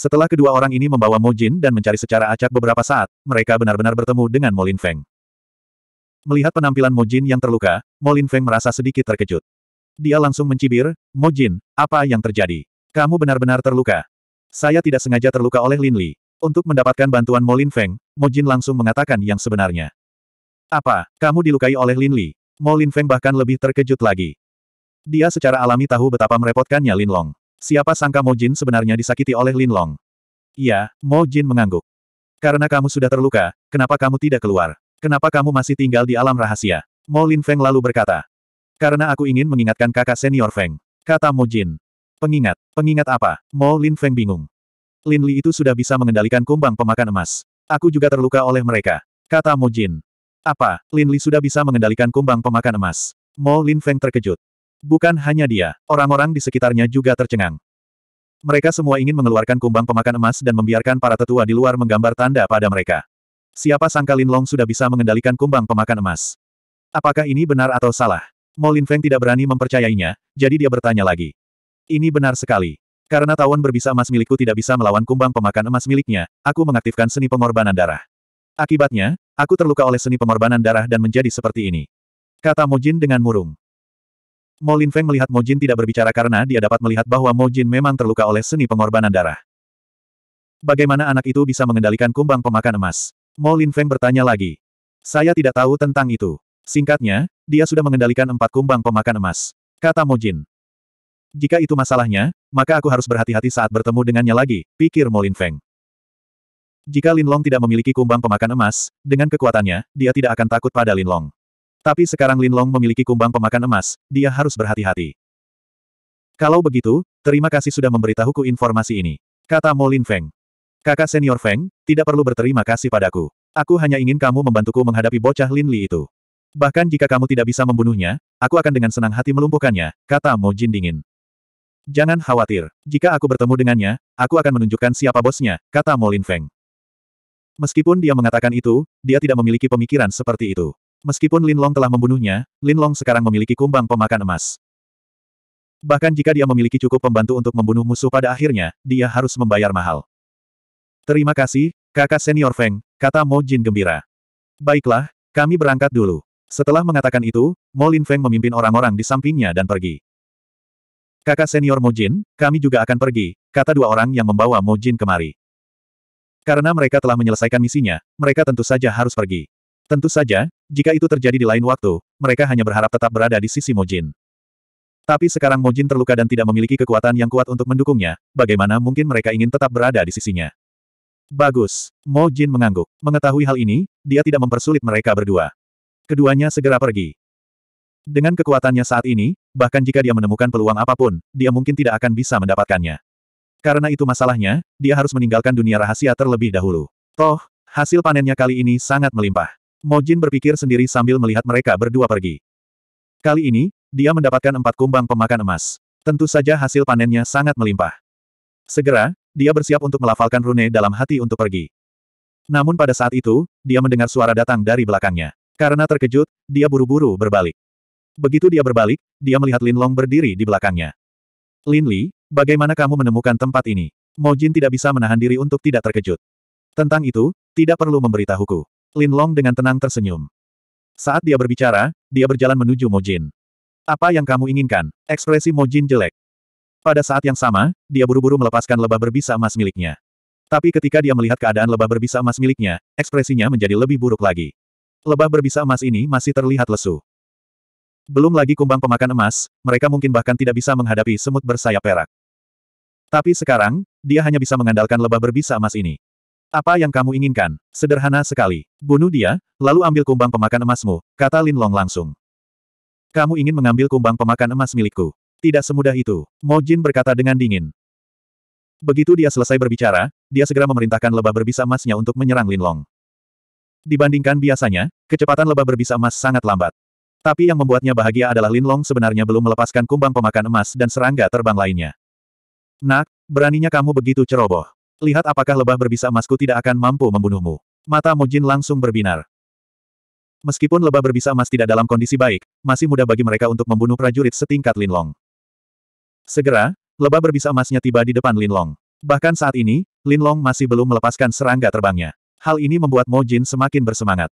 Setelah kedua orang ini membawa Mojin dan mencari secara acak beberapa saat, mereka benar-benar bertemu dengan Molin Feng. Melihat penampilan Mojin yang terluka, Molin Feng merasa sedikit terkejut. Dia langsung mencibir, Mojin, apa yang terjadi? Kamu benar-benar terluka. Saya tidak sengaja terluka oleh Lin Li. Untuk mendapatkan bantuan Molin Feng, Mojin langsung mengatakan yang sebenarnya. Apa, kamu dilukai oleh Lin Li? Molin Feng bahkan lebih terkejut lagi. Dia secara alami tahu betapa merepotkannya Lin Long. Siapa sangka Mo Jin sebenarnya disakiti oleh Lin Long? Iya, Mo Jin mengangguk. Karena kamu sudah terluka, kenapa kamu tidak keluar? Kenapa kamu masih tinggal di alam rahasia? Mo Lin Feng lalu berkata. Karena aku ingin mengingatkan kakak senior Feng. Kata Mo Jin. Pengingat, pengingat apa? Mo Lin Feng bingung. Lin Li itu sudah bisa mengendalikan kumbang pemakan emas. Aku juga terluka oleh mereka. Kata Mo Jin. Apa, Lin Li sudah bisa mengendalikan kumbang pemakan emas? Mo Lin Feng terkejut. Bukan hanya dia, orang-orang di sekitarnya juga tercengang. Mereka semua ingin mengeluarkan kumbang pemakan emas dan membiarkan para tetua di luar menggambar tanda pada mereka. Siapa sangka Lin Long sudah bisa mengendalikan kumbang pemakan emas? Apakah ini benar atau salah? Mo Lin Feng tidak berani mempercayainya, jadi dia bertanya lagi. Ini benar sekali. Karena tawon berbisa emas milikku tidak bisa melawan kumbang pemakan emas miliknya, aku mengaktifkan seni pengorbanan darah. Akibatnya, aku terluka oleh seni pengorbanan darah dan menjadi seperti ini. Kata Mo Jin dengan murung. Mo Lin Feng melihat Mo Jin tidak berbicara karena dia dapat melihat bahwa Mo Jin memang terluka oleh seni pengorbanan darah. Bagaimana anak itu bisa mengendalikan kumbang pemakan emas? Mo Lin Feng bertanya lagi. Saya tidak tahu tentang itu. Singkatnya, dia sudah mengendalikan empat kumbang pemakan emas. Kata Mo Jin. Jika itu masalahnya, maka aku harus berhati-hati saat bertemu dengannya lagi, pikir Mo Lin Feng. Jika Lin Long tidak memiliki kumbang pemakan emas, dengan kekuatannya, dia tidak akan takut pada Lin Long. Tapi sekarang Lin Long memiliki kumbang pemakan emas, dia harus berhati-hati. Kalau begitu, terima kasih sudah memberitahuku informasi ini. Kata Mo Lin Feng. Kakak senior Feng, tidak perlu berterima kasih padaku. Aku hanya ingin kamu membantuku menghadapi bocah Lin Li itu. Bahkan jika kamu tidak bisa membunuhnya, aku akan dengan senang hati melumpuhkannya, kata Mo Jin dingin. Jangan khawatir, jika aku bertemu dengannya, aku akan menunjukkan siapa bosnya, kata Mo Lin Feng. Meskipun dia mengatakan itu, dia tidak memiliki pemikiran seperti itu. Meskipun Lin Long telah membunuhnya, Lin Long sekarang memiliki kumbang pemakan emas. Bahkan jika dia memiliki cukup pembantu untuk membunuh musuh pada akhirnya, dia harus membayar mahal. Terima kasih, kakak senior Feng, kata Mo Jin gembira. Baiklah, kami berangkat dulu. Setelah mengatakan itu, Mo Lin Feng memimpin orang-orang di sampingnya dan pergi. Kakak senior Mo Jin, kami juga akan pergi, kata dua orang yang membawa Mo Jin kemari. Karena mereka telah menyelesaikan misinya, mereka tentu saja harus pergi. Tentu saja, jika itu terjadi di lain waktu, mereka hanya berharap tetap berada di sisi Mojin. Tapi sekarang Mojin terluka dan tidak memiliki kekuatan yang kuat untuk mendukungnya, bagaimana mungkin mereka ingin tetap berada di sisinya? Bagus. Mojin mengangguk. Mengetahui hal ini, dia tidak mempersulit mereka berdua. Keduanya segera pergi. Dengan kekuatannya saat ini, bahkan jika dia menemukan peluang apapun, dia mungkin tidak akan bisa mendapatkannya. Karena itu masalahnya, dia harus meninggalkan dunia rahasia terlebih dahulu. Toh, hasil panennya kali ini sangat melimpah. Mojin berpikir sendiri sambil melihat mereka berdua pergi. Kali ini, dia mendapatkan empat kumbang pemakan emas. Tentu saja hasil panennya sangat melimpah. Segera, dia bersiap untuk melafalkan rune dalam hati untuk pergi. Namun pada saat itu, dia mendengar suara datang dari belakangnya. Karena terkejut, dia buru-buru berbalik. Begitu dia berbalik, dia melihat Lin Long berdiri di belakangnya. Lin Li, bagaimana kamu menemukan tempat ini? Mojin tidak bisa menahan diri untuk tidak terkejut. Tentang itu, tidak perlu memberitahuku. Lin Long dengan tenang tersenyum. Saat dia berbicara, dia berjalan menuju Mojin. Apa yang kamu inginkan? Ekspresi Mojin jelek. Pada saat yang sama, dia buru-buru melepaskan lebah berbisa emas miliknya. Tapi ketika dia melihat keadaan lebah berbisa emas miliknya, ekspresinya menjadi lebih buruk lagi. Lebah berbisa emas ini masih terlihat lesu. Belum lagi kumbang pemakan emas, mereka mungkin bahkan tidak bisa menghadapi semut bersayap perak. Tapi sekarang, dia hanya bisa mengandalkan lebah berbisa emas ini. Apa yang kamu inginkan? Sederhana sekali. Bunuh dia, lalu ambil kumbang pemakan emasmu, kata Lin Long langsung. Kamu ingin mengambil kumbang pemakan emas milikku. Tidak semudah itu, Mo Jin berkata dengan dingin. Begitu dia selesai berbicara, dia segera memerintahkan lebah berbisa emasnya untuk menyerang Lin Long. Dibandingkan biasanya, kecepatan lebah berbisa emas sangat lambat. Tapi yang membuatnya bahagia adalah Lin Long sebenarnya belum melepaskan kumbang pemakan emas dan serangga terbang lainnya. Nak, beraninya kamu begitu ceroboh. Lihat apakah lebah berbisa emasku tidak akan mampu membunuhmu. Mata Mojin langsung berbinar. Meskipun lebah berbisa emas tidak dalam kondisi baik, masih mudah bagi mereka untuk membunuh prajurit setingkat Linlong. Segera, lebah berbisa emasnya tiba di depan Linlong. Bahkan saat ini, Linlong masih belum melepaskan serangga terbangnya. Hal ini membuat Mojin semakin bersemangat.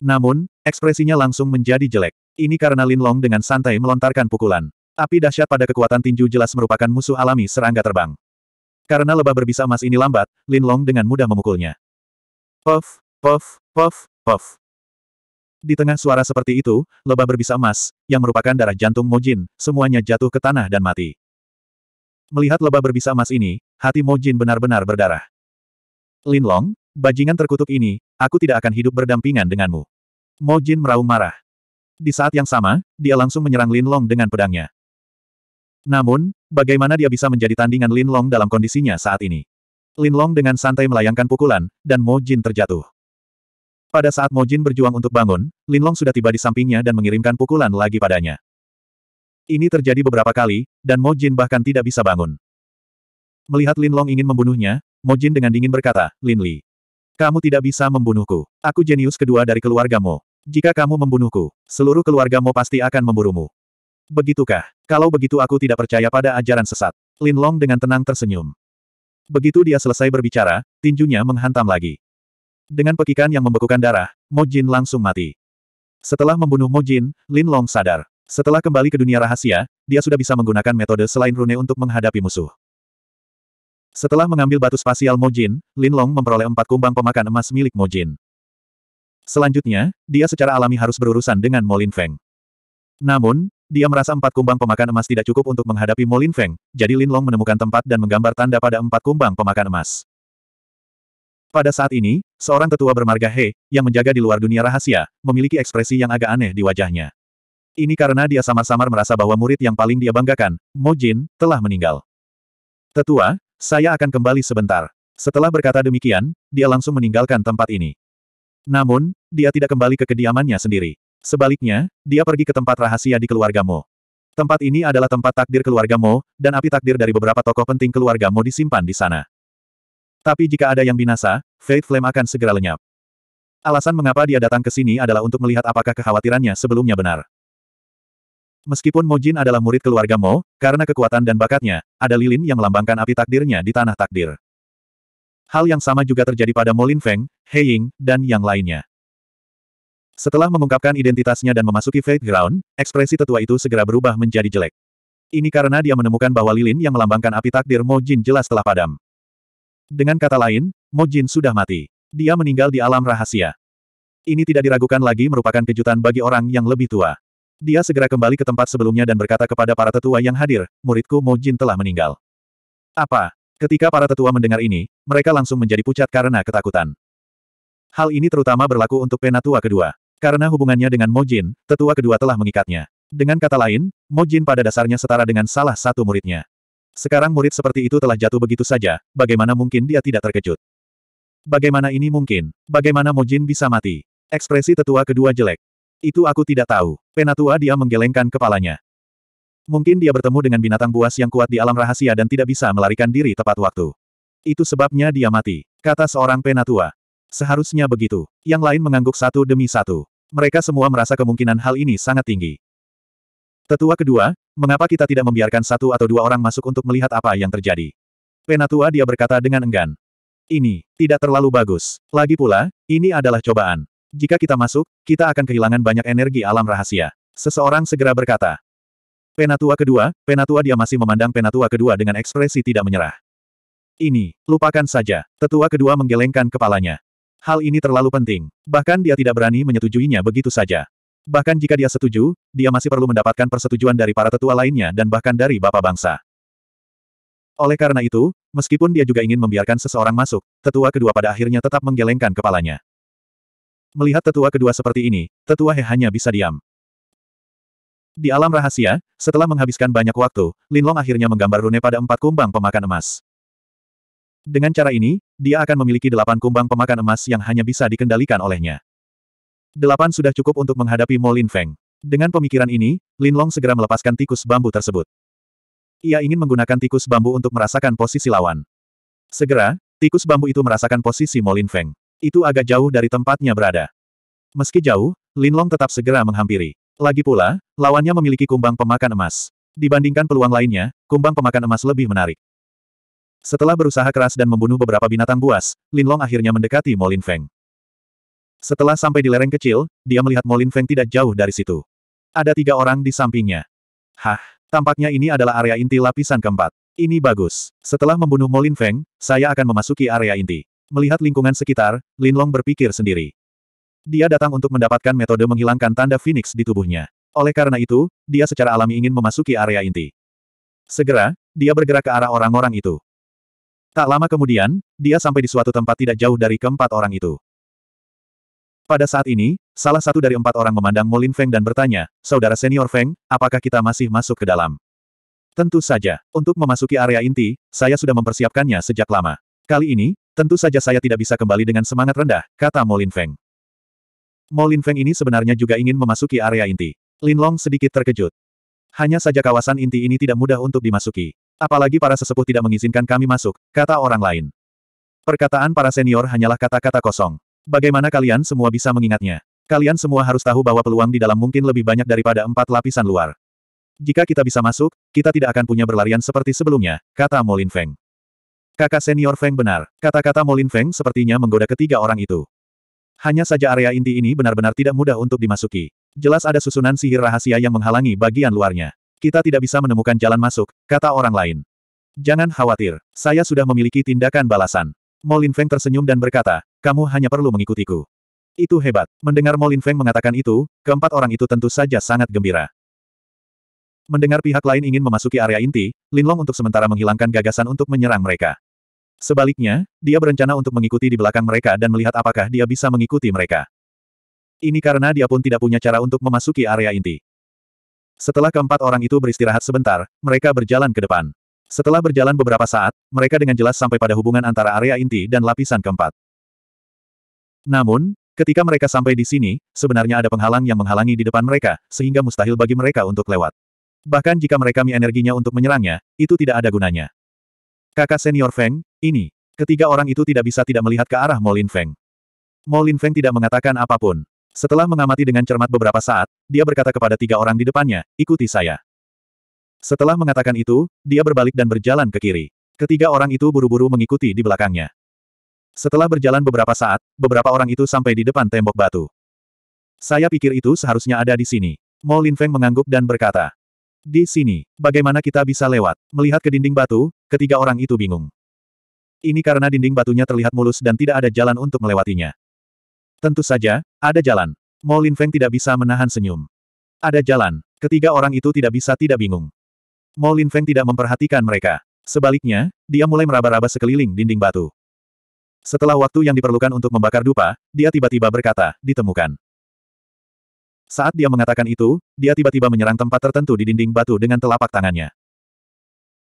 Namun, ekspresinya langsung menjadi jelek. Ini karena Linlong dengan santai melontarkan pukulan. Api dahsyat pada kekuatan tinju jelas merupakan musuh alami serangga terbang. Karena lebah berbisa emas ini lambat, Lin Long dengan mudah memukulnya. Puff, puff, puff, puff. Di tengah suara seperti itu, lebah berbisa emas, yang merupakan darah jantung Mojin, semuanya jatuh ke tanah dan mati. Melihat lebah berbisa emas ini, hati Mojin benar-benar berdarah. Lin Long, bajingan terkutuk ini, aku tidak akan hidup berdampingan denganmu. Mojin meraung marah. Di saat yang sama, dia langsung menyerang Lin Long dengan pedangnya. Namun, Bagaimana dia bisa menjadi tandingan Lin Long dalam kondisinya saat ini? Lin Long dengan santai melayangkan pukulan, dan Mo Jin terjatuh. Pada saat Mo Jin berjuang untuk bangun, Lin Long sudah tiba di sampingnya dan mengirimkan pukulan lagi padanya. Ini terjadi beberapa kali, dan Mo Jin bahkan tidak bisa bangun. Melihat Lin Long ingin membunuhnya, Mo Jin dengan dingin berkata, Lin Li. Kamu tidak bisa membunuhku. Aku jenius kedua dari keluargamu. Jika kamu membunuhku, seluruh keluargamu pasti akan memburumu. Begitukah? Kalau begitu aku tidak percaya pada ajaran sesat. Lin Long dengan tenang tersenyum. Begitu dia selesai berbicara, tinjunya menghantam lagi. Dengan pekikan yang membekukan darah, Mo Jin langsung mati. Setelah membunuh Mo Jin, Lin Long sadar. Setelah kembali ke dunia rahasia, dia sudah bisa menggunakan metode selain rune untuk menghadapi musuh. Setelah mengambil batu spasial Mo Jin, Lin Long memperoleh empat kumbang pemakan emas milik Mo Jin. Selanjutnya, dia secara alami harus berurusan dengan Mo Lin Feng. Namun, dia merasa empat kumbang pemakan emas tidak cukup untuk menghadapi Molin Feng, jadi Lin Long menemukan tempat dan menggambar tanda pada empat kumbang pemakan emas. Pada saat ini, seorang tetua bermarga He, yang menjaga di luar dunia rahasia, memiliki ekspresi yang agak aneh di wajahnya. Ini karena dia samar-samar merasa bahwa murid yang paling dia banggakan, Mo Jin, telah meninggal. Tetua, saya akan kembali sebentar. Setelah berkata demikian, dia langsung meninggalkan tempat ini. Namun, dia tidak kembali ke kediamannya sendiri. Sebaliknya, dia pergi ke tempat rahasia di keluarga Mo. Tempat ini adalah tempat takdir keluarga Mo, dan api takdir dari beberapa tokoh penting keluarga Mo disimpan di sana. Tapi jika ada yang binasa, Faith Flame akan segera lenyap. Alasan mengapa dia datang ke sini adalah untuk melihat apakah kekhawatirannya sebelumnya benar. Meskipun Mojin adalah murid keluarga Mo, karena kekuatan dan bakatnya, ada lilin yang melambangkan api takdirnya di tanah takdir. Hal yang sama juga terjadi pada Mo Lin Feng, He Ying, dan yang lainnya. Setelah mengungkapkan identitasnya dan memasuki Fate Ground, ekspresi tetua itu segera berubah menjadi jelek. Ini karena dia menemukan bahwa lilin yang melambangkan api takdir Mo Jin jelas telah padam. Dengan kata lain, Mo Jin sudah mati. Dia meninggal di alam rahasia. Ini tidak diragukan lagi merupakan kejutan bagi orang yang lebih tua. Dia segera kembali ke tempat sebelumnya dan berkata kepada para tetua yang hadir, muridku Mo Jin telah meninggal. Apa? Ketika para tetua mendengar ini, mereka langsung menjadi pucat karena ketakutan. Hal ini terutama berlaku untuk penatua kedua. Karena hubungannya dengan Mojin, tetua kedua telah mengikatnya. Dengan kata lain, Mojin pada dasarnya setara dengan salah satu muridnya. Sekarang murid seperti itu telah jatuh begitu saja, bagaimana mungkin dia tidak terkejut? Bagaimana ini mungkin? Bagaimana Mojin bisa mati? Ekspresi tetua kedua jelek. Itu aku tidak tahu. Penatua dia menggelengkan kepalanya. Mungkin dia bertemu dengan binatang buas yang kuat di alam rahasia dan tidak bisa melarikan diri tepat waktu. Itu sebabnya dia mati, kata seorang penatua. Seharusnya begitu. Yang lain mengangguk satu demi satu. Mereka semua merasa kemungkinan hal ini sangat tinggi. Tetua kedua, mengapa kita tidak membiarkan satu atau dua orang masuk untuk melihat apa yang terjadi? Penatua dia berkata dengan enggan. Ini, tidak terlalu bagus. Lagi pula, ini adalah cobaan. Jika kita masuk, kita akan kehilangan banyak energi alam rahasia. Seseorang segera berkata. Penatua kedua, penatua dia masih memandang penatua kedua dengan ekspresi tidak menyerah. Ini, lupakan saja. Tetua kedua menggelengkan kepalanya hal ini terlalu penting. Bahkan dia tidak berani menyetujuinya begitu saja. Bahkan jika dia setuju, dia masih perlu mendapatkan persetujuan dari para tetua lainnya dan bahkan dari bapak bangsa. Oleh karena itu, meskipun dia juga ingin membiarkan seseorang masuk, tetua kedua pada akhirnya tetap menggelengkan kepalanya. Melihat tetua kedua seperti ini, tetua He hanya bisa diam. Di alam rahasia, setelah menghabiskan banyak waktu, Linlong akhirnya menggambar rune pada empat kumbang pemakan emas. Dengan cara ini, dia akan memiliki delapan kumbang pemakan emas yang hanya bisa dikendalikan olehnya. Delapan sudah cukup untuk menghadapi Mo Lin Feng. Dengan pemikiran ini, Lin Long segera melepaskan tikus bambu tersebut. Ia ingin menggunakan tikus bambu untuk merasakan posisi lawan. Segera, tikus bambu itu merasakan posisi Mo Lin Feng. Itu agak jauh dari tempatnya berada. Meski jauh, Lin Long tetap segera menghampiri. Lagi pula, lawannya memiliki kumbang pemakan emas. Dibandingkan peluang lainnya, kumbang pemakan emas lebih menarik. Setelah berusaha keras dan membunuh beberapa binatang buas, Linlong akhirnya mendekati Molin Feng. Setelah sampai di lereng kecil, dia melihat Molin Feng tidak jauh dari situ. Ada tiga orang di sampingnya. Hah, tampaknya ini adalah area inti lapisan keempat. Ini bagus. Setelah membunuh Molin Feng, saya akan memasuki area inti. Melihat lingkungan sekitar, Linlong berpikir sendiri. Dia datang untuk mendapatkan metode menghilangkan tanda Phoenix di tubuhnya. Oleh karena itu, dia secara alami ingin memasuki area inti. Segera, dia bergerak ke arah orang-orang itu. Tak lama kemudian, dia sampai di suatu tempat tidak jauh dari keempat orang itu. Pada saat ini, salah satu dari empat orang memandang Molin Feng dan bertanya, Saudara senior Feng, apakah kita masih masuk ke dalam? Tentu saja, untuk memasuki area inti, saya sudah mempersiapkannya sejak lama. Kali ini, tentu saja saya tidak bisa kembali dengan semangat rendah, kata Molin Feng. Molin Feng ini sebenarnya juga ingin memasuki area inti. Lin Long sedikit terkejut. Hanya saja kawasan inti ini tidak mudah untuk dimasuki. Apalagi para sesepuh tidak mengizinkan kami masuk, kata orang lain. Perkataan para senior hanyalah kata-kata kosong. Bagaimana kalian semua bisa mengingatnya? Kalian semua harus tahu bahwa peluang di dalam mungkin lebih banyak daripada empat lapisan luar. Jika kita bisa masuk, kita tidak akan punya berlarian seperti sebelumnya, kata Molin Feng. Kakak senior Feng benar, kata-kata Molin Feng sepertinya menggoda ketiga orang itu. Hanya saja area inti ini benar-benar tidak mudah untuk dimasuki. Jelas ada susunan sihir rahasia yang menghalangi bagian luarnya. Kita tidak bisa menemukan jalan masuk, kata orang lain. Jangan khawatir, saya sudah memiliki tindakan balasan. Molin Feng tersenyum dan berkata, kamu hanya perlu mengikutiku. Itu hebat. Mendengar Molin Feng mengatakan itu, keempat orang itu tentu saja sangat gembira. Mendengar pihak lain ingin memasuki area inti, Lin Long untuk sementara menghilangkan gagasan untuk menyerang mereka. Sebaliknya, dia berencana untuk mengikuti di belakang mereka dan melihat apakah dia bisa mengikuti mereka. Ini karena dia pun tidak punya cara untuk memasuki area inti. Setelah keempat orang itu beristirahat sebentar, mereka berjalan ke depan. Setelah berjalan beberapa saat, mereka dengan jelas sampai pada hubungan antara area inti dan lapisan keempat. Namun, ketika mereka sampai di sini, sebenarnya ada penghalang yang menghalangi di depan mereka, sehingga mustahil bagi mereka untuk lewat. Bahkan jika mereka mi energinya untuk menyerangnya, itu tidak ada gunanya. Kakak senior Feng, ini. Ketiga orang itu tidak bisa tidak melihat ke arah Molin Feng. Molin Feng tidak mengatakan apapun. Setelah mengamati dengan cermat beberapa saat, dia berkata kepada tiga orang di depannya, ikuti saya. Setelah mengatakan itu, dia berbalik dan berjalan ke kiri. Ketiga orang itu buru-buru mengikuti di belakangnya. Setelah berjalan beberapa saat, beberapa orang itu sampai di depan tembok batu. Saya pikir itu seharusnya ada di sini. Mo Feng mengangguk dan berkata. Di sini, bagaimana kita bisa lewat? Melihat ke dinding batu, ketiga orang itu bingung. Ini karena dinding batunya terlihat mulus dan tidak ada jalan untuk melewatinya. Tentu saja, ada jalan. Mo Feng tidak bisa menahan senyum. Ada jalan. Ketiga orang itu tidak bisa tidak bingung. Mo Feng tidak memperhatikan mereka. Sebaliknya, dia mulai meraba-raba sekeliling dinding batu. Setelah waktu yang diperlukan untuk membakar dupa, dia tiba-tiba berkata, ditemukan. Saat dia mengatakan itu, dia tiba-tiba menyerang tempat tertentu di dinding batu dengan telapak tangannya.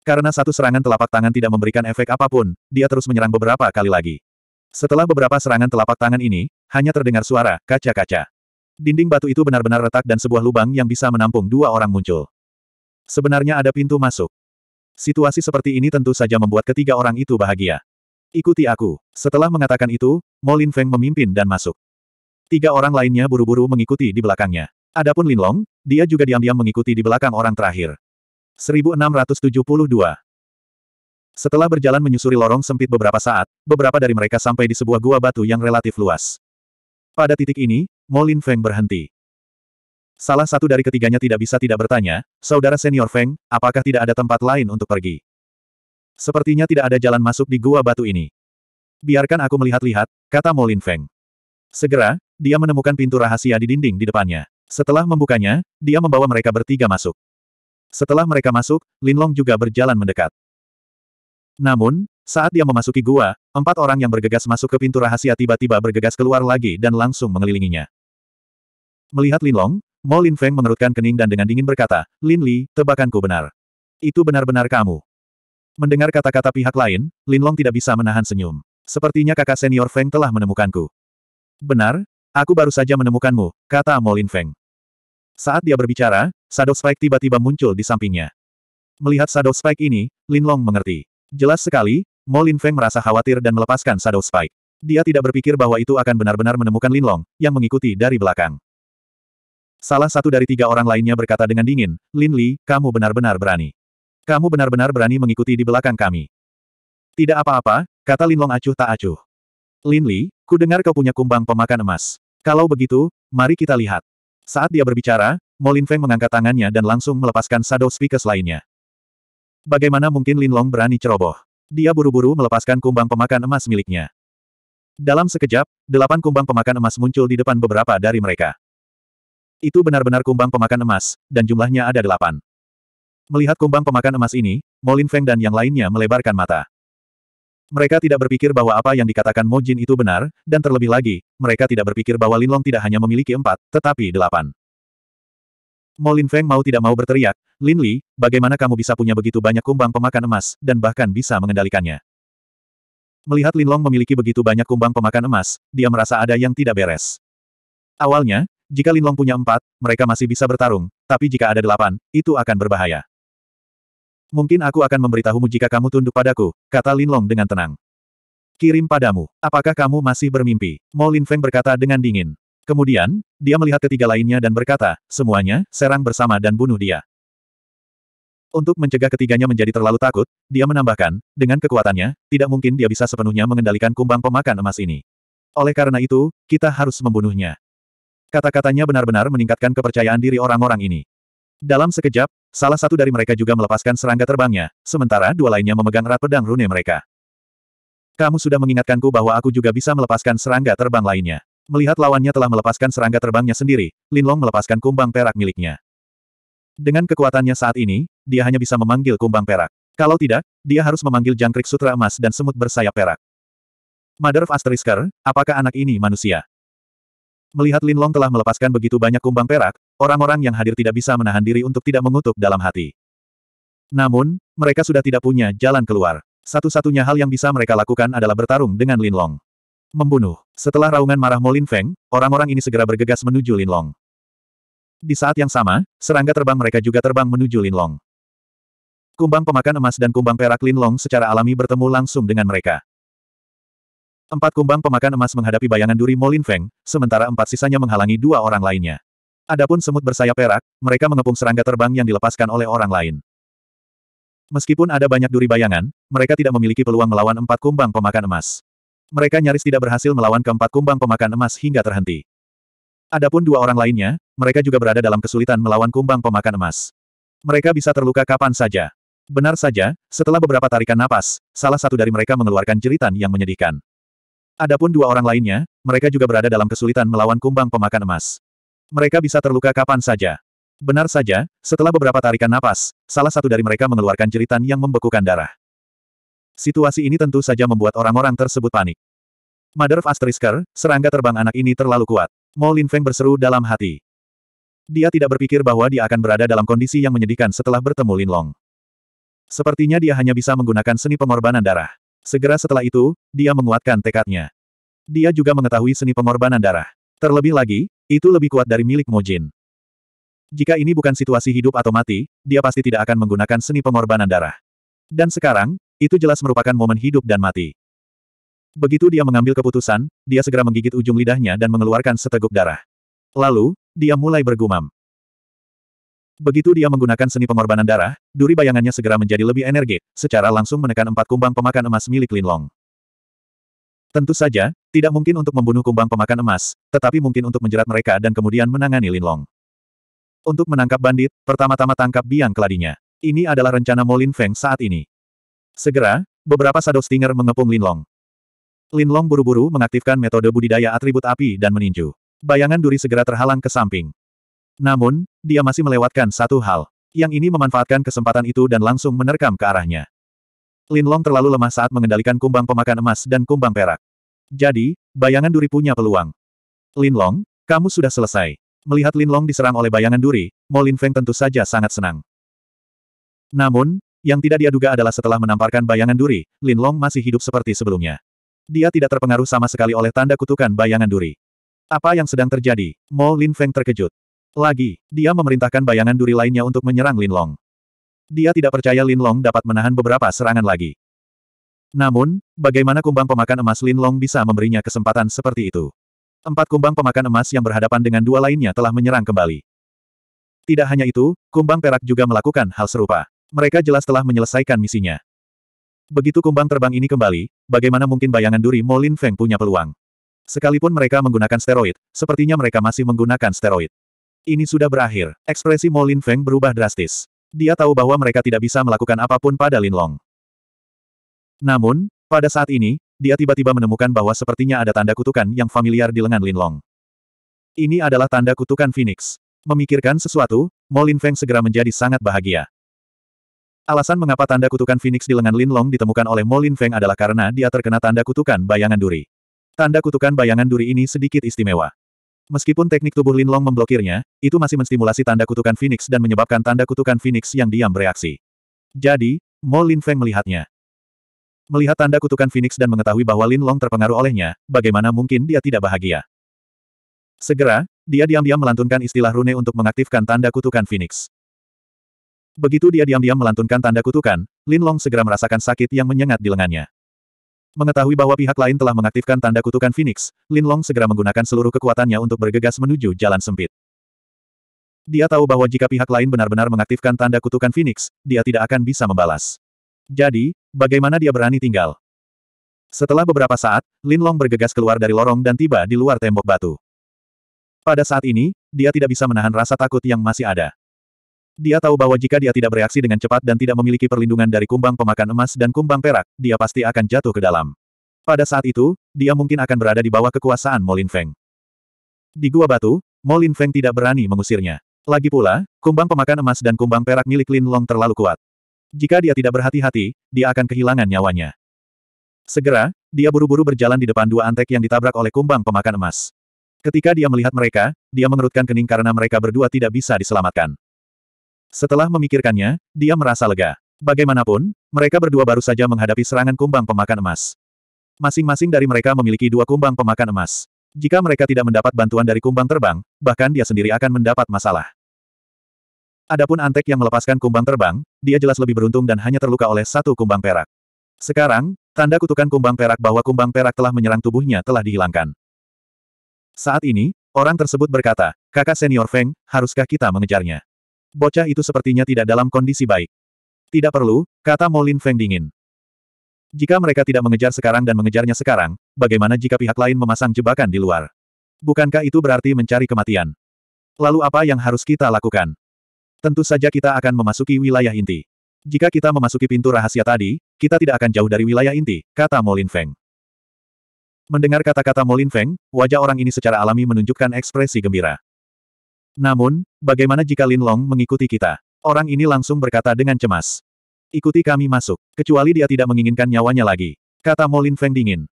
Karena satu serangan telapak tangan tidak memberikan efek apapun, dia terus menyerang beberapa kali lagi. Setelah beberapa serangan telapak tangan ini, hanya terdengar suara, kaca-kaca. Dinding batu itu benar-benar retak dan sebuah lubang yang bisa menampung dua orang muncul. Sebenarnya ada pintu masuk. Situasi seperti ini tentu saja membuat ketiga orang itu bahagia. Ikuti aku. Setelah mengatakan itu, Molin Feng memimpin dan masuk. Tiga orang lainnya buru-buru mengikuti di belakangnya. Adapun Linlong, dia juga diam-diam mengikuti di belakang orang terakhir. 1672 Setelah berjalan menyusuri lorong sempit beberapa saat, beberapa dari mereka sampai di sebuah gua batu yang relatif luas. Pada titik ini, Molin Feng berhenti. Salah satu dari ketiganya tidak bisa tidak bertanya, Saudara senior Feng, apakah tidak ada tempat lain untuk pergi? Sepertinya tidak ada jalan masuk di gua batu ini. Biarkan aku melihat-lihat, kata Molin Feng. Segera, dia menemukan pintu rahasia di dinding di depannya. Setelah membukanya, dia membawa mereka bertiga masuk. Setelah mereka masuk, Linlong juga berjalan mendekat. Namun, saat dia memasuki gua, empat orang yang bergegas masuk ke pintu rahasia tiba-tiba bergegas keluar lagi dan langsung mengelilinginya. Melihat Linlong, Mo Lin Feng mengerutkan kening dan dengan dingin berkata, Lin Li, tebakanku benar. Itu benar-benar kamu. Mendengar kata-kata pihak lain, Lin Long tidak bisa menahan senyum. Sepertinya kakak senior Feng telah menemukanku. Benar, aku baru saja menemukanmu, kata Mo Lin Feng. Saat dia berbicara, Shadow Spike tiba-tiba muncul di sampingnya. Melihat Shadow Spike ini, Lin Long mengerti. Jelas sekali, Molin Feng merasa khawatir dan melepaskan Shadow Spike. Dia tidak berpikir bahwa itu akan benar-benar menemukan Linlong, yang mengikuti dari belakang. Salah satu dari tiga orang lainnya berkata dengan dingin, Lin Li, kamu benar-benar berani. Kamu benar-benar berani mengikuti di belakang kami. Tidak apa-apa, kata Lin Long acuh tak acuh. Lin Li, ku dengar kau punya kumbang pemakan emas. Kalau begitu, mari kita lihat. Saat dia berbicara, Molin Feng mengangkat tangannya dan langsung melepaskan Shadow Speakers lainnya. Bagaimana mungkin Lin Long berani ceroboh? Dia buru-buru melepaskan kumbang pemakan emas miliknya. Dalam sekejap, delapan kumbang pemakan emas muncul di depan beberapa dari mereka. Itu benar-benar kumbang pemakan emas, dan jumlahnya ada delapan. Melihat kumbang pemakan emas ini, Molin Feng dan yang lainnya melebarkan mata. Mereka tidak berpikir bahwa apa yang dikatakan Mo Jin itu benar, dan terlebih lagi, mereka tidak berpikir bahwa Linlong tidak hanya memiliki empat, tetapi delapan. Mo Feng mau tidak mau berteriak, Lin Li, bagaimana kamu bisa punya begitu banyak kumbang pemakan emas, dan bahkan bisa mengendalikannya? Melihat Lin Long memiliki begitu banyak kumbang pemakan emas, dia merasa ada yang tidak beres. Awalnya, jika Lin Long punya empat, mereka masih bisa bertarung, tapi jika ada delapan, itu akan berbahaya. Mungkin aku akan memberitahumu jika kamu tunduk padaku, kata Lin Long dengan tenang. Kirim padamu, apakah kamu masih bermimpi? Mo Lin Feng berkata dengan dingin. Kemudian, dia melihat ketiga lainnya dan berkata, semuanya, serang bersama dan bunuh dia. Untuk mencegah ketiganya menjadi terlalu takut, dia menambahkan, dengan kekuatannya, tidak mungkin dia bisa sepenuhnya mengendalikan kumbang pemakan emas ini. Oleh karena itu, kita harus membunuhnya. Kata-katanya benar-benar meningkatkan kepercayaan diri orang-orang ini. Dalam sekejap, salah satu dari mereka juga melepaskan serangga terbangnya, sementara dua lainnya memegang erat pedang rune mereka. Kamu sudah mengingatkanku bahwa aku juga bisa melepaskan serangga terbang lainnya. Melihat lawannya telah melepaskan serangga terbangnya sendiri, Linlong melepaskan kumbang perak miliknya. Dengan kekuatannya saat ini, dia hanya bisa memanggil kumbang perak. Kalau tidak, dia harus memanggil jangkrik sutra emas dan semut bersayap perak. Mother of Asterisker, apakah anak ini manusia? Melihat Lin Long telah melepaskan begitu banyak kumbang perak, orang-orang yang hadir tidak bisa menahan diri untuk tidak mengutuk dalam hati. Namun, mereka sudah tidak punya jalan keluar. Satu-satunya hal yang bisa mereka lakukan adalah bertarung dengan Lin Long. Membunuh. Setelah raungan marah Molin Feng, orang-orang ini segera bergegas menuju Lin Long. Di saat yang sama, serangga terbang mereka juga terbang menuju Lin Long. Kumbang pemakan emas dan kumbang perak Linlong secara alami bertemu langsung dengan mereka. Empat kumbang pemakan emas menghadapi bayangan duri Molin Feng, sementara empat sisanya menghalangi dua orang lainnya. Adapun semut bersayap perak, mereka mengepung serangga terbang yang dilepaskan oleh orang lain. Meskipun ada banyak duri bayangan, mereka tidak memiliki peluang melawan empat kumbang pemakan emas. Mereka nyaris tidak berhasil melawan keempat kumbang pemakan emas hingga terhenti. Adapun dua orang lainnya, mereka juga berada dalam kesulitan melawan kumbang pemakan emas. Mereka bisa terluka kapan saja. Benar saja, setelah beberapa tarikan napas, salah satu dari mereka mengeluarkan jeritan yang menyedihkan. Adapun dua orang lainnya, mereka juga berada dalam kesulitan melawan kumbang pemakan emas. Mereka bisa terluka kapan saja. Benar saja, setelah beberapa tarikan napas, salah satu dari mereka mengeluarkan jeritan yang membekukan darah. Situasi ini tentu saja membuat orang-orang tersebut panik. Mother of Asterisker, serangga terbang anak ini terlalu kuat. Mo Lin Feng berseru dalam hati. Dia tidak berpikir bahwa dia akan berada dalam kondisi yang menyedihkan setelah bertemu Lin Long. Sepertinya dia hanya bisa menggunakan seni pengorbanan darah. Segera setelah itu, dia menguatkan tekadnya. Dia juga mengetahui seni pengorbanan darah. Terlebih lagi, itu lebih kuat dari milik Mojin. Jika ini bukan situasi hidup atau mati, dia pasti tidak akan menggunakan seni pengorbanan darah. Dan sekarang, itu jelas merupakan momen hidup dan mati. Begitu dia mengambil keputusan, dia segera menggigit ujung lidahnya dan mengeluarkan seteguk darah. Lalu, dia mulai bergumam. Begitu dia menggunakan seni pengorbanan darah, duri bayangannya segera menjadi lebih energik, secara langsung menekan empat kumbang pemakan emas milik Linlong. Tentu saja, tidak mungkin untuk membunuh kumbang pemakan emas, tetapi mungkin untuk menjerat mereka dan kemudian menangani Linlong. Untuk menangkap bandit, pertama-tama tangkap biang keladinya. Ini adalah rencana Molin Feng saat ini. Segera, beberapa Shadow Stinger mengepung Linlong. Linlong buru-buru mengaktifkan metode budidaya atribut api dan meninju. Bayangan duri segera terhalang ke samping. Namun, dia masih melewatkan satu hal. Yang ini memanfaatkan kesempatan itu dan langsung menerkam ke arahnya. Lin Long terlalu lemah saat mengendalikan kumbang pemakan emas dan kumbang perak. Jadi, bayangan duri punya peluang. Lin Long, kamu sudah selesai. Melihat Lin Long diserang oleh bayangan duri, Mo Lin Feng tentu saja sangat senang. Namun, yang tidak dia duga adalah setelah menamparkan bayangan duri, Lin Long masih hidup seperti sebelumnya. Dia tidak terpengaruh sama sekali oleh tanda kutukan bayangan duri. Apa yang sedang terjadi? Mo Lin Feng terkejut. Lagi, dia memerintahkan bayangan duri lainnya untuk menyerang Lin Long. Dia tidak percaya Lin Long dapat menahan beberapa serangan lagi. Namun, bagaimana kumbang pemakan emas Lin Long bisa memberinya kesempatan seperti itu? Empat kumbang pemakan emas yang berhadapan dengan dua lainnya telah menyerang kembali. Tidak hanya itu, kumbang perak juga melakukan hal serupa. Mereka jelas telah menyelesaikan misinya. Begitu kumbang terbang ini kembali, bagaimana mungkin bayangan duri Molin Feng punya peluang? Sekalipun mereka menggunakan steroid, sepertinya mereka masih menggunakan steroid. Ini sudah berakhir. Ekspresi Molin Feng berubah drastis. Dia tahu bahwa mereka tidak bisa melakukan apapun pada Lin Long. Namun, pada saat ini, dia tiba-tiba menemukan bahwa sepertinya ada tanda kutukan yang familiar di lengan Lin Long. Ini adalah tanda kutukan Phoenix. Memikirkan sesuatu, Molin Feng segera menjadi sangat bahagia. Alasan mengapa tanda kutukan Phoenix di lengan Lin Long ditemukan oleh Molin Feng adalah karena dia terkena tanda kutukan bayangan duri. Tanda kutukan bayangan duri ini sedikit istimewa. Meskipun teknik tubuh Linlong memblokirnya, itu masih menstimulasi tanda kutukan Phoenix dan menyebabkan tanda kutukan Phoenix yang diam bereaksi. Jadi, Mo Lin Feng melihatnya. Melihat tanda kutukan Phoenix dan mengetahui bahwa Lin Long terpengaruh olehnya, bagaimana mungkin dia tidak bahagia? Segera, dia diam-diam melantunkan istilah rune untuk mengaktifkan tanda kutukan Phoenix. Begitu dia diam-diam melantunkan tanda kutukan, Lin Long segera merasakan sakit yang menyengat di lengannya. Mengetahui bahwa pihak lain telah mengaktifkan tanda kutukan Phoenix, Lin Long segera menggunakan seluruh kekuatannya untuk bergegas menuju jalan sempit. Dia tahu bahwa jika pihak lain benar-benar mengaktifkan tanda kutukan Phoenix, dia tidak akan bisa membalas. Jadi, bagaimana dia berani tinggal? Setelah beberapa saat, Lin Long bergegas keluar dari lorong dan tiba di luar tembok batu. Pada saat ini, dia tidak bisa menahan rasa takut yang masih ada. Dia tahu bahwa jika dia tidak bereaksi dengan cepat dan tidak memiliki perlindungan dari kumbang pemakan emas dan kumbang perak, dia pasti akan jatuh ke dalam. Pada saat itu, dia mungkin akan berada di bawah kekuasaan Molin Feng. Di gua batu, Molin Feng tidak berani mengusirnya. Lagi pula, kumbang pemakan emas dan kumbang perak milik Lin Long terlalu kuat. Jika dia tidak berhati-hati, dia akan kehilangan nyawanya. Segera, dia buru-buru berjalan di depan dua antek yang ditabrak oleh kumbang pemakan emas. Ketika dia melihat mereka, dia mengerutkan kening karena mereka berdua tidak bisa diselamatkan. Setelah memikirkannya, dia merasa lega. Bagaimanapun, mereka berdua baru saja menghadapi serangan kumbang pemakan emas. Masing-masing dari mereka memiliki dua kumbang pemakan emas. Jika mereka tidak mendapat bantuan dari kumbang terbang, bahkan dia sendiri akan mendapat masalah. Adapun Antek yang melepaskan kumbang terbang, dia jelas lebih beruntung dan hanya terluka oleh satu kumbang perak. Sekarang, tanda kutukan kumbang perak bahwa kumbang perak telah menyerang tubuhnya telah dihilangkan. Saat ini, orang tersebut berkata, kakak senior Feng, haruskah kita mengejarnya? Bocah itu sepertinya tidak dalam kondisi baik. Tidak perlu, kata Molin Feng dingin. Jika mereka tidak mengejar sekarang dan mengejarnya sekarang, bagaimana jika pihak lain memasang jebakan di luar? Bukankah itu berarti mencari kematian? Lalu apa yang harus kita lakukan? Tentu saja kita akan memasuki wilayah inti. Jika kita memasuki pintu rahasia tadi, kita tidak akan jauh dari wilayah inti, kata Molin Feng. Mendengar kata-kata Molin Feng, wajah orang ini secara alami menunjukkan ekspresi gembira. Namun, bagaimana jika Lin Long mengikuti kita? Orang ini langsung berkata dengan cemas. Ikuti kami masuk, kecuali dia tidak menginginkan nyawanya lagi. Kata Molin Feng dingin.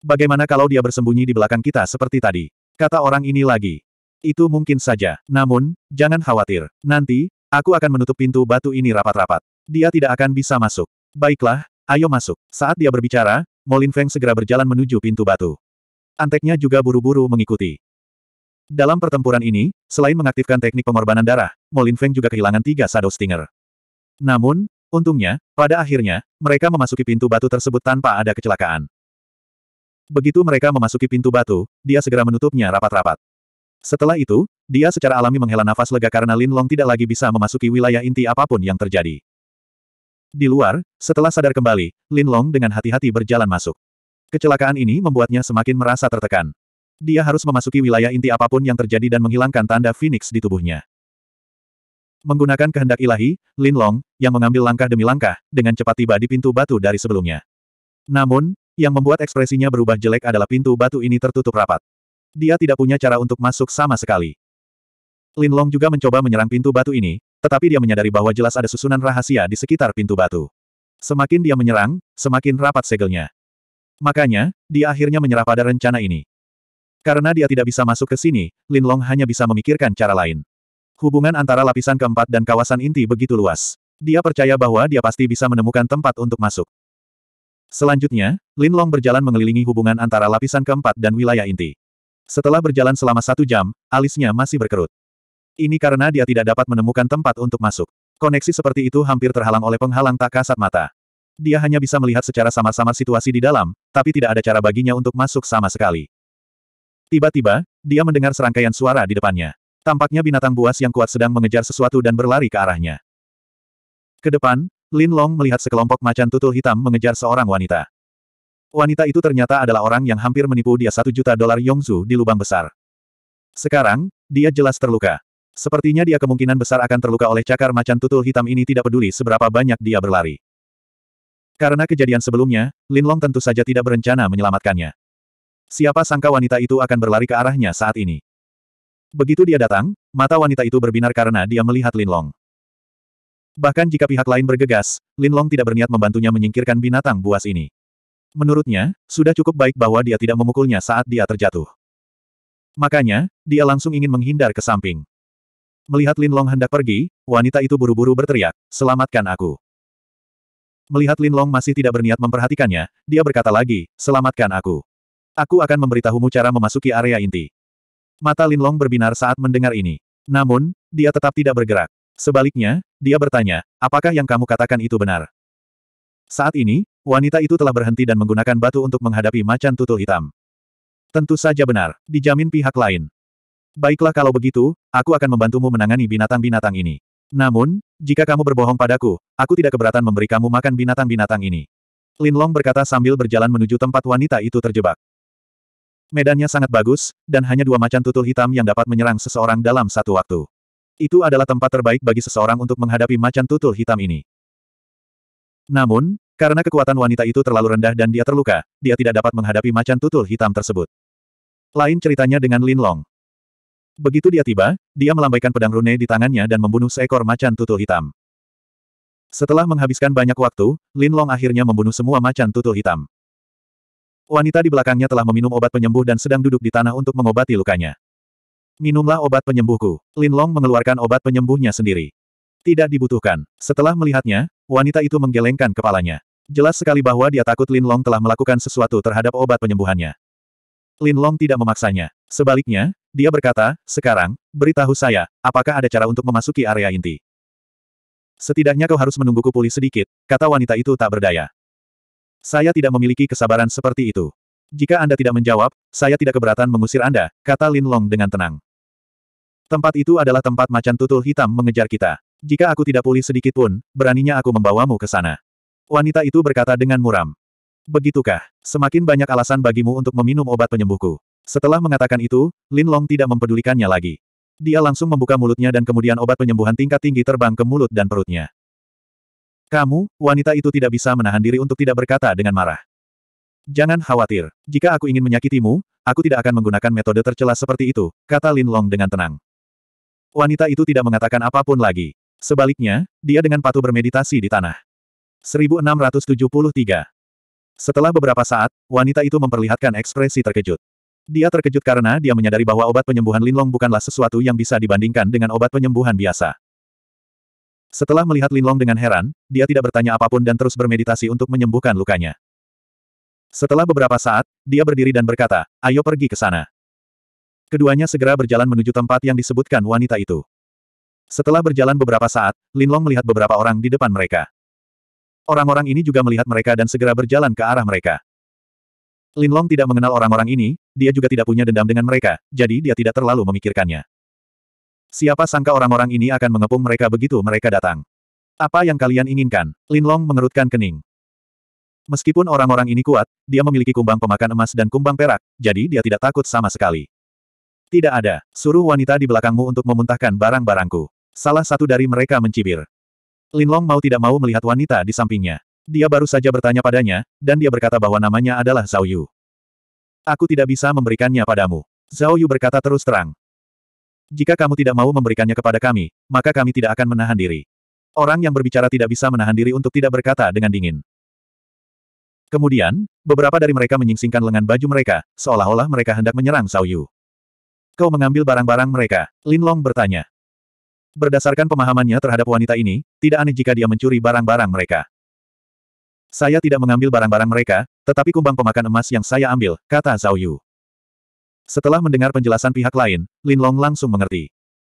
Bagaimana kalau dia bersembunyi di belakang kita seperti tadi? Kata orang ini lagi. Itu mungkin saja, namun, jangan khawatir. Nanti, aku akan menutup pintu batu ini rapat-rapat. Dia tidak akan bisa masuk. Baiklah, ayo masuk. Saat dia berbicara, Molin Feng segera berjalan menuju pintu batu. Anteknya juga buru-buru mengikuti. Dalam pertempuran ini, selain mengaktifkan teknik pengorbanan darah, Molin Feng juga kehilangan tiga Shadow Stinger. Namun, untungnya, pada akhirnya, mereka memasuki pintu batu tersebut tanpa ada kecelakaan. Begitu mereka memasuki pintu batu, dia segera menutupnya rapat-rapat. Setelah itu, dia secara alami menghela nafas lega karena Lin Long tidak lagi bisa memasuki wilayah inti apapun yang terjadi. Di luar, setelah sadar kembali, Lin Long dengan hati-hati berjalan masuk. Kecelakaan ini membuatnya semakin merasa tertekan. Dia harus memasuki wilayah inti apapun yang terjadi dan menghilangkan tanda Phoenix di tubuhnya. Menggunakan kehendak ilahi, Lin Long, yang mengambil langkah demi langkah, dengan cepat tiba di pintu batu dari sebelumnya. Namun, yang membuat ekspresinya berubah jelek adalah pintu batu ini tertutup rapat. Dia tidak punya cara untuk masuk sama sekali. Lin Long juga mencoba menyerang pintu batu ini, tetapi dia menyadari bahwa jelas ada susunan rahasia di sekitar pintu batu. Semakin dia menyerang, semakin rapat segelnya. Makanya, dia akhirnya menyerah pada rencana ini. Karena dia tidak bisa masuk ke sini, Lin Long hanya bisa memikirkan cara lain. Hubungan antara lapisan keempat dan kawasan inti begitu luas. Dia percaya bahwa dia pasti bisa menemukan tempat untuk masuk. Selanjutnya, Lin Long berjalan mengelilingi hubungan antara lapisan keempat dan wilayah inti. Setelah berjalan selama satu jam, alisnya masih berkerut. Ini karena dia tidak dapat menemukan tempat untuk masuk. Koneksi seperti itu hampir terhalang oleh penghalang tak kasat mata. Dia hanya bisa melihat secara samar-samar situasi di dalam, tapi tidak ada cara baginya untuk masuk sama sekali. Tiba-tiba, dia mendengar serangkaian suara di depannya. Tampaknya binatang buas yang kuat sedang mengejar sesuatu dan berlari ke arahnya. Ke depan, Lin Long melihat sekelompok macan tutul hitam mengejar seorang wanita. Wanita itu ternyata adalah orang yang hampir menipu dia satu juta dolar Yongzu di lubang besar. Sekarang, dia jelas terluka. Sepertinya dia kemungkinan besar akan terluka oleh cakar macan tutul hitam ini tidak peduli seberapa banyak dia berlari. Karena kejadian sebelumnya, Lin Long tentu saja tidak berencana menyelamatkannya. Siapa sangka wanita itu akan berlari ke arahnya saat ini. Begitu dia datang, mata wanita itu berbinar karena dia melihat Lin Long. Bahkan jika pihak lain bergegas, Lin Long tidak berniat membantunya menyingkirkan binatang buas ini. Menurutnya, sudah cukup baik bahwa dia tidak memukulnya saat dia terjatuh. Makanya, dia langsung ingin menghindar ke samping. Melihat Lin Long hendak pergi, wanita itu buru-buru berteriak, selamatkan aku. Melihat Lin Long masih tidak berniat memperhatikannya, dia berkata lagi, selamatkan aku. Aku akan memberitahumu cara memasuki area inti. Mata Linlong berbinar saat mendengar ini. Namun, dia tetap tidak bergerak. Sebaliknya, dia bertanya, apakah yang kamu katakan itu benar? Saat ini, wanita itu telah berhenti dan menggunakan batu untuk menghadapi macan tutul hitam. Tentu saja benar, dijamin pihak lain. Baiklah kalau begitu, aku akan membantumu menangani binatang-binatang ini. Namun, jika kamu berbohong padaku, aku tidak keberatan memberi kamu makan binatang-binatang ini. Linlong berkata sambil berjalan menuju tempat wanita itu terjebak. Medannya sangat bagus, dan hanya dua macan tutul hitam yang dapat menyerang seseorang dalam satu waktu. Itu adalah tempat terbaik bagi seseorang untuk menghadapi macan tutul hitam ini. Namun, karena kekuatan wanita itu terlalu rendah dan dia terluka, dia tidak dapat menghadapi macan tutul hitam tersebut. Lain ceritanya dengan Lin Long. Begitu dia tiba, dia melambaikan pedang rune di tangannya dan membunuh seekor macan tutul hitam. Setelah menghabiskan banyak waktu, Lin Long akhirnya membunuh semua macan tutul hitam. Wanita di belakangnya telah meminum obat penyembuh dan sedang duduk di tanah untuk mengobati lukanya. Minumlah obat penyembuhku. Lin Long mengeluarkan obat penyembuhnya sendiri. Tidak dibutuhkan. Setelah melihatnya, wanita itu menggelengkan kepalanya. Jelas sekali bahwa dia takut Lin Long telah melakukan sesuatu terhadap obat penyembuhannya. Lin Long tidak memaksanya. Sebaliknya, dia berkata, sekarang, beritahu saya, apakah ada cara untuk memasuki area inti? Setidaknya kau harus menungguku pulih sedikit, kata wanita itu tak berdaya. Saya tidak memiliki kesabaran seperti itu. Jika Anda tidak menjawab, saya tidak keberatan mengusir Anda, kata Lin Long dengan tenang. Tempat itu adalah tempat macan tutul hitam mengejar kita. Jika aku tidak pulih sedikit pun, beraninya aku membawamu ke sana. Wanita itu berkata dengan muram. Begitukah? Semakin banyak alasan bagimu untuk meminum obat penyembuhku. Setelah mengatakan itu, Lin Long tidak mempedulikannya lagi. Dia langsung membuka mulutnya dan kemudian obat penyembuhan tingkat tinggi terbang ke mulut dan perutnya. Kamu, wanita itu tidak bisa menahan diri untuk tidak berkata dengan marah. Jangan khawatir. Jika aku ingin menyakitimu, aku tidak akan menggunakan metode tercela seperti itu, kata Lin Long dengan tenang. Wanita itu tidak mengatakan apapun lagi. Sebaliknya, dia dengan patuh bermeditasi di tanah. 1673 Setelah beberapa saat, wanita itu memperlihatkan ekspresi terkejut. Dia terkejut karena dia menyadari bahwa obat penyembuhan Linlong bukanlah sesuatu yang bisa dibandingkan dengan obat penyembuhan biasa. Setelah melihat Linlong dengan heran, dia tidak bertanya apapun dan terus bermeditasi untuk menyembuhkan lukanya. Setelah beberapa saat, dia berdiri dan berkata, ayo pergi ke sana. Keduanya segera berjalan menuju tempat yang disebutkan wanita itu. Setelah berjalan beberapa saat, Linlong melihat beberapa orang di depan mereka. Orang-orang ini juga melihat mereka dan segera berjalan ke arah mereka. Linlong tidak mengenal orang-orang ini, dia juga tidak punya dendam dengan mereka, jadi dia tidak terlalu memikirkannya. Siapa sangka orang-orang ini akan mengepung mereka begitu mereka datang. Apa yang kalian inginkan? Linlong mengerutkan kening. Meskipun orang-orang ini kuat, dia memiliki kumbang pemakan emas dan kumbang perak, jadi dia tidak takut sama sekali. Tidak ada, suruh wanita di belakangmu untuk memuntahkan barang-barangku. Salah satu dari mereka mencibir. Linlong mau tidak mau melihat wanita di sampingnya. Dia baru saja bertanya padanya, dan dia berkata bahwa namanya adalah Zhao Yu. Aku tidak bisa memberikannya padamu. Zhao Yu berkata terus terang, jika kamu tidak mau memberikannya kepada kami, maka kami tidak akan menahan diri. Orang yang berbicara tidak bisa menahan diri untuk tidak berkata dengan dingin. Kemudian, beberapa dari mereka menyingsingkan lengan baju mereka, seolah-olah mereka hendak menyerang Xiao Yu. Kau mengambil barang-barang mereka, Lin Long bertanya. Berdasarkan pemahamannya terhadap wanita ini, tidak aneh jika dia mencuri barang-barang mereka. Saya tidak mengambil barang-barang mereka, tetapi kumbang pemakan emas yang saya ambil, kata Zhao Yu. Setelah mendengar penjelasan pihak lain, Lin Long langsung mengerti.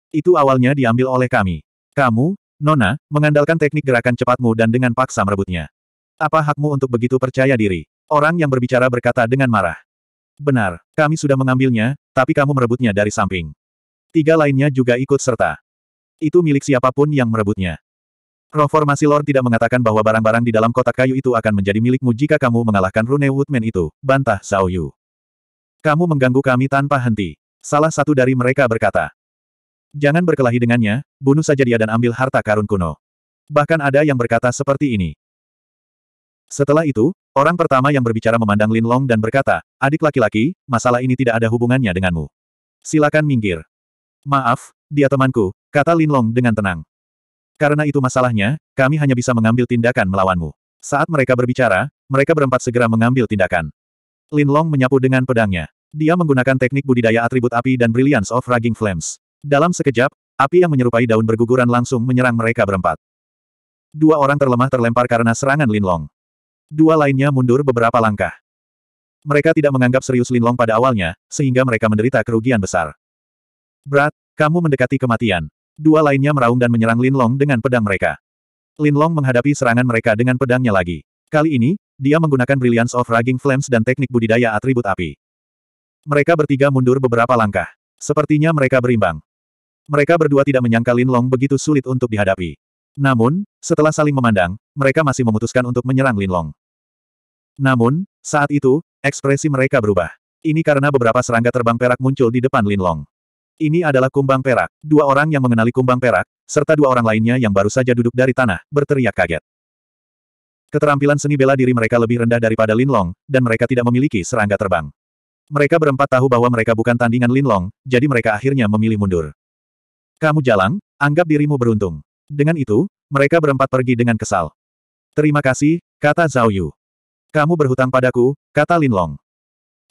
Itu awalnya diambil oleh kami. Kamu, Nona, mengandalkan teknik gerakan cepatmu dan dengan paksa merebutnya. Apa hakmu untuk begitu percaya diri? Orang yang berbicara berkata dengan marah. Benar, kami sudah mengambilnya, tapi kamu merebutnya dari samping. Tiga lainnya juga ikut serta. Itu milik siapapun yang merebutnya. Reformasi Lord tidak mengatakan bahwa barang-barang di dalam kotak kayu itu akan menjadi milikmu jika kamu mengalahkan Rune Woodman itu, bantah Zhao Yu. Kamu mengganggu kami tanpa henti. Salah satu dari mereka berkata. Jangan berkelahi dengannya, bunuh saja dia dan ambil harta karun kuno. Bahkan ada yang berkata seperti ini. Setelah itu, orang pertama yang berbicara memandang Lin Long dan berkata, adik laki-laki, masalah ini tidak ada hubungannya denganmu. Silakan minggir. Maaf, dia temanku, kata Lin Long dengan tenang. Karena itu masalahnya, kami hanya bisa mengambil tindakan melawanmu. Saat mereka berbicara, mereka berempat segera mengambil tindakan. Lin Long menyapu dengan pedangnya. Dia menggunakan teknik budidaya atribut api dan Brilliance of Raging Flames. Dalam sekejap, api yang menyerupai daun berguguran langsung menyerang mereka berempat. Dua orang terlemah terlempar karena serangan Lin Long. Dua lainnya mundur beberapa langkah. Mereka tidak menganggap serius Lin Long pada awalnya, sehingga mereka menderita kerugian besar. Berat, kamu mendekati kematian. Dua lainnya meraung dan menyerang Lin Long dengan pedang mereka. Lin Long menghadapi serangan mereka dengan pedangnya lagi. Kali ini, dia menggunakan Brilliance of Raging Flames dan teknik budidaya atribut api. Mereka bertiga mundur beberapa langkah. Sepertinya mereka berimbang. Mereka berdua tidak menyangka Lin Long begitu sulit untuk dihadapi. Namun, setelah saling memandang, mereka masih memutuskan untuk menyerang Lin Long. Namun, saat itu, ekspresi mereka berubah. Ini karena beberapa serangga terbang perak muncul di depan Lin Long. Ini adalah kumbang perak. Dua orang yang mengenali kumbang perak, serta dua orang lainnya yang baru saja duduk dari tanah, berteriak kaget. Keterampilan seni bela diri mereka lebih rendah daripada Linlong, dan mereka tidak memiliki serangga terbang. Mereka berempat tahu bahwa mereka bukan tandingan Linlong, jadi mereka akhirnya memilih mundur. Kamu jalan, anggap dirimu beruntung. Dengan itu, mereka berempat pergi dengan kesal. Terima kasih, kata Zhao Yu. Kamu berhutang padaku, kata Linlong.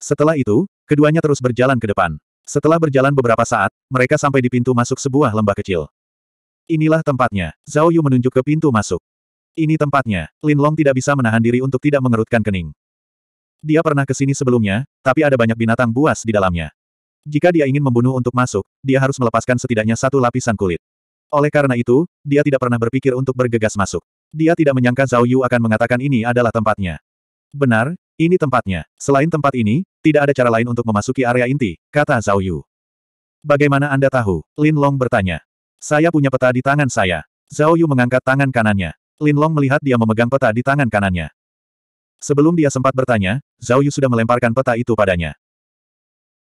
Setelah itu, keduanya terus berjalan ke depan. Setelah berjalan beberapa saat, mereka sampai di pintu masuk sebuah lembah kecil. Inilah tempatnya. Zhao Yu menunjuk ke pintu masuk. Ini tempatnya. Lin Long tidak bisa menahan diri untuk tidak mengerutkan kening. Dia pernah ke sini sebelumnya, tapi ada banyak binatang buas di dalamnya. Jika dia ingin membunuh untuk masuk, dia harus melepaskan setidaknya satu lapisan kulit. Oleh karena itu, dia tidak pernah berpikir untuk bergegas masuk. Dia tidak menyangka Zhao Yu akan mengatakan ini adalah tempatnya. Benar, ini tempatnya. Selain tempat ini, tidak ada cara lain untuk memasuki area inti, kata Zhao Yu. Bagaimana Anda tahu? Lin Long bertanya. Saya punya peta di tangan saya. Zhao Yu mengangkat tangan kanannya. Lin Long melihat dia memegang peta di tangan kanannya. Sebelum dia sempat bertanya, Zhao Yu sudah melemparkan peta itu padanya.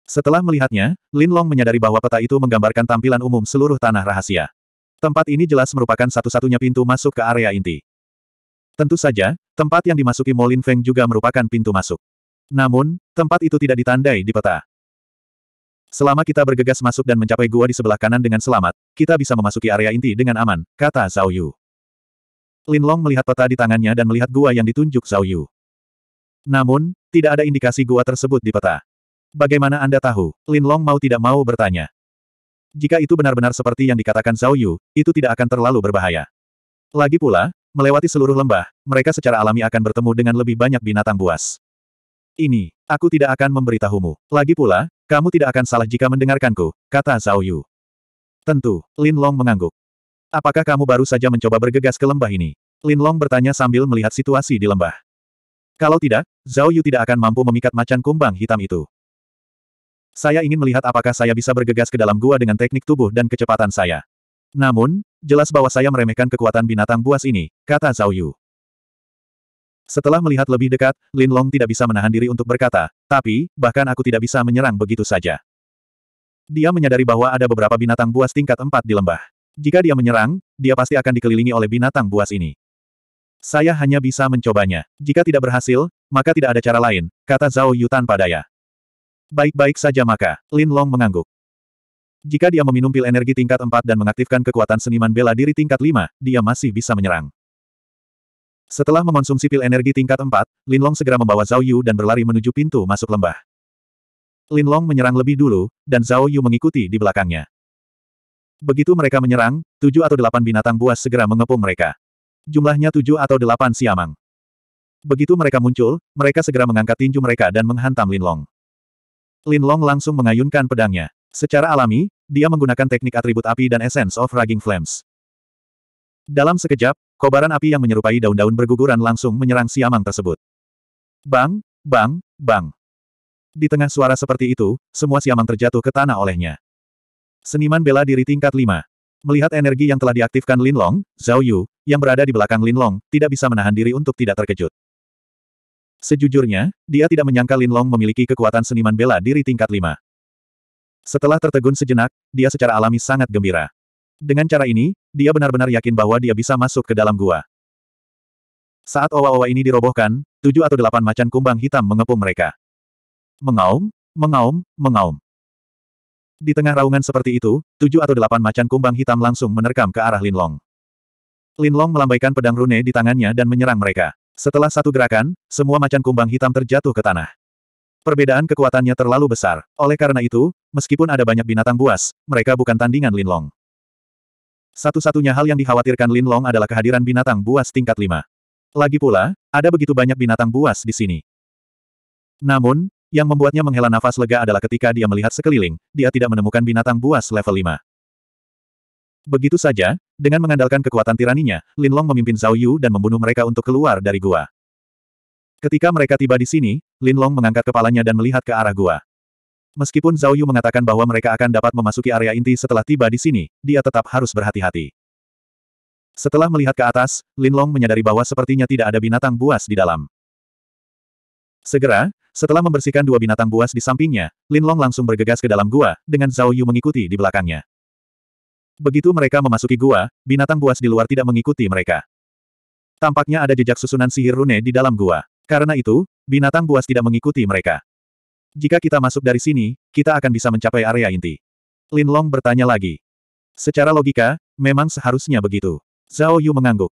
Setelah melihatnya, Lin Long menyadari bahwa peta itu menggambarkan tampilan umum seluruh tanah rahasia. Tempat ini jelas merupakan satu-satunya pintu masuk ke area inti. Tentu saja, tempat yang dimasuki Lin Feng juga merupakan pintu masuk. Namun, tempat itu tidak ditandai di peta. Selama kita bergegas masuk dan mencapai gua di sebelah kanan dengan selamat, kita bisa memasuki area inti dengan aman, kata Zhao Yu. Lin Long melihat peta di tangannya dan melihat gua yang ditunjuk Zhao Yu. Namun, tidak ada indikasi gua tersebut di peta. Bagaimana Anda tahu? Lin Long mau tidak mau bertanya. Jika itu benar-benar seperti yang dikatakan Zhao Yu, itu tidak akan terlalu berbahaya. Lagi pula, melewati seluruh lembah, mereka secara alami akan bertemu dengan lebih banyak binatang buas. Ini, aku tidak akan memberitahumu. Lagi pula, kamu tidak akan salah jika mendengarkanku, kata Zhao Yu. Tentu, Lin Long mengangguk. Apakah kamu baru saja mencoba bergegas ke lembah ini? Lin Long bertanya sambil melihat situasi di lembah. Kalau tidak, Zhao Yu tidak akan mampu memikat macan kumbang hitam itu. Saya ingin melihat apakah saya bisa bergegas ke dalam gua dengan teknik tubuh dan kecepatan saya. Namun, jelas bahwa saya meremehkan kekuatan binatang buas ini, kata Zhao Yu. Setelah melihat lebih dekat, Lin Long tidak bisa menahan diri untuk berkata, tapi, bahkan aku tidak bisa menyerang begitu saja. Dia menyadari bahwa ada beberapa binatang buas tingkat 4 di lembah. Jika dia menyerang, dia pasti akan dikelilingi oleh binatang buas ini. Saya hanya bisa mencobanya. Jika tidak berhasil, maka tidak ada cara lain, kata Zhao Yu tanpa daya. Baik-baik saja maka, Lin Long mengangguk. Jika dia meminum pil energi tingkat 4 dan mengaktifkan kekuatan seniman bela diri tingkat 5, dia masih bisa menyerang. Setelah mengonsumsi pil energi tingkat 4, Lin Long segera membawa Zhao Yu dan berlari menuju pintu masuk lembah. Lin Long menyerang lebih dulu, dan Zhao Yu mengikuti di belakangnya. Begitu mereka menyerang, tujuh atau delapan binatang buas segera mengepung mereka. Jumlahnya tujuh atau delapan siamang. Begitu mereka muncul, mereka segera mengangkat tinju mereka dan menghantam Linlong. Linlong langsung mengayunkan pedangnya. Secara alami, dia menggunakan teknik atribut api dan essence of raging flames. Dalam sekejap, kobaran api yang menyerupai daun-daun berguguran langsung menyerang siamang tersebut. Bang, bang, bang. Di tengah suara seperti itu, semua siamang terjatuh ke tanah olehnya. Seniman bela diri tingkat 5. Melihat energi yang telah diaktifkan Lin Long, Zhao Yu, yang berada di belakang Lin Long, tidak bisa menahan diri untuk tidak terkejut. Sejujurnya, dia tidak menyangka Lin Long memiliki kekuatan seniman bela diri tingkat 5. Setelah tertegun sejenak, dia secara alami sangat gembira. Dengan cara ini, dia benar-benar yakin bahwa dia bisa masuk ke dalam gua. Saat owa-owa ini dirobohkan, tujuh atau delapan macan kumbang hitam mengepung mereka. Mengaum, mengaum, mengaum. Di tengah raungan seperti itu, tujuh atau delapan macan kumbang hitam langsung menerkam ke arah Linlong. Linlong melambaikan pedang rune di tangannya dan menyerang mereka. Setelah satu gerakan, semua macan kumbang hitam terjatuh ke tanah. Perbedaan kekuatannya terlalu besar. Oleh karena itu, meskipun ada banyak binatang buas, mereka bukan tandingan Linlong. Satu-satunya hal yang dikhawatirkan Linlong adalah kehadiran binatang buas tingkat lima. Lagi pula, ada begitu banyak binatang buas di sini. Namun, yang membuatnya menghela nafas lega adalah ketika dia melihat sekeliling, dia tidak menemukan binatang buas level 5. Begitu saja, dengan mengandalkan kekuatan tiraninya, Lin Long memimpin Zhao Yu dan membunuh mereka untuk keluar dari gua. Ketika mereka tiba di sini, Lin Long mengangkat kepalanya dan melihat ke arah gua. Meskipun Zhao Yu mengatakan bahwa mereka akan dapat memasuki area inti setelah tiba di sini, dia tetap harus berhati-hati. Setelah melihat ke atas, Lin Long menyadari bahwa sepertinya tidak ada binatang buas di dalam. Segera, setelah membersihkan dua binatang buas di sampingnya, Lin Long langsung bergegas ke dalam gua, dengan Zhao Yu mengikuti di belakangnya. Begitu mereka memasuki gua, binatang buas di luar tidak mengikuti mereka. Tampaknya ada jejak susunan sihir rune di dalam gua. Karena itu, binatang buas tidak mengikuti mereka. Jika kita masuk dari sini, kita akan bisa mencapai area inti. Lin Long bertanya lagi. Secara logika, memang seharusnya begitu. Zhao Yu mengangguk.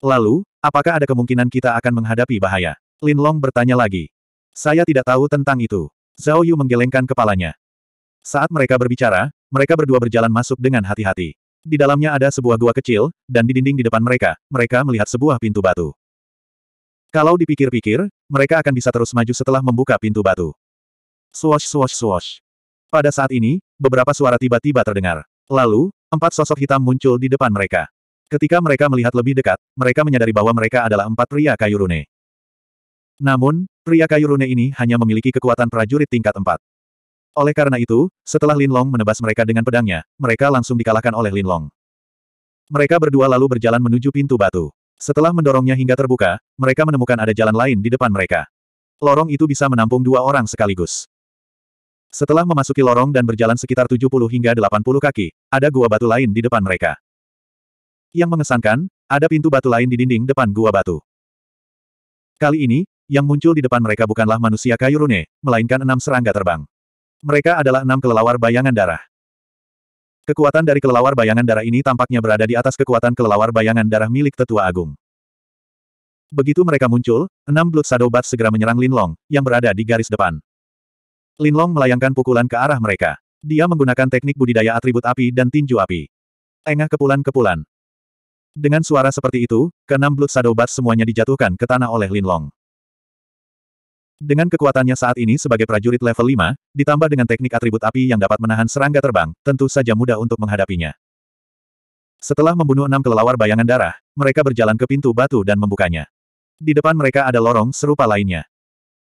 Lalu, apakah ada kemungkinan kita akan menghadapi bahaya? Lin Long bertanya lagi. Saya tidak tahu tentang itu. Zhao Yu menggelengkan kepalanya. Saat mereka berbicara, mereka berdua berjalan masuk dengan hati-hati. Di dalamnya ada sebuah gua kecil, dan di dinding di depan mereka, mereka melihat sebuah pintu batu. Kalau dipikir-pikir, mereka akan bisa terus maju setelah membuka pintu batu. Swash swash swash. Pada saat ini, beberapa suara tiba-tiba terdengar. Lalu, empat sosok hitam muncul di depan mereka. Ketika mereka melihat lebih dekat, mereka menyadari bahwa mereka adalah empat pria kayu rune. Namun, pria kayu rune ini hanya memiliki kekuatan prajurit tingkat 4. Oleh karena itu, setelah Lin Long menebas mereka dengan pedangnya, mereka langsung dikalahkan oleh Lin Long. Mereka berdua lalu berjalan menuju pintu batu. Setelah mendorongnya hingga terbuka, mereka menemukan ada jalan lain di depan mereka. Lorong itu bisa menampung dua orang sekaligus. Setelah memasuki lorong dan berjalan sekitar 70 hingga 80 kaki, ada gua batu lain di depan mereka. Yang mengesankan, ada pintu batu lain di dinding depan gua batu. Kali ini, yang muncul di depan mereka bukanlah manusia kayu rune, melainkan enam serangga terbang. Mereka adalah enam kelelawar bayangan darah. Kekuatan dari kelelawar bayangan darah ini tampaknya berada di atas kekuatan kelelawar bayangan darah milik tetua agung. Begitu mereka muncul, enam Blood Shadow Bat segera menyerang Linlong, yang berada di garis depan. Linlong melayangkan pukulan ke arah mereka. Dia menggunakan teknik budidaya atribut api dan tinju api. Engah kepulan-kepulan. Dengan suara seperti itu, keenam Blood Shadow Bat semuanya dijatuhkan ke tanah oleh Linlong. Dengan kekuatannya saat ini sebagai prajurit level 5, ditambah dengan teknik atribut api yang dapat menahan serangga terbang, tentu saja mudah untuk menghadapinya. Setelah membunuh enam kelelawar bayangan darah, mereka berjalan ke pintu batu dan membukanya. Di depan mereka ada lorong serupa lainnya.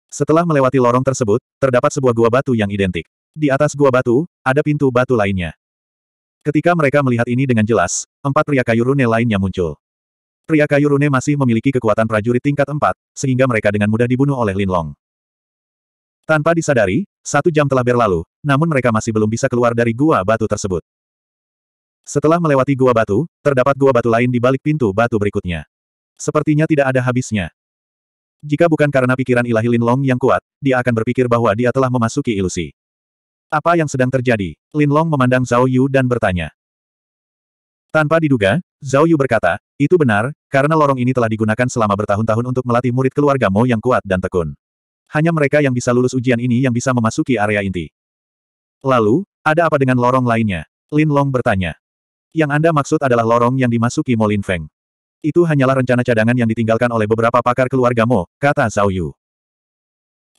Setelah melewati lorong tersebut, terdapat sebuah gua batu yang identik. Di atas gua batu, ada pintu batu lainnya. Ketika mereka melihat ini dengan jelas, empat pria kayu rune lainnya muncul. Pria kayu rune masih memiliki kekuatan prajurit tingkat 4, sehingga mereka dengan mudah dibunuh oleh Lin Long. Tanpa disadari, satu jam telah berlalu, namun mereka masih belum bisa keluar dari gua batu tersebut. Setelah melewati gua batu, terdapat gua batu lain di balik pintu batu berikutnya. Sepertinya tidak ada habisnya. Jika bukan karena pikiran ilahi Lin Long yang kuat, dia akan berpikir bahwa dia telah memasuki ilusi. Apa yang sedang terjadi? Lin Long memandang Zhao Yu dan bertanya. Tanpa diduga, Zhao Yu berkata, itu benar, karena lorong ini telah digunakan selama bertahun-tahun untuk melatih murid keluarga Mo yang kuat dan tekun. Hanya mereka yang bisa lulus ujian ini yang bisa memasuki area inti. Lalu, ada apa dengan lorong lainnya? Lin Long bertanya. Yang Anda maksud adalah lorong yang dimasuki Mo Lin Feng. Itu hanyalah rencana cadangan yang ditinggalkan oleh beberapa pakar keluarga Mo, kata Zhao Yu.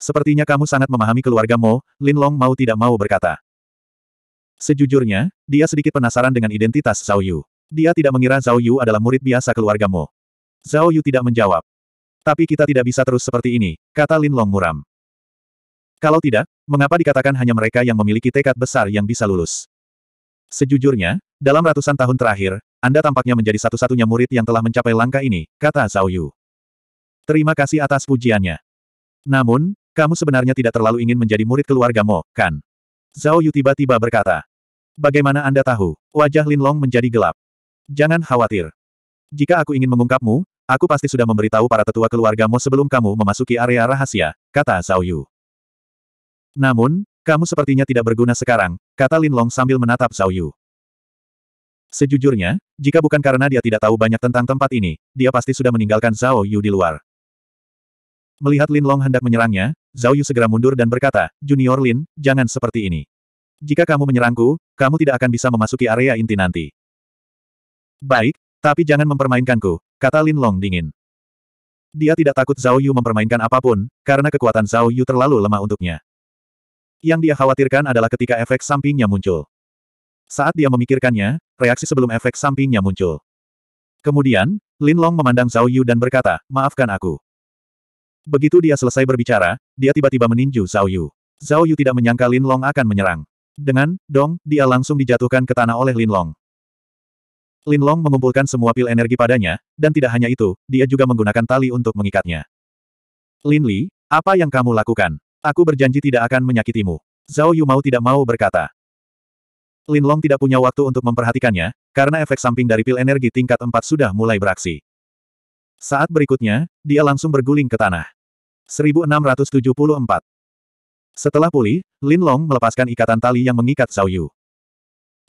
Sepertinya kamu sangat memahami keluarga Mo, Lin Long mau tidak mau berkata. Sejujurnya, dia sedikit penasaran dengan identitas Zhao Yu. Dia tidak mengira Zhao Yu adalah murid biasa keluargamu. Zhao Yu tidak menjawab. Tapi kita tidak bisa terus seperti ini, kata Lin Long muram. Kalau tidak, mengapa dikatakan hanya mereka yang memiliki tekad besar yang bisa lulus? Sejujurnya, dalam ratusan tahun terakhir, Anda tampaknya menjadi satu-satunya murid yang telah mencapai langkah ini, kata Zhao Yu. Terima kasih atas pujiannya. Namun, kamu sebenarnya tidak terlalu ingin menjadi murid keluargamu, kan? Zhao Yu tiba-tiba berkata. Bagaimana Anda tahu? Wajah Lin Long menjadi gelap. Jangan khawatir. Jika aku ingin mengungkapmu, aku pasti sudah memberitahu para tetua keluargamu sebelum kamu memasuki area rahasia, kata Zhao Yu. Namun, kamu sepertinya tidak berguna sekarang, kata Lin Long sambil menatap Zhao Yu. Sejujurnya, jika bukan karena dia tidak tahu banyak tentang tempat ini, dia pasti sudah meninggalkan Zhao Yu di luar. Melihat Lin Long hendak menyerangnya, Zhao Yu segera mundur dan berkata, Junior Lin, jangan seperti ini. Jika kamu menyerangku, kamu tidak akan bisa memasuki area inti nanti. Baik, tapi jangan mempermainkanku, kata Lin Long dingin. Dia tidak takut Zhao Yu mempermainkan apapun, karena kekuatan Zhao Yu terlalu lemah untuknya. Yang dia khawatirkan adalah ketika efek sampingnya muncul. Saat dia memikirkannya, reaksi sebelum efek sampingnya muncul. Kemudian, Lin Long memandang Zhao Yu dan berkata, maafkan aku. Begitu dia selesai berbicara, dia tiba-tiba meninju Zhao Yu. Zhao Yu tidak menyangka Lin Long akan menyerang. Dengan, dong, dia langsung dijatuhkan ke tanah oleh Lin Long. Lin Long mengumpulkan semua pil energi padanya, dan tidak hanya itu, dia juga menggunakan tali untuk mengikatnya. Lin Li, apa yang kamu lakukan? Aku berjanji tidak akan menyakitimu. Zhao Yu mau tidak mau berkata. Lin Long tidak punya waktu untuk memperhatikannya, karena efek samping dari pil energi tingkat 4 sudah mulai beraksi. Saat berikutnya, dia langsung berguling ke tanah. 1674 Setelah pulih, Lin Long melepaskan ikatan tali yang mengikat Zhao Yu.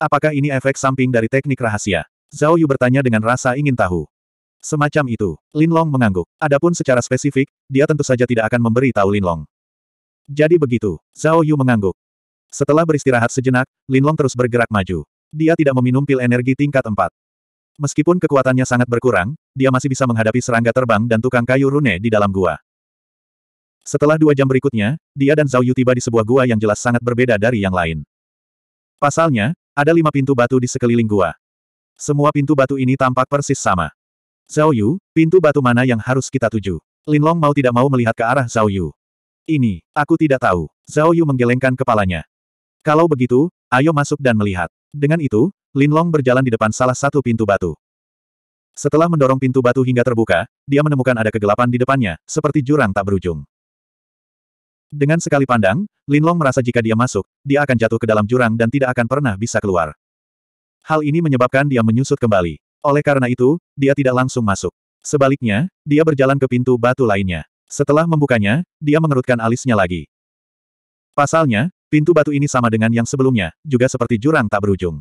Apakah ini efek samping dari teknik rahasia? Zhao Yu bertanya dengan rasa ingin tahu. Semacam itu, Lin Long mengangguk. Adapun secara spesifik, dia tentu saja tidak akan memberi tahu Lin Long. Jadi begitu, Zhao Yu mengangguk. Setelah beristirahat sejenak, Lin Long terus bergerak maju. Dia tidak meminum pil energi tingkat 4. Meskipun kekuatannya sangat berkurang, dia masih bisa menghadapi serangga terbang dan tukang kayu rune di dalam gua. Setelah dua jam berikutnya, dia dan Zhao Yu tiba di sebuah gua yang jelas sangat berbeda dari yang lain. Pasalnya, ada lima pintu batu di sekeliling gua. Semua pintu batu ini tampak persis sama. Zhao Yu, pintu batu mana yang harus kita tuju? Linlong mau tidak mau melihat ke arah Zhao Yu. Ini, aku tidak tahu. Zhao Yu menggelengkan kepalanya. Kalau begitu, ayo masuk dan melihat. Dengan itu, Linlong berjalan di depan salah satu pintu batu. Setelah mendorong pintu batu hingga terbuka, dia menemukan ada kegelapan di depannya, seperti jurang tak berujung. Dengan sekali pandang, Linlong merasa jika dia masuk, dia akan jatuh ke dalam jurang dan tidak akan pernah bisa keluar. Hal ini menyebabkan dia menyusut kembali. Oleh karena itu, dia tidak langsung masuk. Sebaliknya, dia berjalan ke pintu batu lainnya. Setelah membukanya, dia mengerutkan alisnya lagi. Pasalnya, pintu batu ini sama dengan yang sebelumnya, juga seperti jurang tak berujung.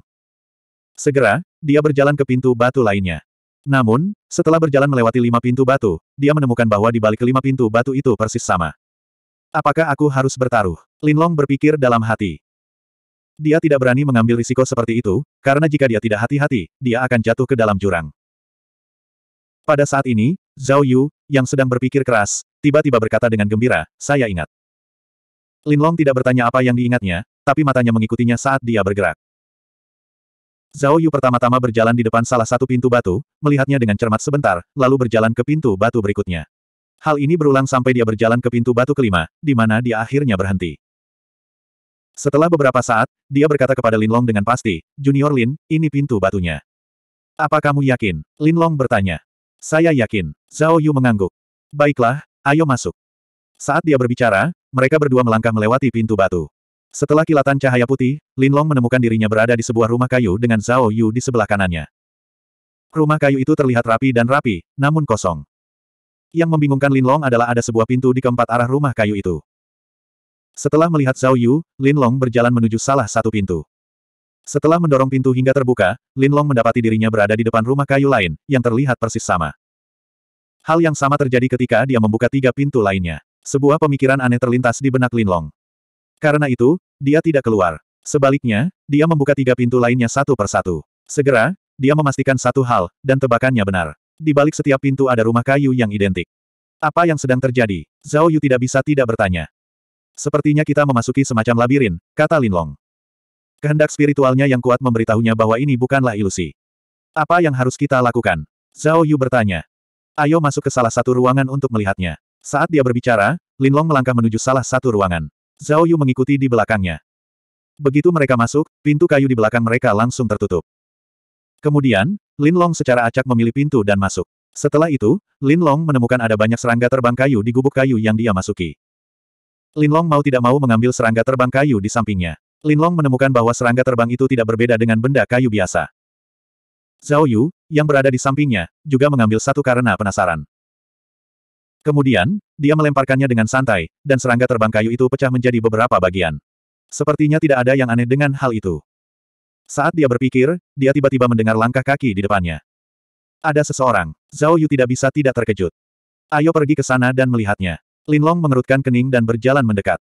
Segera, dia berjalan ke pintu batu lainnya. Namun, setelah berjalan melewati lima pintu batu, dia menemukan bahwa di balik kelima pintu batu itu persis sama. Apakah aku harus bertaruh? Linlong berpikir dalam hati. Dia tidak berani mengambil risiko seperti itu, karena jika dia tidak hati-hati, dia akan jatuh ke dalam jurang. Pada saat ini, Zhao Yu, yang sedang berpikir keras, tiba-tiba berkata dengan gembira, saya ingat. Lin Long tidak bertanya apa yang diingatnya, tapi matanya mengikutinya saat dia bergerak. Zhao Yu pertama-tama berjalan di depan salah satu pintu batu, melihatnya dengan cermat sebentar, lalu berjalan ke pintu batu berikutnya. Hal ini berulang sampai dia berjalan ke pintu batu kelima, di mana dia akhirnya berhenti. Setelah beberapa saat, dia berkata kepada Linlong dengan pasti, Junior Lin, ini pintu batunya. Apa kamu yakin? Linlong bertanya. Saya yakin. Zhao Yu mengangguk. Baiklah, ayo masuk. Saat dia berbicara, mereka berdua melangkah melewati pintu batu. Setelah kilatan cahaya putih, Linlong menemukan dirinya berada di sebuah rumah kayu dengan Zhao Yu di sebelah kanannya. Rumah kayu itu terlihat rapi dan rapi, namun kosong. Yang membingungkan Linlong adalah ada sebuah pintu di keempat arah rumah kayu itu. Setelah melihat Zhao Yu, Lin Long berjalan menuju salah satu pintu. Setelah mendorong pintu hingga terbuka, Lin Long mendapati dirinya berada di depan rumah kayu lain, yang terlihat persis sama. Hal yang sama terjadi ketika dia membuka tiga pintu lainnya. Sebuah pemikiran aneh terlintas di benak Lin Long. Karena itu, dia tidak keluar. Sebaliknya, dia membuka tiga pintu lainnya satu persatu. Segera, dia memastikan satu hal, dan tebakannya benar. Di balik setiap pintu ada rumah kayu yang identik. Apa yang sedang terjadi? Zhao Yu tidak bisa tidak bertanya. Sepertinya kita memasuki semacam labirin, kata Linlong. Kehendak spiritualnya yang kuat memberitahunya bahwa ini bukanlah ilusi. Apa yang harus kita lakukan? Zhao Yu bertanya. Ayo masuk ke salah satu ruangan untuk melihatnya. Saat dia berbicara, Linlong melangkah menuju salah satu ruangan. Zhao Yu mengikuti di belakangnya. Begitu mereka masuk, pintu kayu di belakang mereka langsung tertutup. Kemudian, Linlong secara acak memilih pintu dan masuk. Setelah itu, Linlong menemukan ada banyak serangga terbang kayu di gubuk kayu yang dia masuki. Linlong mau tidak mau mengambil serangga terbang kayu di sampingnya. Linlong menemukan bahwa serangga terbang itu tidak berbeda dengan benda kayu biasa. Zhao Yu, yang berada di sampingnya, juga mengambil satu karena penasaran. Kemudian, dia melemparkannya dengan santai, dan serangga terbang kayu itu pecah menjadi beberapa bagian. Sepertinya tidak ada yang aneh dengan hal itu. Saat dia berpikir, dia tiba-tiba mendengar langkah kaki di depannya. Ada seseorang. Zhao Yu tidak bisa tidak terkejut. Ayo pergi ke sana dan melihatnya. Linlong mengerutkan kening dan berjalan mendekat.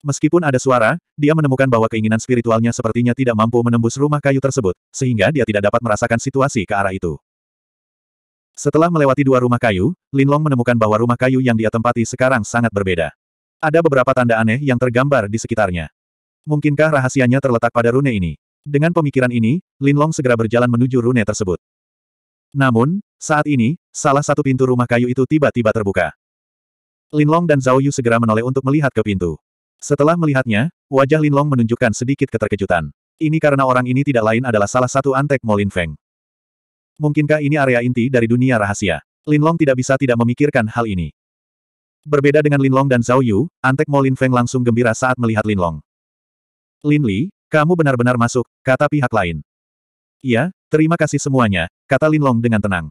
Meskipun ada suara, dia menemukan bahwa keinginan spiritualnya sepertinya tidak mampu menembus rumah kayu tersebut, sehingga dia tidak dapat merasakan situasi ke arah itu. Setelah melewati dua rumah kayu, Linlong menemukan bahwa rumah kayu yang dia tempati sekarang sangat berbeda. Ada beberapa tanda aneh yang tergambar di sekitarnya. Mungkinkah rahasianya terletak pada rune ini? Dengan pemikiran ini, Linlong segera berjalan menuju rune tersebut. Namun, saat ini, salah satu pintu rumah kayu itu tiba-tiba terbuka. Linlong dan Zhao Yu segera menoleh untuk melihat ke pintu. Setelah melihatnya, wajah Linlong menunjukkan sedikit keterkejutan. Ini karena orang ini tidak lain adalah salah satu antek Molin Feng. Mungkinkah ini area inti dari dunia rahasia? Linlong tidak bisa tidak memikirkan hal ini. Berbeda dengan Linlong dan Zhao Yu, antek Molin Feng langsung gembira saat melihat Linlong. Lin Li, kamu benar-benar masuk, kata pihak lain. Iya, terima kasih semuanya, kata Linlong dengan tenang.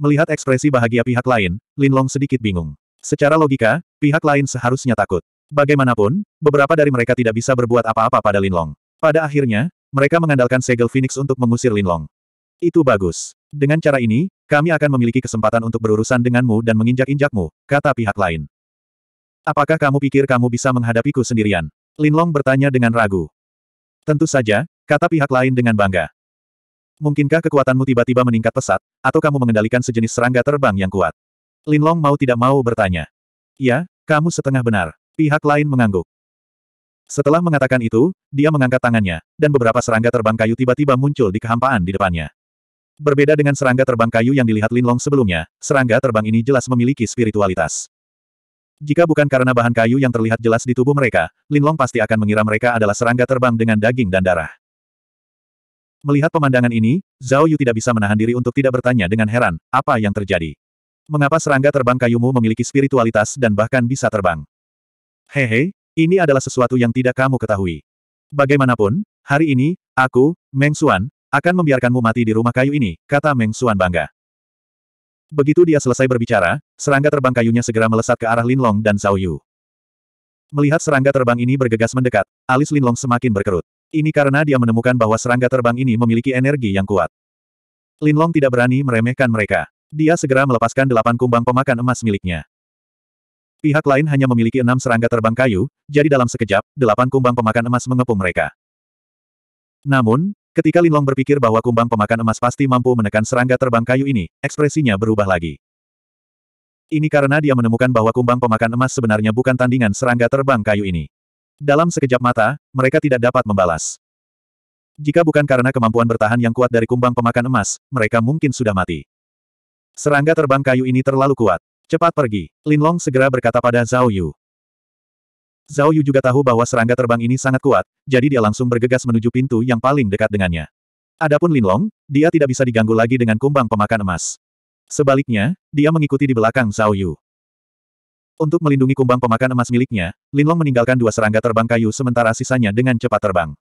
Melihat ekspresi bahagia pihak lain, Linlong sedikit bingung. Secara logika, pihak lain seharusnya takut. Bagaimanapun, beberapa dari mereka tidak bisa berbuat apa-apa pada Linlong. Pada akhirnya, mereka mengandalkan segel Phoenix untuk mengusir Linlong. Itu bagus. Dengan cara ini, kami akan memiliki kesempatan untuk berurusan denganmu dan menginjak-injakmu, kata pihak lain. Apakah kamu pikir kamu bisa menghadapiku sendirian? Linlong bertanya dengan ragu. Tentu saja, kata pihak lain dengan bangga. Mungkinkah kekuatanmu tiba-tiba meningkat pesat, atau kamu mengendalikan sejenis serangga terbang yang kuat? Linlong mau tidak mau bertanya. Ya, kamu setengah benar. Pihak lain mengangguk. Setelah mengatakan itu, dia mengangkat tangannya, dan beberapa serangga terbang kayu tiba-tiba muncul di kehampaan di depannya. Berbeda dengan serangga terbang kayu yang dilihat Linlong sebelumnya, serangga terbang ini jelas memiliki spiritualitas. Jika bukan karena bahan kayu yang terlihat jelas di tubuh mereka, Linlong pasti akan mengira mereka adalah serangga terbang dengan daging dan darah. Melihat pemandangan ini, Zhao Yu tidak bisa menahan diri untuk tidak bertanya dengan heran, apa yang terjadi. Mengapa serangga terbang kayumu memiliki spiritualitas dan bahkan bisa terbang? Hehe, ini adalah sesuatu yang tidak kamu ketahui. Bagaimanapun, hari ini, aku, Meng Xuan, akan membiarkanmu mati di rumah kayu ini, kata Meng Xuan bangga. Begitu dia selesai berbicara, serangga terbang kayunya segera melesat ke arah Linlong dan Zhao Yu. Melihat serangga terbang ini bergegas mendekat, alis Linlong semakin berkerut. Ini karena dia menemukan bahwa serangga terbang ini memiliki energi yang kuat. Linlong tidak berani meremehkan mereka. Dia segera melepaskan delapan kumbang pemakan emas miliknya. Pihak lain hanya memiliki enam serangga terbang kayu, jadi dalam sekejap, delapan kumbang pemakan emas mengepung mereka. Namun, ketika Linlong berpikir bahwa kumbang pemakan emas pasti mampu menekan serangga terbang kayu ini, ekspresinya berubah lagi. Ini karena dia menemukan bahwa kumbang pemakan emas sebenarnya bukan tandingan serangga terbang kayu ini. Dalam sekejap mata, mereka tidak dapat membalas. Jika bukan karena kemampuan bertahan yang kuat dari kumbang pemakan emas, mereka mungkin sudah mati. Serangga terbang kayu ini terlalu kuat. Cepat pergi. Linlong segera berkata pada Zhao Yu. Zhao Yu juga tahu bahwa serangga terbang ini sangat kuat, jadi dia langsung bergegas menuju pintu yang paling dekat dengannya. Adapun Linlong, dia tidak bisa diganggu lagi dengan kumbang pemakan emas. Sebaliknya, dia mengikuti di belakang Zhao Yu. Untuk melindungi kumbang pemakan emas miliknya, Linlong meninggalkan dua serangga terbang kayu sementara sisanya dengan cepat terbang.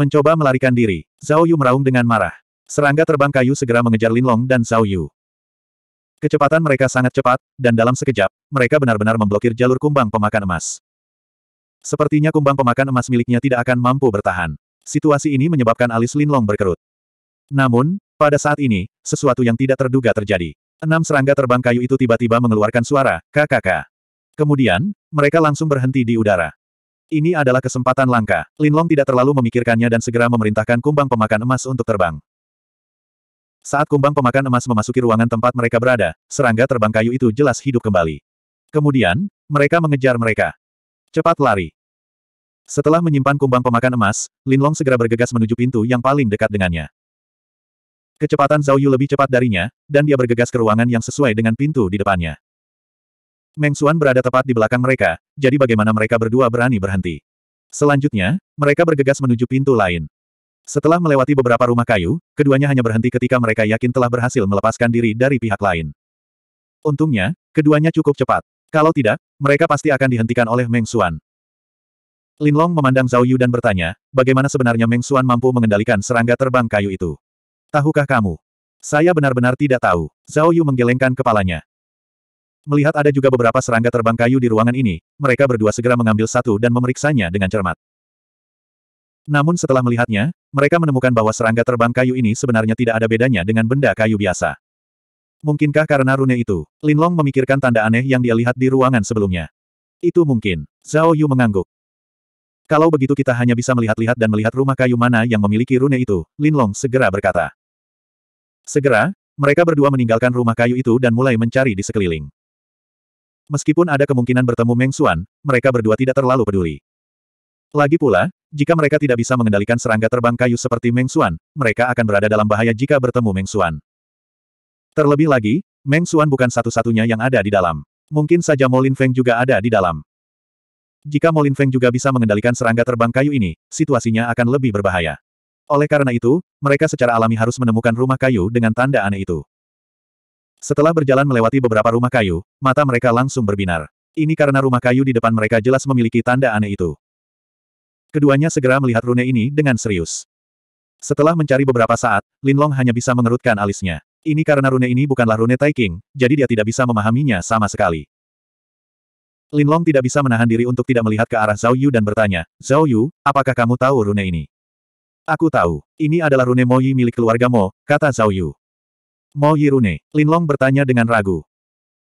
Mencoba melarikan diri, Zhao Yu meraung dengan marah. Serangga terbang kayu segera mengejar Linlong dan Zhao Yu. Kecepatan mereka sangat cepat, dan dalam sekejap, mereka benar-benar memblokir jalur kumbang pemakan emas. Sepertinya kumbang pemakan emas miliknya tidak akan mampu bertahan. Situasi ini menyebabkan alis Linlong berkerut. Namun, pada saat ini, sesuatu yang tidak terduga terjadi. Enam serangga terbang kayu itu tiba-tiba mengeluarkan suara, KKK. Kemudian, mereka langsung berhenti di udara. Ini adalah kesempatan langka. Linlong tidak terlalu memikirkannya dan segera memerintahkan kumbang pemakan emas untuk terbang. Saat kumbang pemakan emas memasuki ruangan tempat mereka berada, serangga terbang kayu itu jelas hidup kembali. Kemudian, mereka mengejar mereka. Cepat lari. Setelah menyimpan kumbang pemakan emas, Linlong segera bergegas menuju pintu yang paling dekat dengannya. Kecepatan Zhao Yu lebih cepat darinya, dan dia bergegas ke ruangan yang sesuai dengan pintu di depannya. Meng Xuan berada tepat di belakang mereka, jadi bagaimana mereka berdua berani berhenti. Selanjutnya, mereka bergegas menuju pintu lain. Setelah melewati beberapa rumah kayu, keduanya hanya berhenti ketika mereka yakin telah berhasil melepaskan diri dari pihak lain. Untungnya, keduanya cukup cepat. Kalau tidak, mereka pasti akan dihentikan oleh Meng Xuan. Lin Long memandang Zhao Yu dan bertanya, bagaimana sebenarnya Meng Xuan mampu mengendalikan serangga terbang kayu itu? Tahukah kamu? Saya benar-benar tidak tahu. Zhao Yu menggelengkan kepalanya. Melihat ada juga beberapa serangga terbang kayu di ruangan ini, mereka berdua segera mengambil satu dan memeriksanya dengan cermat. Namun setelah melihatnya, mereka menemukan bahwa serangga terbang kayu ini sebenarnya tidak ada bedanya dengan benda kayu biasa. Mungkinkah karena rune itu, Lin Long memikirkan tanda aneh yang dia lihat di ruangan sebelumnya. Itu mungkin. Zhao Yu mengangguk. Kalau begitu kita hanya bisa melihat-lihat dan melihat rumah kayu mana yang memiliki rune itu, Lin Long segera berkata. Segera, mereka berdua meninggalkan rumah kayu itu dan mulai mencari di sekeliling. Meskipun ada kemungkinan bertemu Meng Xuan, mereka berdua tidak terlalu peduli. Lagi pula, jika mereka tidak bisa mengendalikan serangga terbang kayu seperti Meng Xuan, mereka akan berada dalam bahaya jika bertemu Meng Xuan. Terlebih lagi, Meng Xuan bukan satu-satunya yang ada di dalam. Mungkin saja Molin Feng juga ada di dalam. Jika Molin Feng juga bisa mengendalikan serangga terbang kayu ini, situasinya akan lebih berbahaya. Oleh karena itu, mereka secara alami harus menemukan rumah kayu dengan tanda aneh itu. Setelah berjalan melewati beberapa rumah kayu, mata mereka langsung berbinar. Ini karena rumah kayu di depan mereka jelas memiliki tanda aneh itu. Keduanya segera melihat rune ini dengan serius. Setelah mencari beberapa saat, Linlong hanya bisa mengerutkan alisnya. Ini karena rune ini bukanlah rune Taiking, jadi dia tidak bisa memahaminya sama sekali. Linlong tidak bisa menahan diri untuk tidak melihat ke arah Zhao Yu dan bertanya, Zhao Yu, apakah kamu tahu rune ini? Aku tahu, ini adalah rune Yi milik keluarga Mo, kata Zhao Yu. Yi rune, Linlong bertanya dengan ragu.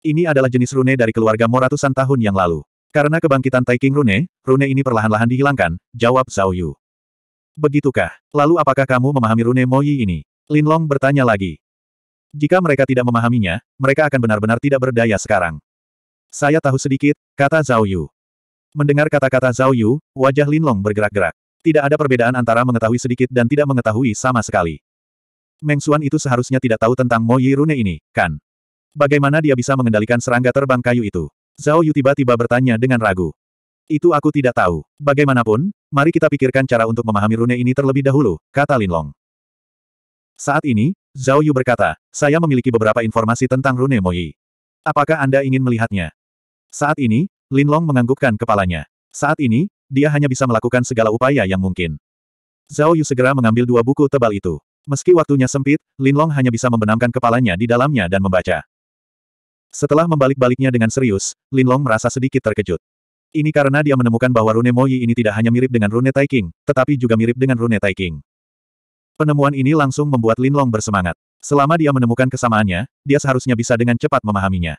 Ini adalah jenis rune dari keluarga Mo ratusan tahun yang lalu. Karena kebangkitan Taiking Rune, Rune ini perlahan-lahan dihilangkan, jawab Zhao Yu. Begitukah? Lalu apakah kamu memahami Rune Moyi ini? Lin Long bertanya lagi. Jika mereka tidak memahaminya, mereka akan benar-benar tidak berdaya sekarang. Saya tahu sedikit, kata Zhao Yu. Mendengar kata-kata Zhao Yu, wajah Lin Long bergerak-gerak. Tidak ada perbedaan antara mengetahui sedikit dan tidak mengetahui sama sekali. Meng Xuan itu seharusnya tidak tahu tentang Moyi Rune ini, kan? Bagaimana dia bisa mengendalikan serangga terbang kayu itu? Zhao Yu tiba-tiba bertanya dengan ragu. Itu aku tidak tahu. Bagaimanapun, mari kita pikirkan cara untuk memahami rune ini terlebih dahulu, kata Lin Long. Saat ini, Zhao Yu berkata, saya memiliki beberapa informasi tentang rune Moyi. Apakah Anda ingin melihatnya? Saat ini, Lin Long menganggukkan kepalanya. Saat ini, dia hanya bisa melakukan segala upaya yang mungkin. Zhao Yu segera mengambil dua buku tebal itu. Meski waktunya sempit, Lin Long hanya bisa membenamkan kepalanya di dalamnya dan membaca. Setelah membalik-baliknya dengan serius, Lin Long merasa sedikit terkejut. Ini karena dia menemukan bahwa rune Moyi ini tidak hanya mirip dengan rune Taiking, tetapi juga mirip dengan rune Taiking. Penemuan ini langsung membuat Lin Long bersemangat. Selama dia menemukan kesamaannya, dia seharusnya bisa dengan cepat memahaminya.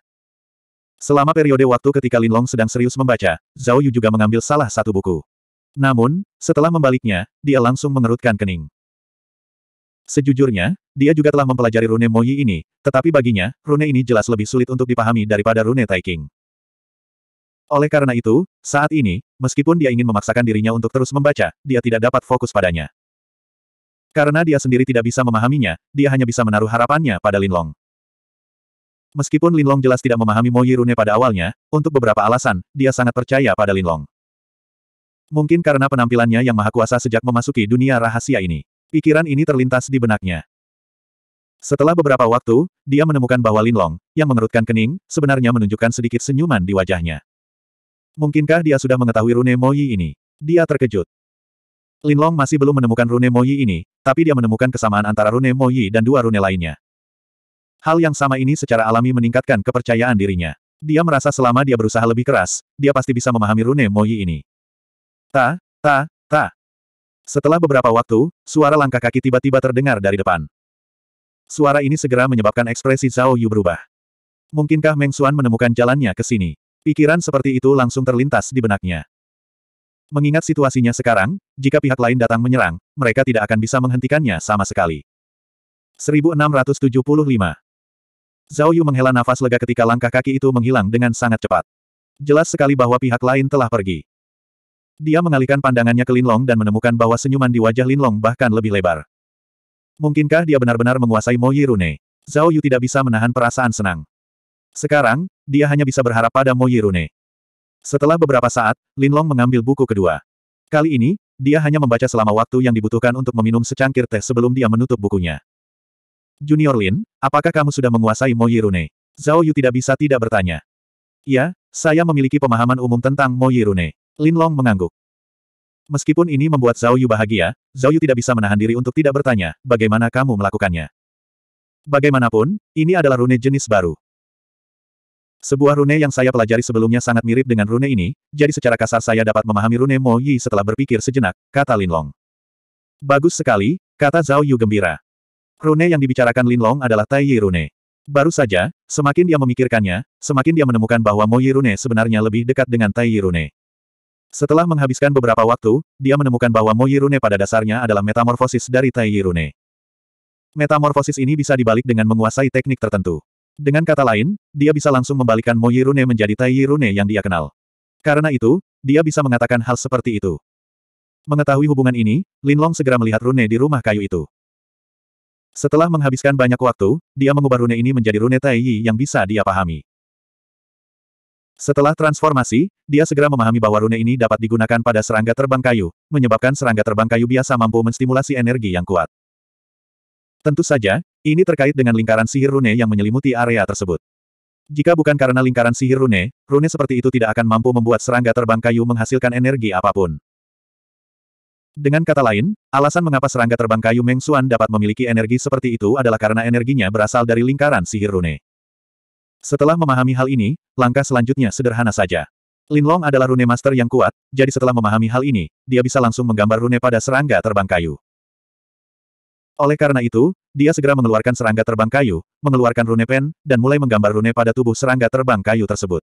Selama periode waktu ketika Lin Long sedang serius membaca, Zhao Yu juga mengambil salah satu buku. Namun, setelah membaliknya, dia langsung mengerutkan kening. Sejujurnya, dia juga telah mempelajari rune Moyi ini, tetapi baginya, rune ini jelas lebih sulit untuk dipahami daripada rune Taiking. Oleh karena itu, saat ini, meskipun dia ingin memaksakan dirinya untuk terus membaca, dia tidak dapat fokus padanya. Karena dia sendiri tidak bisa memahaminya, dia hanya bisa menaruh harapannya pada Linlong. Meskipun Linlong jelas tidak memahami Moyi Rune pada awalnya, untuk beberapa alasan, dia sangat percaya pada Linlong. Mungkin karena penampilannya yang maha kuasa sejak memasuki dunia rahasia ini. Pikiran ini terlintas di benaknya. Setelah beberapa waktu, dia menemukan bahwa Linlong, yang mengerutkan kening, sebenarnya menunjukkan sedikit senyuman di wajahnya. Mungkinkah dia sudah mengetahui rune Moyi ini? Dia terkejut. Linlong masih belum menemukan rune Moyi ini, tapi dia menemukan kesamaan antara rune Moyi dan dua rune lainnya. Hal yang sama ini secara alami meningkatkan kepercayaan dirinya. Dia merasa selama dia berusaha lebih keras, dia pasti bisa memahami rune Moyi ini. Ta, ta, ta. Setelah beberapa waktu, suara langkah kaki tiba-tiba terdengar dari depan. Suara ini segera menyebabkan ekspresi Zhao Yu berubah. Mungkinkah Meng Xuan menemukan jalannya ke sini? Pikiran seperti itu langsung terlintas di benaknya. Mengingat situasinya sekarang, jika pihak lain datang menyerang, mereka tidak akan bisa menghentikannya sama sekali. 1675 Zhao Yu menghela nafas lega ketika langkah kaki itu menghilang dengan sangat cepat. Jelas sekali bahwa pihak lain telah pergi. Dia mengalihkan pandangannya ke Linlong dan menemukan bahwa senyuman di wajah Linlong bahkan lebih lebar. Mungkinkah dia benar-benar menguasai Mo Yirune? Zhao Yu tidak bisa menahan perasaan senang. Sekarang, dia hanya bisa berharap pada Mo Yirune. Setelah beberapa saat, Lin Long mengambil buku kedua. Kali ini, dia hanya membaca selama waktu yang dibutuhkan untuk meminum secangkir teh sebelum dia menutup bukunya. Junior Lin, apakah kamu sudah menguasai Mo Yirune? Zhao Yu tidak bisa tidak bertanya. Ya, saya memiliki pemahaman umum tentang Mo Yirune. Lin Long mengangguk. Meskipun ini membuat Zhao Yu bahagia, Zhao Yu tidak bisa menahan diri untuk tidak bertanya, bagaimana kamu melakukannya. Bagaimanapun, ini adalah rune jenis baru. Sebuah rune yang saya pelajari sebelumnya sangat mirip dengan rune ini, jadi secara kasar saya dapat memahami rune Mo Yi setelah berpikir sejenak, kata Lin Long. Bagus sekali, kata Zhao Yu gembira. Rune yang dibicarakan Lin Long adalah Tai Taiyi Rune. Baru saja, semakin dia memikirkannya, semakin dia menemukan bahwa Mo Yi Rune sebenarnya lebih dekat dengan Tai Taiyi Rune. Setelah menghabiskan beberapa waktu, dia menemukan bahwa Moyirune pada dasarnya adalah metamorfosis dari Taiyirune. Metamorfosis ini bisa dibalik dengan menguasai teknik tertentu. Dengan kata lain, dia bisa langsung membalikkan Moyirune menjadi Taiyirune yang dia kenal. Karena itu, dia bisa mengatakan hal seperti itu. Mengetahui hubungan ini, Linlong segera melihat rune di rumah kayu itu. Setelah menghabiskan banyak waktu, dia mengubah rune ini menjadi rune Taiyi yang bisa dia pahami. Setelah transformasi, dia segera memahami bahwa rune ini dapat digunakan pada serangga terbang kayu, menyebabkan serangga terbang kayu biasa mampu menstimulasi energi yang kuat. Tentu saja, ini terkait dengan lingkaran sihir rune yang menyelimuti area tersebut. Jika bukan karena lingkaran sihir rune, rune seperti itu tidak akan mampu membuat serangga terbang kayu menghasilkan energi apapun. Dengan kata lain, alasan mengapa serangga terbang kayu Meng Xuan dapat memiliki energi seperti itu adalah karena energinya berasal dari lingkaran sihir rune. Setelah memahami hal ini, langkah selanjutnya sederhana saja. Linlong adalah rune master yang kuat, jadi setelah memahami hal ini, dia bisa langsung menggambar rune pada serangga terbang kayu. Oleh karena itu, dia segera mengeluarkan serangga terbang kayu, mengeluarkan rune pen, dan mulai menggambar rune pada tubuh serangga terbang kayu tersebut.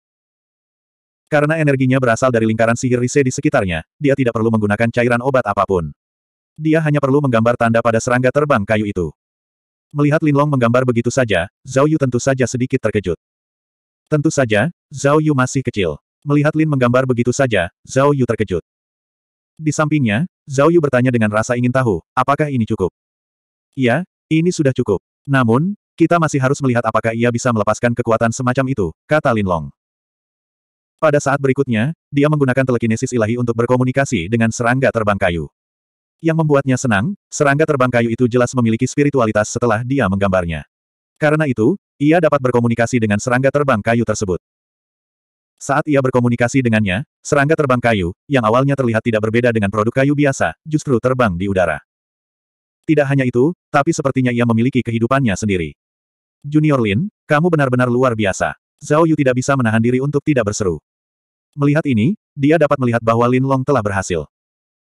Karena energinya berasal dari lingkaran sihir Rise di sekitarnya, dia tidak perlu menggunakan cairan obat apapun. Dia hanya perlu menggambar tanda pada serangga terbang kayu itu. Melihat Linlong menggambar begitu saja, Zhao Yu tentu saja sedikit terkejut. Tentu saja, Zhao Yu masih kecil. Melihat Lin menggambar begitu saja, Zhao Yu terkejut. Di sampingnya, Zhao Yu bertanya dengan rasa ingin tahu, apakah ini cukup? Ya, ini sudah cukup. Namun, kita masih harus melihat apakah ia bisa melepaskan kekuatan semacam itu, kata Linlong. Pada saat berikutnya, dia menggunakan telekinesis ilahi untuk berkomunikasi dengan serangga terbang kayu. Yang membuatnya senang, serangga terbang kayu itu jelas memiliki spiritualitas setelah dia menggambarnya. Karena itu, ia dapat berkomunikasi dengan serangga terbang kayu tersebut. Saat ia berkomunikasi dengannya, serangga terbang kayu, yang awalnya terlihat tidak berbeda dengan produk kayu biasa, justru terbang di udara. Tidak hanya itu, tapi sepertinya ia memiliki kehidupannya sendiri. Junior Lin, kamu benar-benar luar biasa. Zhao Yu tidak bisa menahan diri untuk tidak berseru. Melihat ini, dia dapat melihat bahwa Lin Long telah berhasil.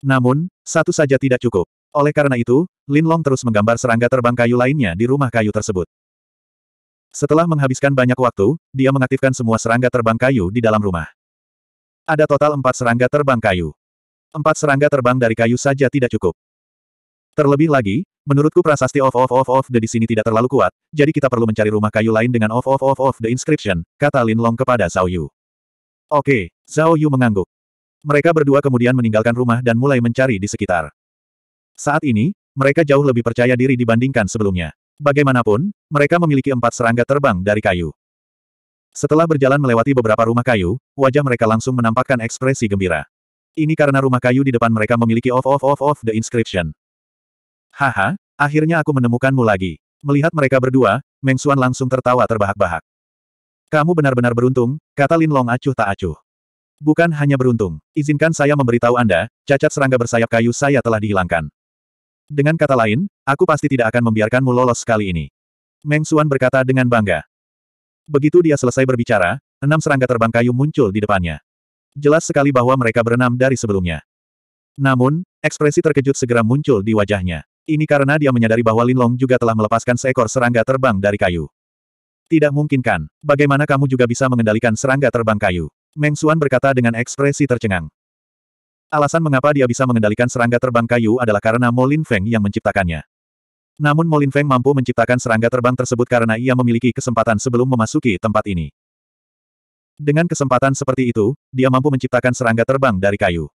Namun, satu saja tidak cukup. Oleh karena itu, Lin Long terus menggambar serangga terbang kayu lainnya di rumah kayu tersebut. Setelah menghabiskan banyak waktu, dia mengaktifkan semua serangga terbang kayu di dalam rumah. Ada total empat serangga terbang kayu. Empat serangga terbang dari kayu saja tidak cukup. Terlebih lagi, menurutku prasasti of of of of the di sini tidak terlalu kuat, jadi kita perlu mencari rumah kayu lain dengan of of of of the inscription, kata Lin Long kepada Zhao Yu. Oke, Zhao Yu mengangguk. Mereka berdua kemudian meninggalkan rumah dan mulai mencari di sekitar. Saat ini, mereka jauh lebih percaya diri dibandingkan sebelumnya. Bagaimanapun, mereka memiliki empat serangga terbang dari kayu. Setelah berjalan melewati beberapa rumah kayu, wajah mereka langsung menampakkan ekspresi gembira. Ini karena rumah kayu di depan mereka memiliki off-off-off-off the inscription. Haha, akhirnya aku menemukanmu lagi. Melihat mereka berdua, Meng Xuan langsung tertawa terbahak-bahak. Kamu benar-benar beruntung, kata Lin Long acuh tak acuh. Bukan hanya beruntung, izinkan saya memberitahu Anda, cacat serangga bersayap kayu saya telah dihilangkan. Dengan kata lain, aku pasti tidak akan membiarkanmu lolos sekali ini. Meng Xuan berkata dengan bangga. Begitu dia selesai berbicara, enam serangga terbang kayu muncul di depannya. Jelas sekali bahwa mereka berenam dari sebelumnya. Namun, ekspresi terkejut segera muncul di wajahnya. Ini karena dia menyadari bahwa Lin Long juga telah melepaskan seekor serangga terbang dari kayu. Tidak mungkin kan, bagaimana kamu juga bisa mengendalikan serangga terbang kayu? Meng Xuan berkata dengan ekspresi tercengang. Alasan mengapa dia bisa mengendalikan serangga terbang kayu adalah karena Molin Feng yang menciptakannya. Namun Molin Feng mampu menciptakan serangga terbang tersebut karena ia memiliki kesempatan sebelum memasuki tempat ini. Dengan kesempatan seperti itu, dia mampu menciptakan serangga terbang dari kayu.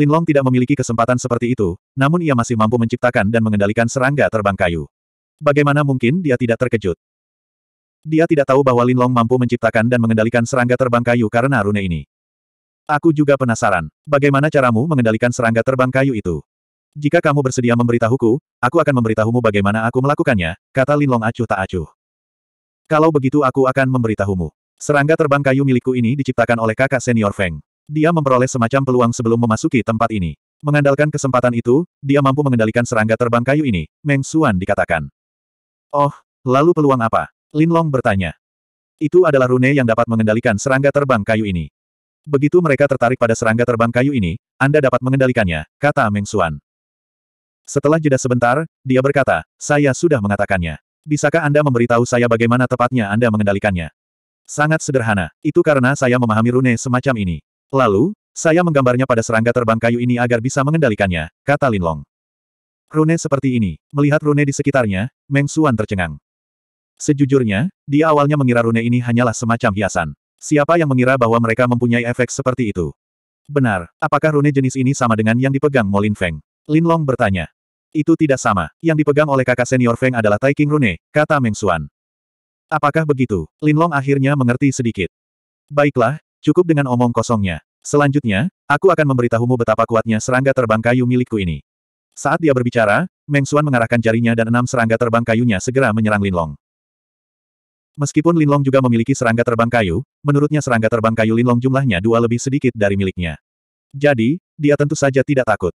Lin Long tidak memiliki kesempatan seperti itu, namun ia masih mampu menciptakan dan mengendalikan serangga terbang kayu. Bagaimana mungkin dia tidak terkejut? Dia tidak tahu bahwa Lin Long mampu menciptakan dan mengendalikan serangga terbang kayu karena rune ini. Aku juga penasaran, bagaimana caramu mengendalikan serangga terbang kayu itu? Jika kamu bersedia memberitahuku, aku akan memberitahumu bagaimana aku melakukannya, kata Lin Long acuh tak acuh. Kalau begitu aku akan memberitahumu. Serangga terbang kayu milikku ini diciptakan oleh kakak senior Feng. Dia memperoleh semacam peluang sebelum memasuki tempat ini. Mengandalkan kesempatan itu, dia mampu mengendalikan serangga terbang kayu ini, Meng Suan dikatakan. Oh, lalu peluang apa? Linlong bertanya. Itu adalah rune yang dapat mengendalikan serangga terbang kayu ini. Begitu mereka tertarik pada serangga terbang kayu ini, Anda dapat mengendalikannya, kata Meng Xuan. Setelah jeda sebentar, dia berkata, saya sudah mengatakannya. Bisakah Anda memberitahu saya bagaimana tepatnya Anda mengendalikannya? Sangat sederhana, itu karena saya memahami rune semacam ini. Lalu, saya menggambarnya pada serangga terbang kayu ini agar bisa mengendalikannya, kata Linlong. Rune seperti ini, melihat rune di sekitarnya, Meng Xuan tercengang. Sejujurnya, di awalnya mengira rune ini hanyalah semacam hiasan. Siapa yang mengira bahwa mereka mempunyai efek seperti itu? Benar, apakah rune jenis ini sama dengan yang dipegang Molin Feng? Lin Long bertanya. Itu tidak sama. Yang dipegang oleh kakak senior Feng adalah Taiking Rune, kata Meng Xuan. Apakah begitu? Lin Long akhirnya mengerti sedikit. Baiklah, cukup dengan omong kosongnya. Selanjutnya, aku akan memberitahumu betapa kuatnya serangga terbang kayu milikku ini. Saat dia berbicara, Meng Xuan mengarahkan jarinya dan enam serangga terbang kayunya segera menyerang Lin Long. Meskipun Linlong juga memiliki serangga terbang kayu, menurutnya serangga terbang kayu Linlong jumlahnya dua lebih sedikit dari miliknya. Jadi, dia tentu saja tidak takut.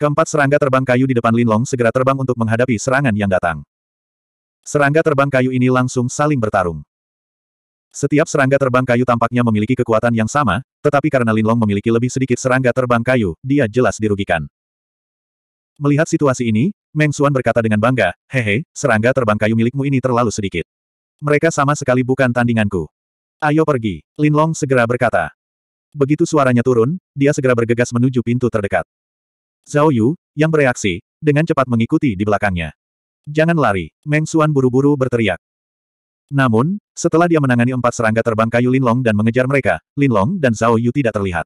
Keempat serangga terbang kayu di depan Linlong segera terbang untuk menghadapi serangan yang datang. Serangga terbang kayu ini langsung saling bertarung. Setiap serangga terbang kayu tampaknya memiliki kekuatan yang sama, tetapi karena Linlong memiliki lebih sedikit serangga terbang kayu, dia jelas dirugikan. Melihat situasi ini, Meng Xuan berkata dengan bangga, hehe, serangga terbang kayu milikmu ini terlalu sedikit. Mereka sama sekali bukan tandinganku. Ayo pergi, Lin Long segera berkata. Begitu suaranya turun, dia segera bergegas menuju pintu terdekat. Zhao Yu, yang bereaksi, dengan cepat mengikuti di belakangnya. Jangan lari, Meng Xuan buru-buru berteriak. Namun, setelah dia menangani empat serangga terbang kayu Lin Long dan mengejar mereka, Lin Long dan Zhao Yu tidak terlihat.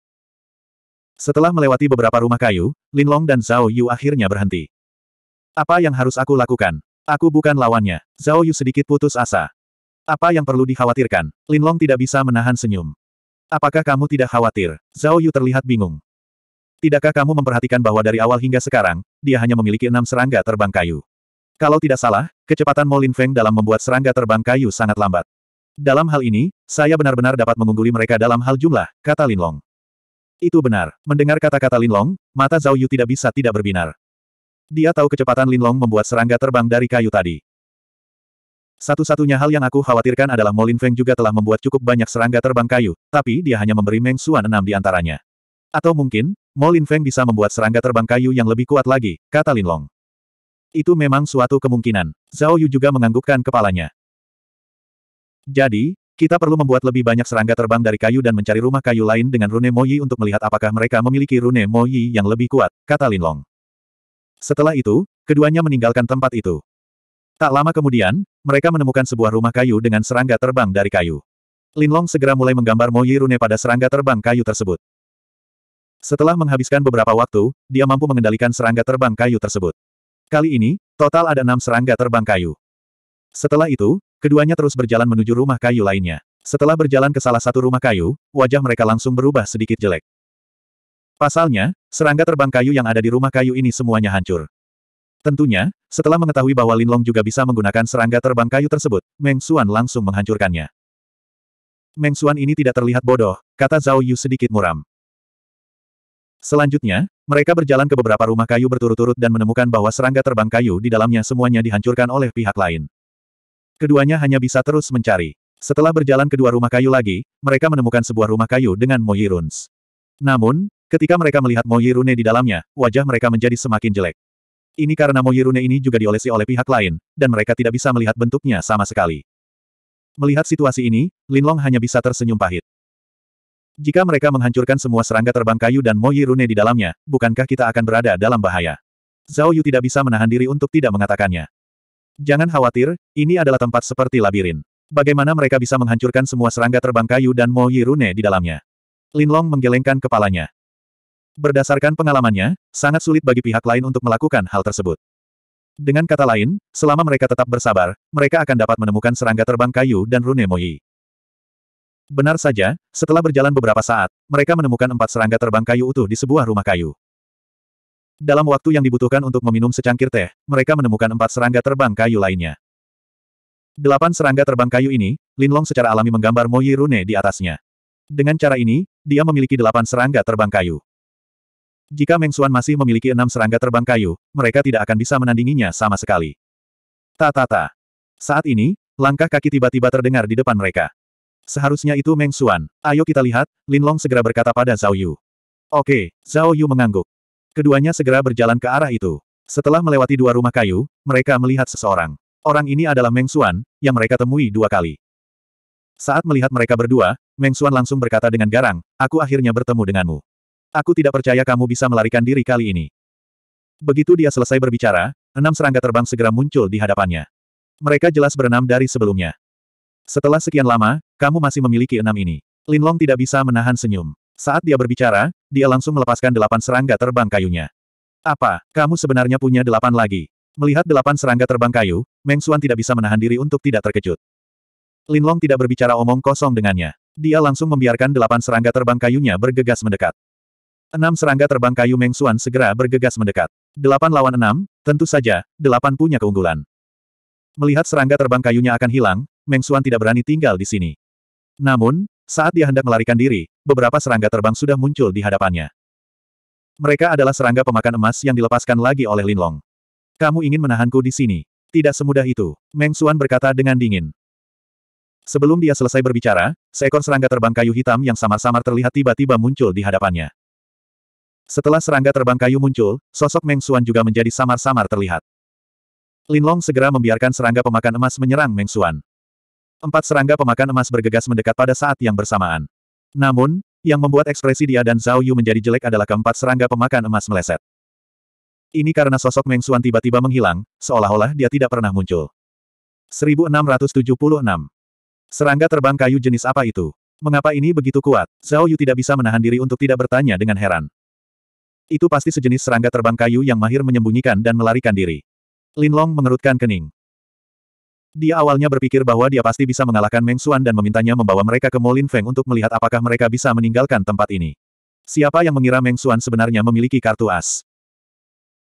Setelah melewati beberapa rumah kayu, Lin Long dan Zhao Yu akhirnya berhenti. Apa yang harus aku lakukan? Aku bukan lawannya. Zhao Yu sedikit putus asa. Apa yang perlu dikhawatirkan? Linlong tidak bisa menahan senyum. Apakah kamu tidak khawatir? Zhao Yu terlihat bingung. Tidakkah kamu memperhatikan bahwa dari awal hingga sekarang, dia hanya memiliki enam serangga terbang kayu? Kalau tidak salah, kecepatan Mo Lin Feng dalam membuat serangga terbang kayu sangat lambat. Dalam hal ini, saya benar-benar dapat mengungguli mereka dalam hal jumlah, kata Linlong. Itu benar. Mendengar kata-kata Linlong, mata Zhao Yu tidak bisa tidak berbinar. Dia tahu kecepatan Linlong membuat serangga terbang dari kayu tadi. Satu-satunya hal yang aku khawatirkan adalah Molin Feng juga telah membuat cukup banyak serangga terbang kayu, tapi dia hanya memberi Meng Xuan enam di antaranya. Atau mungkin, Molin Feng bisa membuat serangga terbang kayu yang lebih kuat lagi, kata Lin Long. Itu memang suatu kemungkinan. Zhao Yu juga menganggukkan kepalanya. Jadi, kita perlu membuat lebih banyak serangga terbang dari kayu dan mencari rumah kayu lain dengan rune Moyi untuk melihat apakah mereka memiliki rune Moyi yang lebih kuat, kata Lin Long. Setelah itu, keduanya meninggalkan tempat itu. Tak lama kemudian, mereka menemukan sebuah rumah kayu dengan serangga terbang dari kayu. Linlong segera mulai menggambar Mo Yirune pada serangga terbang kayu tersebut. Setelah menghabiskan beberapa waktu, dia mampu mengendalikan serangga terbang kayu tersebut. Kali ini, total ada enam serangga terbang kayu. Setelah itu, keduanya terus berjalan menuju rumah kayu lainnya. Setelah berjalan ke salah satu rumah kayu, wajah mereka langsung berubah sedikit jelek. Pasalnya, serangga terbang kayu yang ada di rumah kayu ini semuanya hancur. Tentunya, setelah mengetahui bahwa Linlong juga bisa menggunakan serangga terbang kayu tersebut, Meng Xuan langsung menghancurkannya. Meng Xuan ini tidak terlihat bodoh, kata Zhao Yu sedikit muram. Selanjutnya, mereka berjalan ke beberapa rumah kayu berturut-turut dan menemukan bahwa serangga terbang kayu di dalamnya semuanya dihancurkan oleh pihak lain. Keduanya hanya bisa terus mencari. Setelah berjalan kedua rumah kayu lagi, mereka menemukan sebuah rumah kayu dengan Moyiruns. Namun, ketika mereka melihat Moyirune di dalamnya, wajah mereka menjadi semakin jelek. Ini karena Moyirune ini juga diolesi oleh pihak lain, dan mereka tidak bisa melihat bentuknya sama sekali. Melihat situasi ini, Linlong hanya bisa tersenyum pahit. Jika mereka menghancurkan semua serangga terbang kayu dan Moyirune di dalamnya, bukankah kita akan berada dalam bahaya? Zhao Yu tidak bisa menahan diri untuk tidak mengatakannya. Jangan khawatir, ini adalah tempat seperti labirin. Bagaimana mereka bisa menghancurkan semua serangga terbang kayu dan Moyirune di dalamnya? Linlong menggelengkan kepalanya. Berdasarkan pengalamannya, sangat sulit bagi pihak lain untuk melakukan hal tersebut. Dengan kata lain, selama mereka tetap bersabar, mereka akan dapat menemukan serangga terbang kayu dan rune moyi. Benar saja, setelah berjalan beberapa saat, mereka menemukan empat serangga terbang kayu utuh di sebuah rumah kayu. Dalam waktu yang dibutuhkan untuk meminum secangkir teh, mereka menemukan empat serangga terbang kayu lainnya. Delapan serangga terbang kayu ini, Linlong secara alami menggambar Moyi Rune di atasnya. Dengan cara ini, dia memiliki delapan serangga terbang kayu. Jika Meng Xuan masih memiliki enam serangga terbang kayu, mereka tidak akan bisa menandinginya sama sekali. Ta-ta-ta. Saat ini, langkah kaki tiba-tiba terdengar di depan mereka. Seharusnya itu Meng Xuan. Ayo kita lihat, Lin Long segera berkata pada Zhao Yu. Oke, Zhao Yu mengangguk. Keduanya segera berjalan ke arah itu. Setelah melewati dua rumah kayu, mereka melihat seseorang. Orang ini adalah Meng Xuan, yang mereka temui dua kali. Saat melihat mereka berdua, Meng Xuan langsung berkata dengan garang, aku akhirnya bertemu denganmu. Aku tidak percaya kamu bisa melarikan diri kali ini. Begitu dia selesai berbicara, enam serangga terbang segera muncul di hadapannya. Mereka jelas berenam dari sebelumnya. Setelah sekian lama, kamu masih memiliki enam ini. Linlong tidak bisa menahan senyum. Saat dia berbicara, dia langsung melepaskan delapan serangga terbang kayunya. Apa, kamu sebenarnya punya delapan lagi? Melihat delapan serangga terbang kayu, Meng Xuan tidak bisa menahan diri untuk tidak terkejut. Linlong tidak berbicara omong kosong dengannya. Dia langsung membiarkan delapan serangga terbang kayunya bergegas mendekat. Enam serangga terbang kayu Meng Xuan segera bergegas mendekat. Delapan lawan enam, tentu saja, delapan punya keunggulan. Melihat serangga terbang kayunya akan hilang, Meng Xuan tidak berani tinggal di sini. Namun, saat dia hendak melarikan diri, beberapa serangga terbang sudah muncul di hadapannya. Mereka adalah serangga pemakan emas yang dilepaskan lagi oleh Linlong. Kamu ingin menahanku di sini. Tidak semudah itu, Meng Xuan berkata dengan dingin. Sebelum dia selesai berbicara, seekor serangga terbang kayu hitam yang samar-samar terlihat tiba-tiba muncul di hadapannya. Setelah serangga terbang kayu muncul, sosok Meng Xuan juga menjadi samar-samar terlihat. Linlong segera membiarkan serangga pemakan emas menyerang Meng Xuan. Empat serangga pemakan emas bergegas mendekat pada saat yang bersamaan. Namun, yang membuat ekspresi dia dan Zhao Yu menjadi jelek adalah keempat serangga pemakan emas meleset. Ini karena sosok Meng Xuan tiba-tiba menghilang, seolah-olah dia tidak pernah muncul. 1676 Serangga terbang kayu jenis apa itu? Mengapa ini begitu kuat? Zhao Yu tidak bisa menahan diri untuk tidak bertanya dengan heran. Itu pasti sejenis serangga terbang kayu yang mahir menyembunyikan dan melarikan diri. Linlong mengerutkan kening. Dia awalnya berpikir bahwa dia pasti bisa mengalahkan Meng Xuan dan memintanya membawa mereka ke Molin Feng untuk melihat apakah mereka bisa meninggalkan tempat ini. Siapa yang mengira Meng Xuan sebenarnya memiliki kartu as?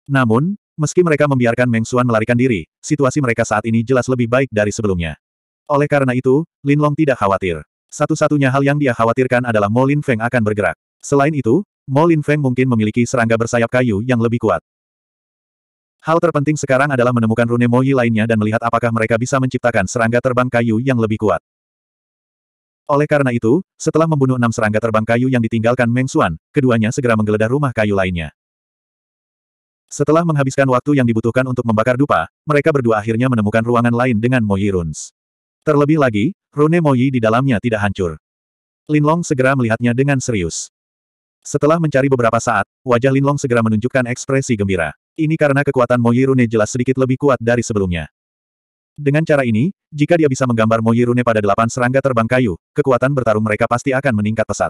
Namun, meski mereka membiarkan Meng Xuan melarikan diri, situasi mereka saat ini jelas lebih baik dari sebelumnya. Oleh karena itu, Linlong tidak khawatir. Satu-satunya hal yang dia khawatirkan adalah Molin Feng akan bergerak. Selain itu, Mo Feng mungkin memiliki serangga bersayap kayu yang lebih kuat. Hal terpenting sekarang adalah menemukan rune Moyi lainnya dan melihat apakah mereka bisa menciptakan serangga terbang kayu yang lebih kuat. Oleh karena itu, setelah membunuh enam serangga terbang kayu yang ditinggalkan Meng Xuan, keduanya segera menggeledah rumah kayu lainnya. Setelah menghabiskan waktu yang dibutuhkan untuk membakar dupa, mereka berdua akhirnya menemukan ruangan lain dengan Moyi Runes. Terlebih lagi, rune Moyi di dalamnya tidak hancur. Lin Long segera melihatnya dengan serius. Setelah mencari beberapa saat, wajah Linlong segera menunjukkan ekspresi gembira. Ini karena kekuatan Moyirune jelas sedikit lebih kuat dari sebelumnya. Dengan cara ini, jika dia bisa menggambar Moyirune pada delapan serangga terbang kayu, kekuatan bertarung mereka pasti akan meningkat pesat.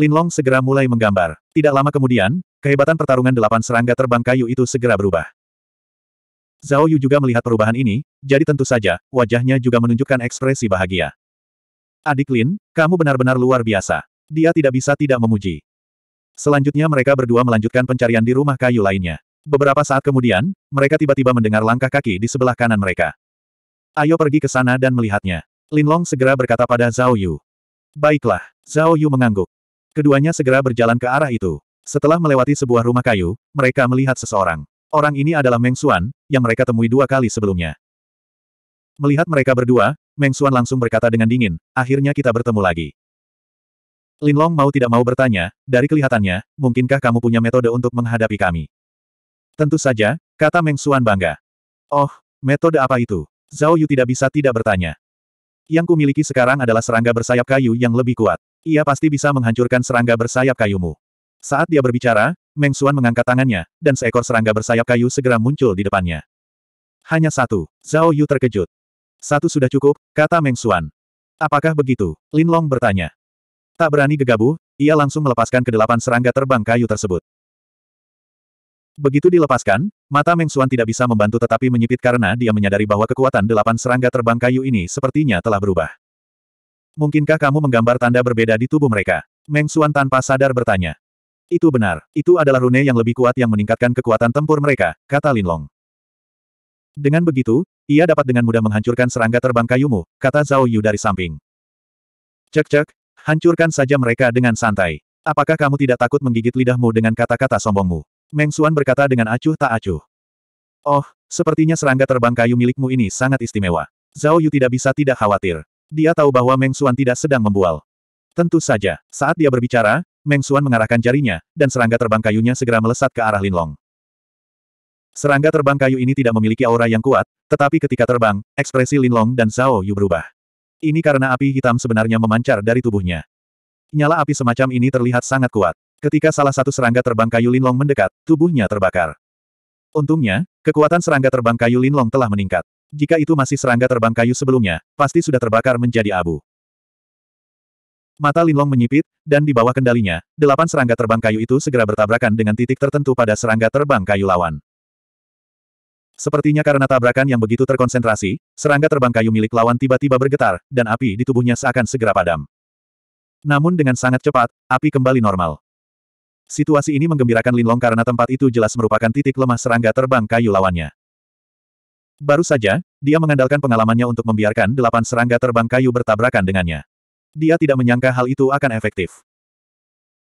Linlong segera mulai menggambar. Tidak lama kemudian, kehebatan pertarungan delapan serangga terbang kayu itu segera berubah. Zhao Yu juga melihat perubahan ini, jadi tentu saja, wajahnya juga menunjukkan ekspresi bahagia. Adik Lin, kamu benar-benar luar biasa. Dia tidak bisa tidak memuji. Selanjutnya mereka berdua melanjutkan pencarian di rumah kayu lainnya. Beberapa saat kemudian, mereka tiba-tiba mendengar langkah kaki di sebelah kanan mereka. Ayo pergi ke sana dan melihatnya. Linlong segera berkata pada Zhao Yu. Baiklah, Zhao Yu mengangguk. Keduanya segera berjalan ke arah itu. Setelah melewati sebuah rumah kayu, mereka melihat seseorang. Orang ini adalah Meng Xuan, yang mereka temui dua kali sebelumnya. Melihat mereka berdua, Meng Xuan langsung berkata dengan dingin, akhirnya kita bertemu lagi. Linlong mau tidak mau bertanya, dari kelihatannya, mungkinkah kamu punya metode untuk menghadapi kami? Tentu saja, kata Meng Xuan bangga. Oh, metode apa itu? Zhao Yu tidak bisa tidak bertanya. Yang kumiliki sekarang adalah serangga bersayap kayu yang lebih kuat. Ia pasti bisa menghancurkan serangga bersayap kayumu. Saat dia berbicara, Meng Xuan mengangkat tangannya, dan seekor serangga bersayap kayu segera muncul di depannya. Hanya satu, Zhao Yu terkejut. Satu sudah cukup, kata Meng Xuan. Apakah begitu? Lin Long bertanya. Tak berani gegabah, ia langsung melepaskan kedelapan serangga terbang kayu tersebut. Begitu dilepaskan, mata Meng Xuan tidak bisa membantu tetapi menyipit karena dia menyadari bahwa kekuatan delapan serangga terbang kayu ini sepertinya telah berubah. Mungkinkah kamu menggambar tanda berbeda di tubuh mereka? Meng Xuan tanpa sadar bertanya. Itu benar, itu adalah rune yang lebih kuat yang meningkatkan kekuatan tempur mereka, kata Lin Long. Dengan begitu, ia dapat dengan mudah menghancurkan serangga terbang kayumu, kata Zhao Yu dari samping. Cek cek, Hancurkan saja mereka dengan santai. Apakah kamu tidak takut menggigit lidahmu dengan kata-kata sombongmu? Meng Xuan berkata dengan acuh tak acuh. Oh, sepertinya serangga terbang kayu milikmu ini sangat istimewa. Zhao Yu tidak bisa tidak khawatir. Dia tahu bahwa Meng Xuan tidak sedang membual. Tentu saja, saat dia berbicara, Meng Xuan mengarahkan jarinya, dan serangga terbang kayunya segera melesat ke arah Linlong. Serangga terbang kayu ini tidak memiliki aura yang kuat, tetapi ketika terbang, ekspresi Linlong dan Zhao Yu berubah. Ini karena api hitam sebenarnya memancar dari tubuhnya. Nyala api semacam ini terlihat sangat kuat. Ketika salah satu serangga terbang kayu linlong mendekat, tubuhnya terbakar. Untungnya, kekuatan serangga terbang kayu linlong telah meningkat. Jika itu masih serangga terbang kayu sebelumnya, pasti sudah terbakar menjadi abu. Mata linlong menyipit, dan di bawah kendalinya, delapan serangga terbang kayu itu segera bertabrakan dengan titik tertentu pada serangga terbang kayu lawan. Sepertinya karena tabrakan yang begitu terkonsentrasi, serangga terbang kayu milik lawan tiba-tiba bergetar, dan api di tubuhnya seakan segera padam. Namun dengan sangat cepat, api kembali normal. Situasi ini menggembirakan Linlong karena tempat itu jelas merupakan titik lemah serangga terbang kayu lawannya. Baru saja, dia mengandalkan pengalamannya untuk membiarkan delapan serangga terbang kayu bertabrakan dengannya. Dia tidak menyangka hal itu akan efektif.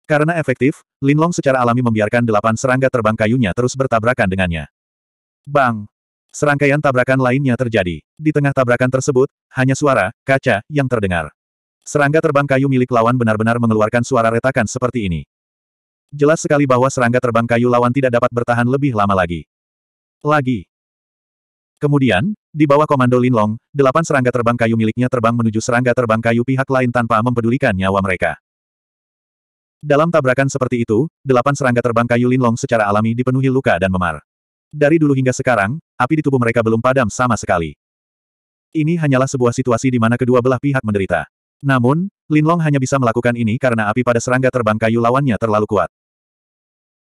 Karena efektif, Linlong secara alami membiarkan delapan serangga terbang kayunya terus bertabrakan dengannya. Bang! Serangkaian tabrakan lainnya terjadi. Di tengah tabrakan tersebut, hanya suara, kaca, yang terdengar. Serangga terbang kayu milik lawan benar-benar mengeluarkan suara retakan seperti ini. Jelas sekali bahwa serangga terbang kayu lawan tidak dapat bertahan lebih lama lagi. Lagi. Kemudian, di bawah komando Lin Long, delapan serangga terbang kayu miliknya terbang menuju serangga terbang kayu pihak lain tanpa mempedulikan nyawa mereka. Dalam tabrakan seperti itu, delapan serangga terbang kayu Lin Long secara alami dipenuhi luka dan memar. Dari dulu hingga sekarang, api di tubuh mereka belum padam sama sekali. Ini hanyalah sebuah situasi di mana kedua belah pihak menderita. Namun, Linlong hanya bisa melakukan ini karena api pada serangga terbang kayu lawannya terlalu kuat.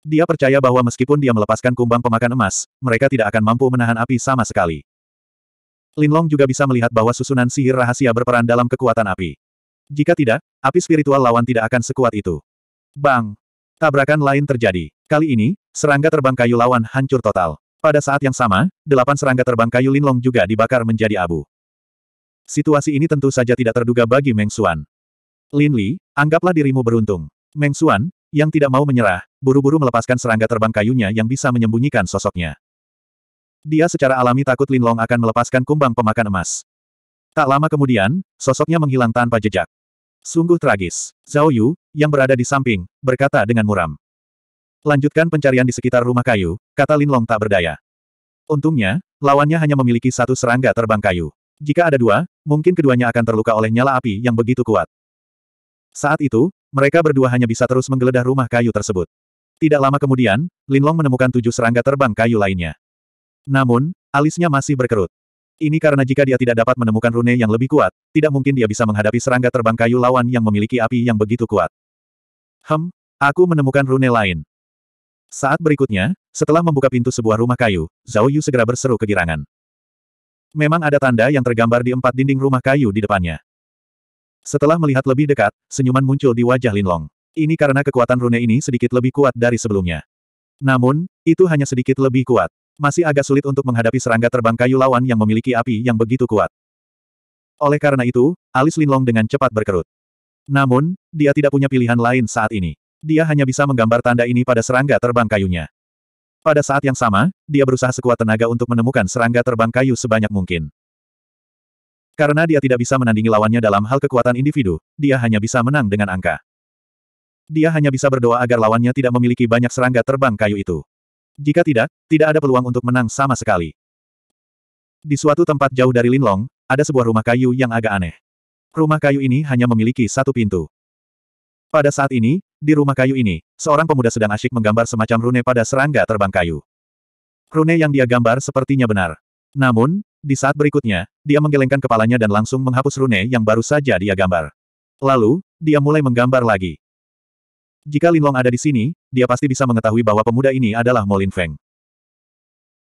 Dia percaya bahwa meskipun dia melepaskan kumbang pemakan emas, mereka tidak akan mampu menahan api sama sekali. Linlong juga bisa melihat bahwa susunan sihir rahasia berperan dalam kekuatan api. Jika tidak, api spiritual lawan tidak akan sekuat itu. Bang! Tabrakan lain terjadi. Kali ini, Serangga terbang kayu lawan hancur total. Pada saat yang sama, delapan serangga terbang kayu linlong juga dibakar menjadi abu. Situasi ini tentu saja tidak terduga bagi Meng Xuan. Lin Li, anggaplah dirimu beruntung. Meng Xuan, yang tidak mau menyerah, buru-buru melepaskan serangga terbang kayunya yang bisa menyembunyikan sosoknya. Dia secara alami takut Linlong akan melepaskan kumbang pemakan emas. Tak lama kemudian, sosoknya menghilang tanpa jejak. Sungguh tragis. Zhao Yu, yang berada di samping, berkata dengan muram. Lanjutkan pencarian di sekitar rumah kayu, kata Lin Long tak berdaya. Untungnya, lawannya hanya memiliki satu serangga terbang kayu. Jika ada dua, mungkin keduanya akan terluka oleh nyala api yang begitu kuat. Saat itu, mereka berdua hanya bisa terus menggeledah rumah kayu tersebut. Tidak lama kemudian, Lin Long menemukan tujuh serangga terbang kayu lainnya. Namun, alisnya masih berkerut. Ini karena jika dia tidak dapat menemukan rune yang lebih kuat, tidak mungkin dia bisa menghadapi serangga terbang kayu lawan yang memiliki api yang begitu kuat. Hem, aku menemukan rune lain. Saat berikutnya, setelah membuka pintu sebuah rumah kayu, Zhao Yu segera berseru kegirangan. Memang ada tanda yang tergambar di empat dinding rumah kayu di depannya. Setelah melihat lebih dekat, senyuman muncul di wajah Linlong. Ini karena kekuatan rune ini sedikit lebih kuat dari sebelumnya. Namun, itu hanya sedikit lebih kuat. Masih agak sulit untuk menghadapi serangga terbang kayu lawan yang memiliki api yang begitu kuat. Oleh karena itu, alis Linlong dengan cepat berkerut. Namun, dia tidak punya pilihan lain saat ini. Dia hanya bisa menggambar tanda ini pada serangga terbang kayunya. Pada saat yang sama, dia berusaha sekuat tenaga untuk menemukan serangga terbang kayu sebanyak mungkin. Karena dia tidak bisa menandingi lawannya dalam hal kekuatan individu, dia hanya bisa menang dengan angka. Dia hanya bisa berdoa agar lawannya tidak memiliki banyak serangga terbang kayu itu. Jika tidak, tidak ada peluang untuk menang sama sekali. Di suatu tempat jauh dari Linlong, ada sebuah rumah kayu yang agak aneh. Rumah kayu ini hanya memiliki satu pintu. Pada saat ini, di rumah kayu ini, seorang pemuda sedang asyik menggambar semacam rune pada serangga terbang kayu. Rune yang dia gambar sepertinya benar. Namun, di saat berikutnya, dia menggelengkan kepalanya dan langsung menghapus rune yang baru saja dia gambar. Lalu, dia mulai menggambar lagi. Jika Linlong ada di sini, dia pasti bisa mengetahui bahwa pemuda ini adalah Molin Feng.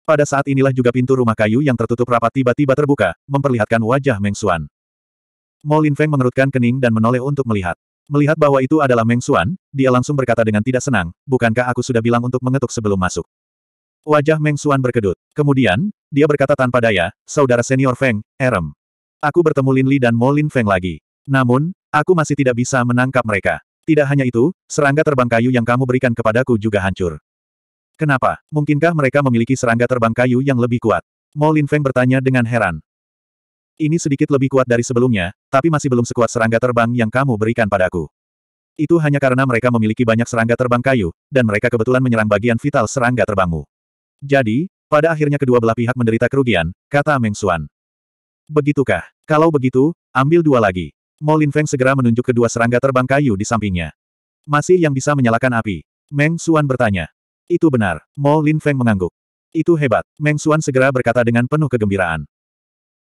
Pada saat inilah juga pintu rumah kayu yang tertutup rapat tiba-tiba terbuka, memperlihatkan wajah Meng Xuan. Molin Feng mengerutkan kening dan menoleh untuk melihat. Melihat bahwa itu adalah Meng Xuan, dia langsung berkata dengan tidak senang, bukankah aku sudah bilang untuk mengetuk sebelum masuk. Wajah Meng Xuan berkedut. Kemudian, dia berkata tanpa daya, saudara senior Feng, Erem. Aku bertemu Lin Li dan Mo Lin Feng lagi. Namun, aku masih tidak bisa menangkap mereka. Tidak hanya itu, serangga terbang kayu yang kamu berikan kepadaku juga hancur. Kenapa? Mungkinkah mereka memiliki serangga terbang kayu yang lebih kuat? Mo Lin Feng bertanya dengan heran. Ini sedikit lebih kuat dari sebelumnya, tapi masih belum sekuat serangga terbang yang kamu berikan padaku. Itu hanya karena mereka memiliki banyak serangga terbang kayu, dan mereka kebetulan menyerang bagian vital serangga terbangmu. Jadi, pada akhirnya kedua belah pihak menderita kerugian, kata Meng Xuan. Begitukah? Kalau begitu, ambil dua lagi. Mo Lin Feng segera menunjuk kedua serangga terbang kayu di sampingnya. Masih yang bisa menyalakan api. Meng Xuan bertanya. Itu benar. Mo Lin Feng mengangguk. Itu hebat. Meng Xuan segera berkata dengan penuh kegembiraan.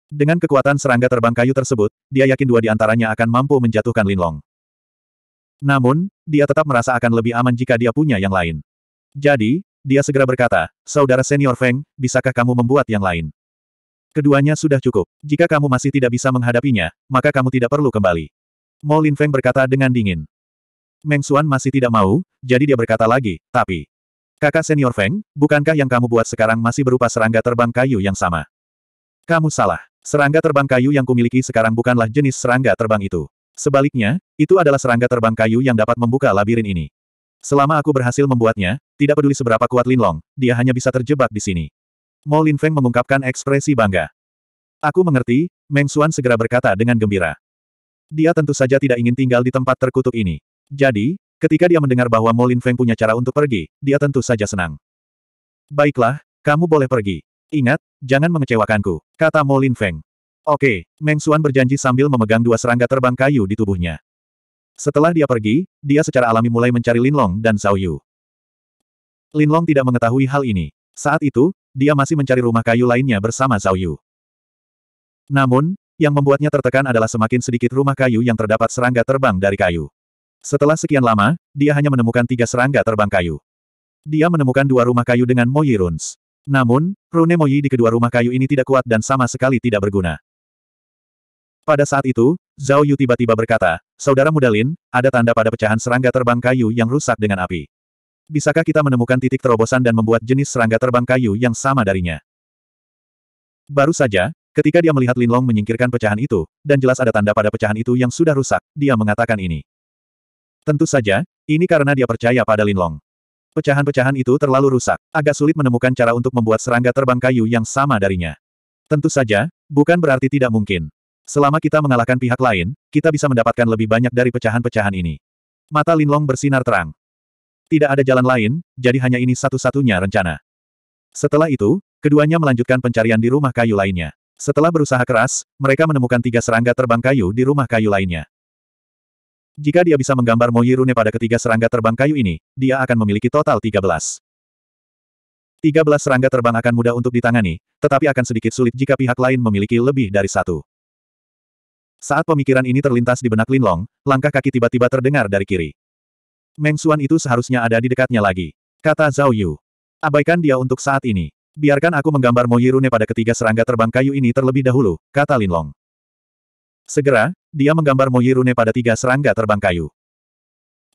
Dengan kekuatan serangga terbang kayu tersebut, dia yakin dua di antaranya akan mampu menjatuhkan Linlong. Namun, dia tetap merasa akan lebih aman jika dia punya yang lain. Jadi, dia segera berkata, Saudara senior Feng, bisakah kamu membuat yang lain? Keduanya sudah cukup. Jika kamu masih tidak bisa menghadapinya, maka kamu tidak perlu kembali. Mo Lin Feng berkata dengan dingin. Meng Xuan masih tidak mau, jadi dia berkata lagi, tapi... Kakak senior Feng, bukankah yang kamu buat sekarang masih berupa serangga terbang kayu yang sama? Kamu salah. Serangga terbang kayu yang kumiliki sekarang bukanlah jenis serangga terbang itu. Sebaliknya, itu adalah serangga terbang kayu yang dapat membuka labirin ini. Selama aku berhasil membuatnya, tidak peduli seberapa kuat Linlong, dia hanya bisa terjebak di sini. Mo Feng mengungkapkan ekspresi bangga. Aku mengerti, Meng Xuan segera berkata dengan gembira. Dia tentu saja tidak ingin tinggal di tempat terkutuk ini. Jadi, ketika dia mendengar bahwa Mo Feng punya cara untuk pergi, dia tentu saja senang. Baiklah, kamu boleh pergi. Ingat, jangan mengecewakanku, kata Molin Feng. Oke, Meng Xuan berjanji sambil memegang dua serangga terbang kayu di tubuhnya. Setelah dia pergi, dia secara alami mulai mencari Lin Long dan Zhao Yu. Lin Long tidak mengetahui hal ini. Saat itu, dia masih mencari rumah kayu lainnya bersama Zhao Yu. Namun, yang membuatnya tertekan adalah semakin sedikit rumah kayu yang terdapat serangga terbang dari kayu. Setelah sekian lama, dia hanya menemukan tiga serangga terbang kayu. Dia menemukan dua rumah kayu dengan Moyiruns. Namun, rune Moyi di kedua rumah kayu ini tidak kuat dan sama sekali tidak berguna. Pada saat itu, Zhao Yu tiba-tiba berkata, Saudara muda Lin, ada tanda pada pecahan serangga terbang kayu yang rusak dengan api. Bisakah kita menemukan titik terobosan dan membuat jenis serangga terbang kayu yang sama darinya? Baru saja, ketika dia melihat Lin Long menyingkirkan pecahan itu, dan jelas ada tanda pada pecahan itu yang sudah rusak, dia mengatakan ini. Tentu saja, ini karena dia percaya pada Lin Long. Pecahan-pecahan itu terlalu rusak. Agak sulit menemukan cara untuk membuat serangga terbang kayu yang sama darinya. Tentu saja, bukan berarti tidak mungkin. Selama kita mengalahkan pihak lain, kita bisa mendapatkan lebih banyak dari pecahan-pecahan ini. Mata Linlong bersinar terang. Tidak ada jalan lain, jadi hanya ini satu-satunya rencana. Setelah itu, keduanya melanjutkan pencarian di rumah kayu lainnya. Setelah berusaha keras, mereka menemukan tiga serangga terbang kayu di rumah kayu lainnya. Jika dia bisa menggambar Moyirune pada ketiga serangga terbang kayu ini, dia akan memiliki total 13. 13 serangga terbang akan mudah untuk ditangani, tetapi akan sedikit sulit jika pihak lain memiliki lebih dari satu. Saat pemikiran ini terlintas di benak Linlong, langkah kaki tiba-tiba terdengar dari kiri. Meng Xuan itu seharusnya ada di dekatnya lagi. Kata Zhao Yu. Abaikan dia untuk saat ini. Biarkan aku menggambar Moyirune pada ketiga serangga terbang kayu ini terlebih dahulu, kata Linlong. Segera, dia menggambar Moyirune pada tiga serangga terbang kayu.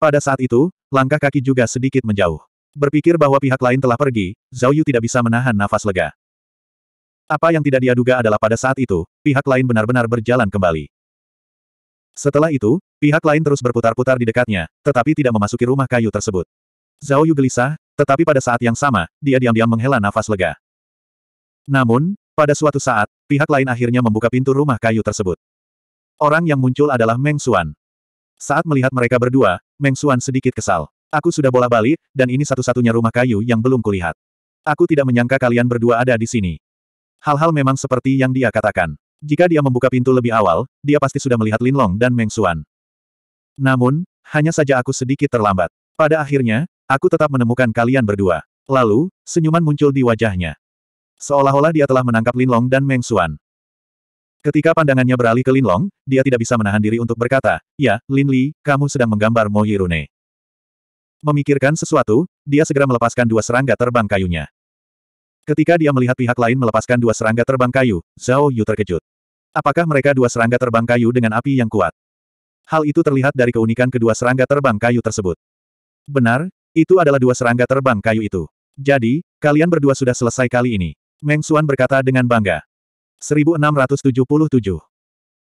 Pada saat itu, langkah kaki juga sedikit menjauh. Berpikir bahwa pihak lain telah pergi, Zhao Yu tidak bisa menahan nafas lega. Apa yang tidak dia duga adalah pada saat itu, pihak lain benar-benar berjalan kembali. Setelah itu, pihak lain terus berputar-putar di dekatnya, tetapi tidak memasuki rumah kayu tersebut. Zhao Yu gelisah, tetapi pada saat yang sama, dia diam-diam menghela nafas lega. Namun, pada suatu saat, pihak lain akhirnya membuka pintu rumah kayu tersebut. Orang yang muncul adalah Meng Xuan. Saat melihat mereka berdua, Meng Xuan sedikit kesal. Aku sudah bola-balik, dan ini satu-satunya rumah kayu yang belum kulihat. Aku tidak menyangka kalian berdua ada di sini. Hal-hal memang seperti yang dia katakan. Jika dia membuka pintu lebih awal, dia pasti sudah melihat Lin Long dan Meng Xuan. Namun, hanya saja aku sedikit terlambat. Pada akhirnya, aku tetap menemukan kalian berdua. Lalu, senyuman muncul di wajahnya. Seolah-olah dia telah menangkap Lin Long dan Meng Xuan. Ketika pandangannya beralih ke Lin Long, dia tidak bisa menahan diri untuk berkata, Ya, Lin Li, kamu sedang menggambar Mo Yirune. Memikirkan sesuatu, dia segera melepaskan dua serangga terbang kayunya. Ketika dia melihat pihak lain melepaskan dua serangga terbang kayu, Zhao Yu terkejut. Apakah mereka dua serangga terbang kayu dengan api yang kuat? Hal itu terlihat dari keunikan kedua serangga terbang kayu tersebut. Benar, itu adalah dua serangga terbang kayu itu. Jadi, kalian berdua sudah selesai kali ini. Meng Xuan berkata dengan bangga. 1677.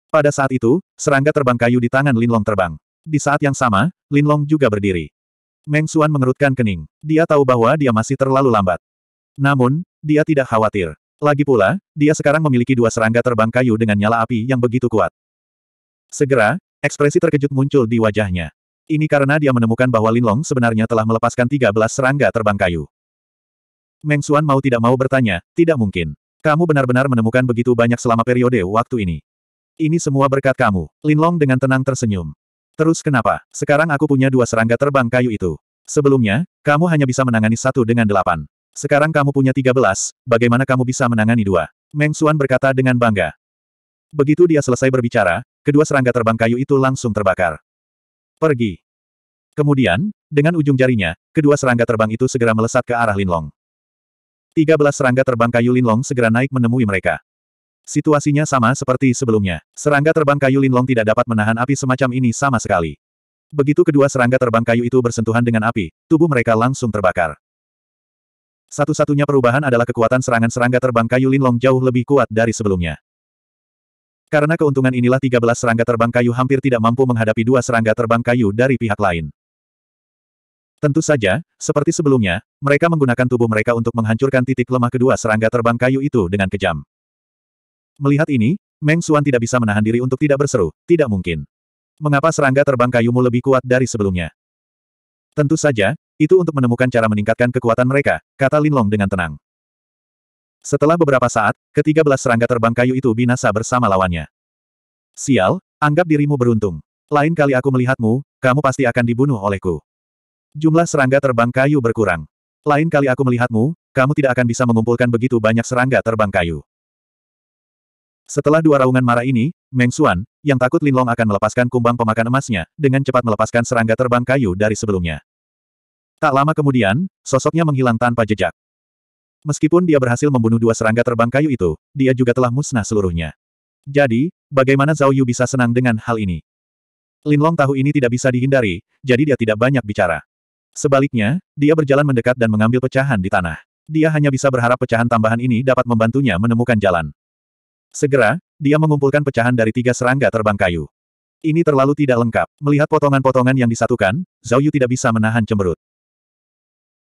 Pada saat itu, serangga terbang kayu di tangan Linlong terbang. Di saat yang sama, Linlong juga berdiri. Meng Xuan mengerutkan kening. Dia tahu bahwa dia masih terlalu lambat. Namun, dia tidak khawatir. Lagi pula, dia sekarang memiliki dua serangga terbang kayu dengan nyala api yang begitu kuat. Segera, ekspresi terkejut muncul di wajahnya. Ini karena dia menemukan bahwa Linlong sebenarnya telah melepaskan 13 serangga terbang kayu. Meng Xuan mau tidak mau bertanya, tidak mungkin. Kamu benar-benar menemukan begitu banyak selama periode waktu ini. Ini semua berkat kamu. Linlong dengan tenang tersenyum. Terus kenapa? Sekarang aku punya dua serangga terbang kayu itu. Sebelumnya, kamu hanya bisa menangani satu dengan delapan. Sekarang kamu punya tiga belas, bagaimana kamu bisa menangani dua? Meng Xuan berkata dengan bangga. Begitu dia selesai berbicara, kedua serangga terbang kayu itu langsung terbakar. Pergi. Kemudian, dengan ujung jarinya, kedua serangga terbang itu segera melesat ke arah Linlong. 13 serangga terbang kayu linlong segera naik menemui mereka. Situasinya sama seperti sebelumnya. Serangga terbang kayu linlong tidak dapat menahan api semacam ini sama sekali. Begitu kedua serangga terbang kayu itu bersentuhan dengan api, tubuh mereka langsung terbakar. Satu-satunya perubahan adalah kekuatan serangan serangga terbang kayu linlong jauh lebih kuat dari sebelumnya. Karena keuntungan inilah 13 serangga terbang kayu hampir tidak mampu menghadapi dua serangga terbang kayu dari pihak lain. Tentu saja, seperti sebelumnya, mereka menggunakan tubuh mereka untuk menghancurkan titik lemah kedua serangga terbang kayu itu dengan kejam. Melihat ini, Meng Xuan tidak bisa menahan diri untuk tidak berseru, tidak mungkin. Mengapa serangga terbang kayumu lebih kuat dari sebelumnya? Tentu saja, itu untuk menemukan cara meningkatkan kekuatan mereka, kata Lin Long dengan tenang. Setelah beberapa saat, ketiga belas serangga terbang kayu itu binasa bersama lawannya. Sial, anggap dirimu beruntung. Lain kali aku melihatmu, kamu pasti akan dibunuh olehku. Jumlah serangga terbang kayu berkurang. Lain kali aku melihatmu, kamu tidak akan bisa mengumpulkan begitu banyak serangga terbang kayu. Setelah dua raungan marah ini, Meng Xuan, yang takut Lin Long akan melepaskan kumbang pemakan emasnya, dengan cepat melepaskan serangga terbang kayu dari sebelumnya. Tak lama kemudian, sosoknya menghilang tanpa jejak. Meskipun dia berhasil membunuh dua serangga terbang kayu itu, dia juga telah musnah seluruhnya. Jadi, bagaimana Zhao Yu bisa senang dengan hal ini? Lin Long tahu ini tidak bisa dihindari, jadi dia tidak banyak bicara. Sebaliknya, dia berjalan mendekat dan mengambil pecahan di tanah. Dia hanya bisa berharap pecahan tambahan ini dapat membantunya menemukan jalan. Segera, dia mengumpulkan pecahan dari tiga serangga terbang kayu. Ini terlalu tidak lengkap. Melihat potongan-potongan yang disatukan, Zhao Yu tidak bisa menahan cemberut.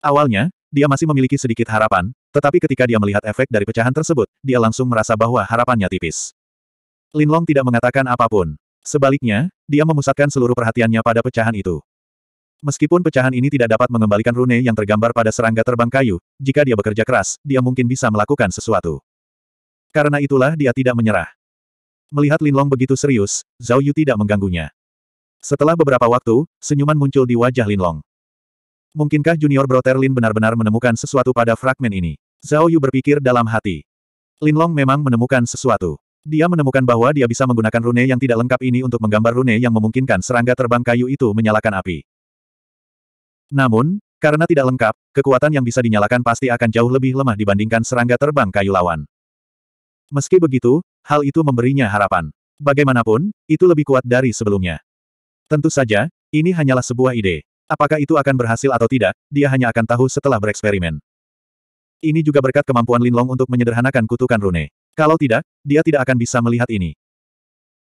Awalnya, dia masih memiliki sedikit harapan, tetapi ketika dia melihat efek dari pecahan tersebut, dia langsung merasa bahwa harapannya tipis. Lin Long tidak mengatakan apapun. Sebaliknya, dia memusatkan seluruh perhatiannya pada pecahan itu. Meskipun pecahan ini tidak dapat mengembalikan rune yang tergambar pada serangga terbang kayu, jika dia bekerja keras, dia mungkin bisa melakukan sesuatu. Karena itulah dia tidak menyerah. Melihat Linlong begitu serius, Zhao Yu tidak mengganggunya. Setelah beberapa waktu, senyuman muncul di wajah Linlong. Mungkinkah Junior Brother Lin benar-benar menemukan sesuatu pada fragmen ini? Zhao Yu berpikir dalam hati. Linlong memang menemukan sesuatu. Dia menemukan bahwa dia bisa menggunakan rune yang tidak lengkap ini untuk menggambar rune yang memungkinkan serangga terbang kayu itu menyalakan api. Namun, karena tidak lengkap, kekuatan yang bisa dinyalakan pasti akan jauh lebih lemah dibandingkan serangga terbang kayu lawan. Meski begitu, hal itu memberinya harapan. Bagaimanapun, itu lebih kuat dari sebelumnya. Tentu saja, ini hanyalah sebuah ide. Apakah itu akan berhasil atau tidak, dia hanya akan tahu setelah bereksperimen. Ini juga berkat kemampuan Linlong untuk menyederhanakan kutukan rune. Kalau tidak, dia tidak akan bisa melihat ini.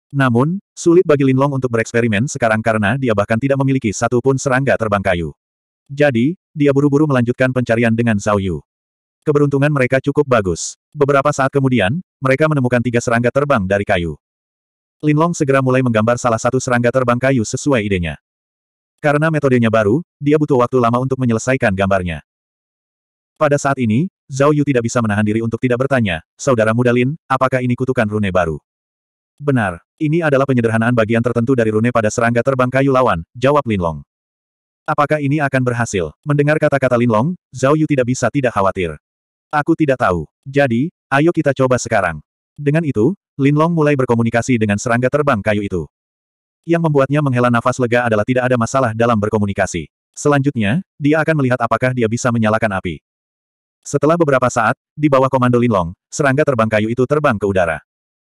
Namun, sulit bagi Linlong untuk bereksperimen sekarang karena dia bahkan tidak memiliki satu pun serangga terbang kayu. Jadi, dia buru-buru melanjutkan pencarian dengan Zhao Yu. Keberuntungan mereka cukup bagus. Beberapa saat kemudian, mereka menemukan tiga serangga terbang dari kayu. Linlong segera mulai menggambar salah satu serangga terbang kayu sesuai idenya. Karena metodenya baru, dia butuh waktu lama untuk menyelesaikan gambarnya. Pada saat ini, Zhao Yu tidak bisa menahan diri untuk tidak bertanya, Saudara muda Lin, apakah ini kutukan rune baru? Benar, ini adalah penyederhanaan bagian tertentu dari rune pada serangga terbang kayu lawan, jawab Linlong. Apakah ini akan berhasil? Mendengar kata-kata Linlong, Zhao Yu tidak bisa tidak khawatir. Aku tidak tahu. Jadi, ayo kita coba sekarang. Dengan itu, Linlong mulai berkomunikasi dengan serangga terbang kayu itu. Yang membuatnya menghela nafas lega adalah tidak ada masalah dalam berkomunikasi. Selanjutnya, dia akan melihat apakah dia bisa menyalakan api. Setelah beberapa saat, di bawah komando Linlong, serangga terbang kayu itu terbang ke udara.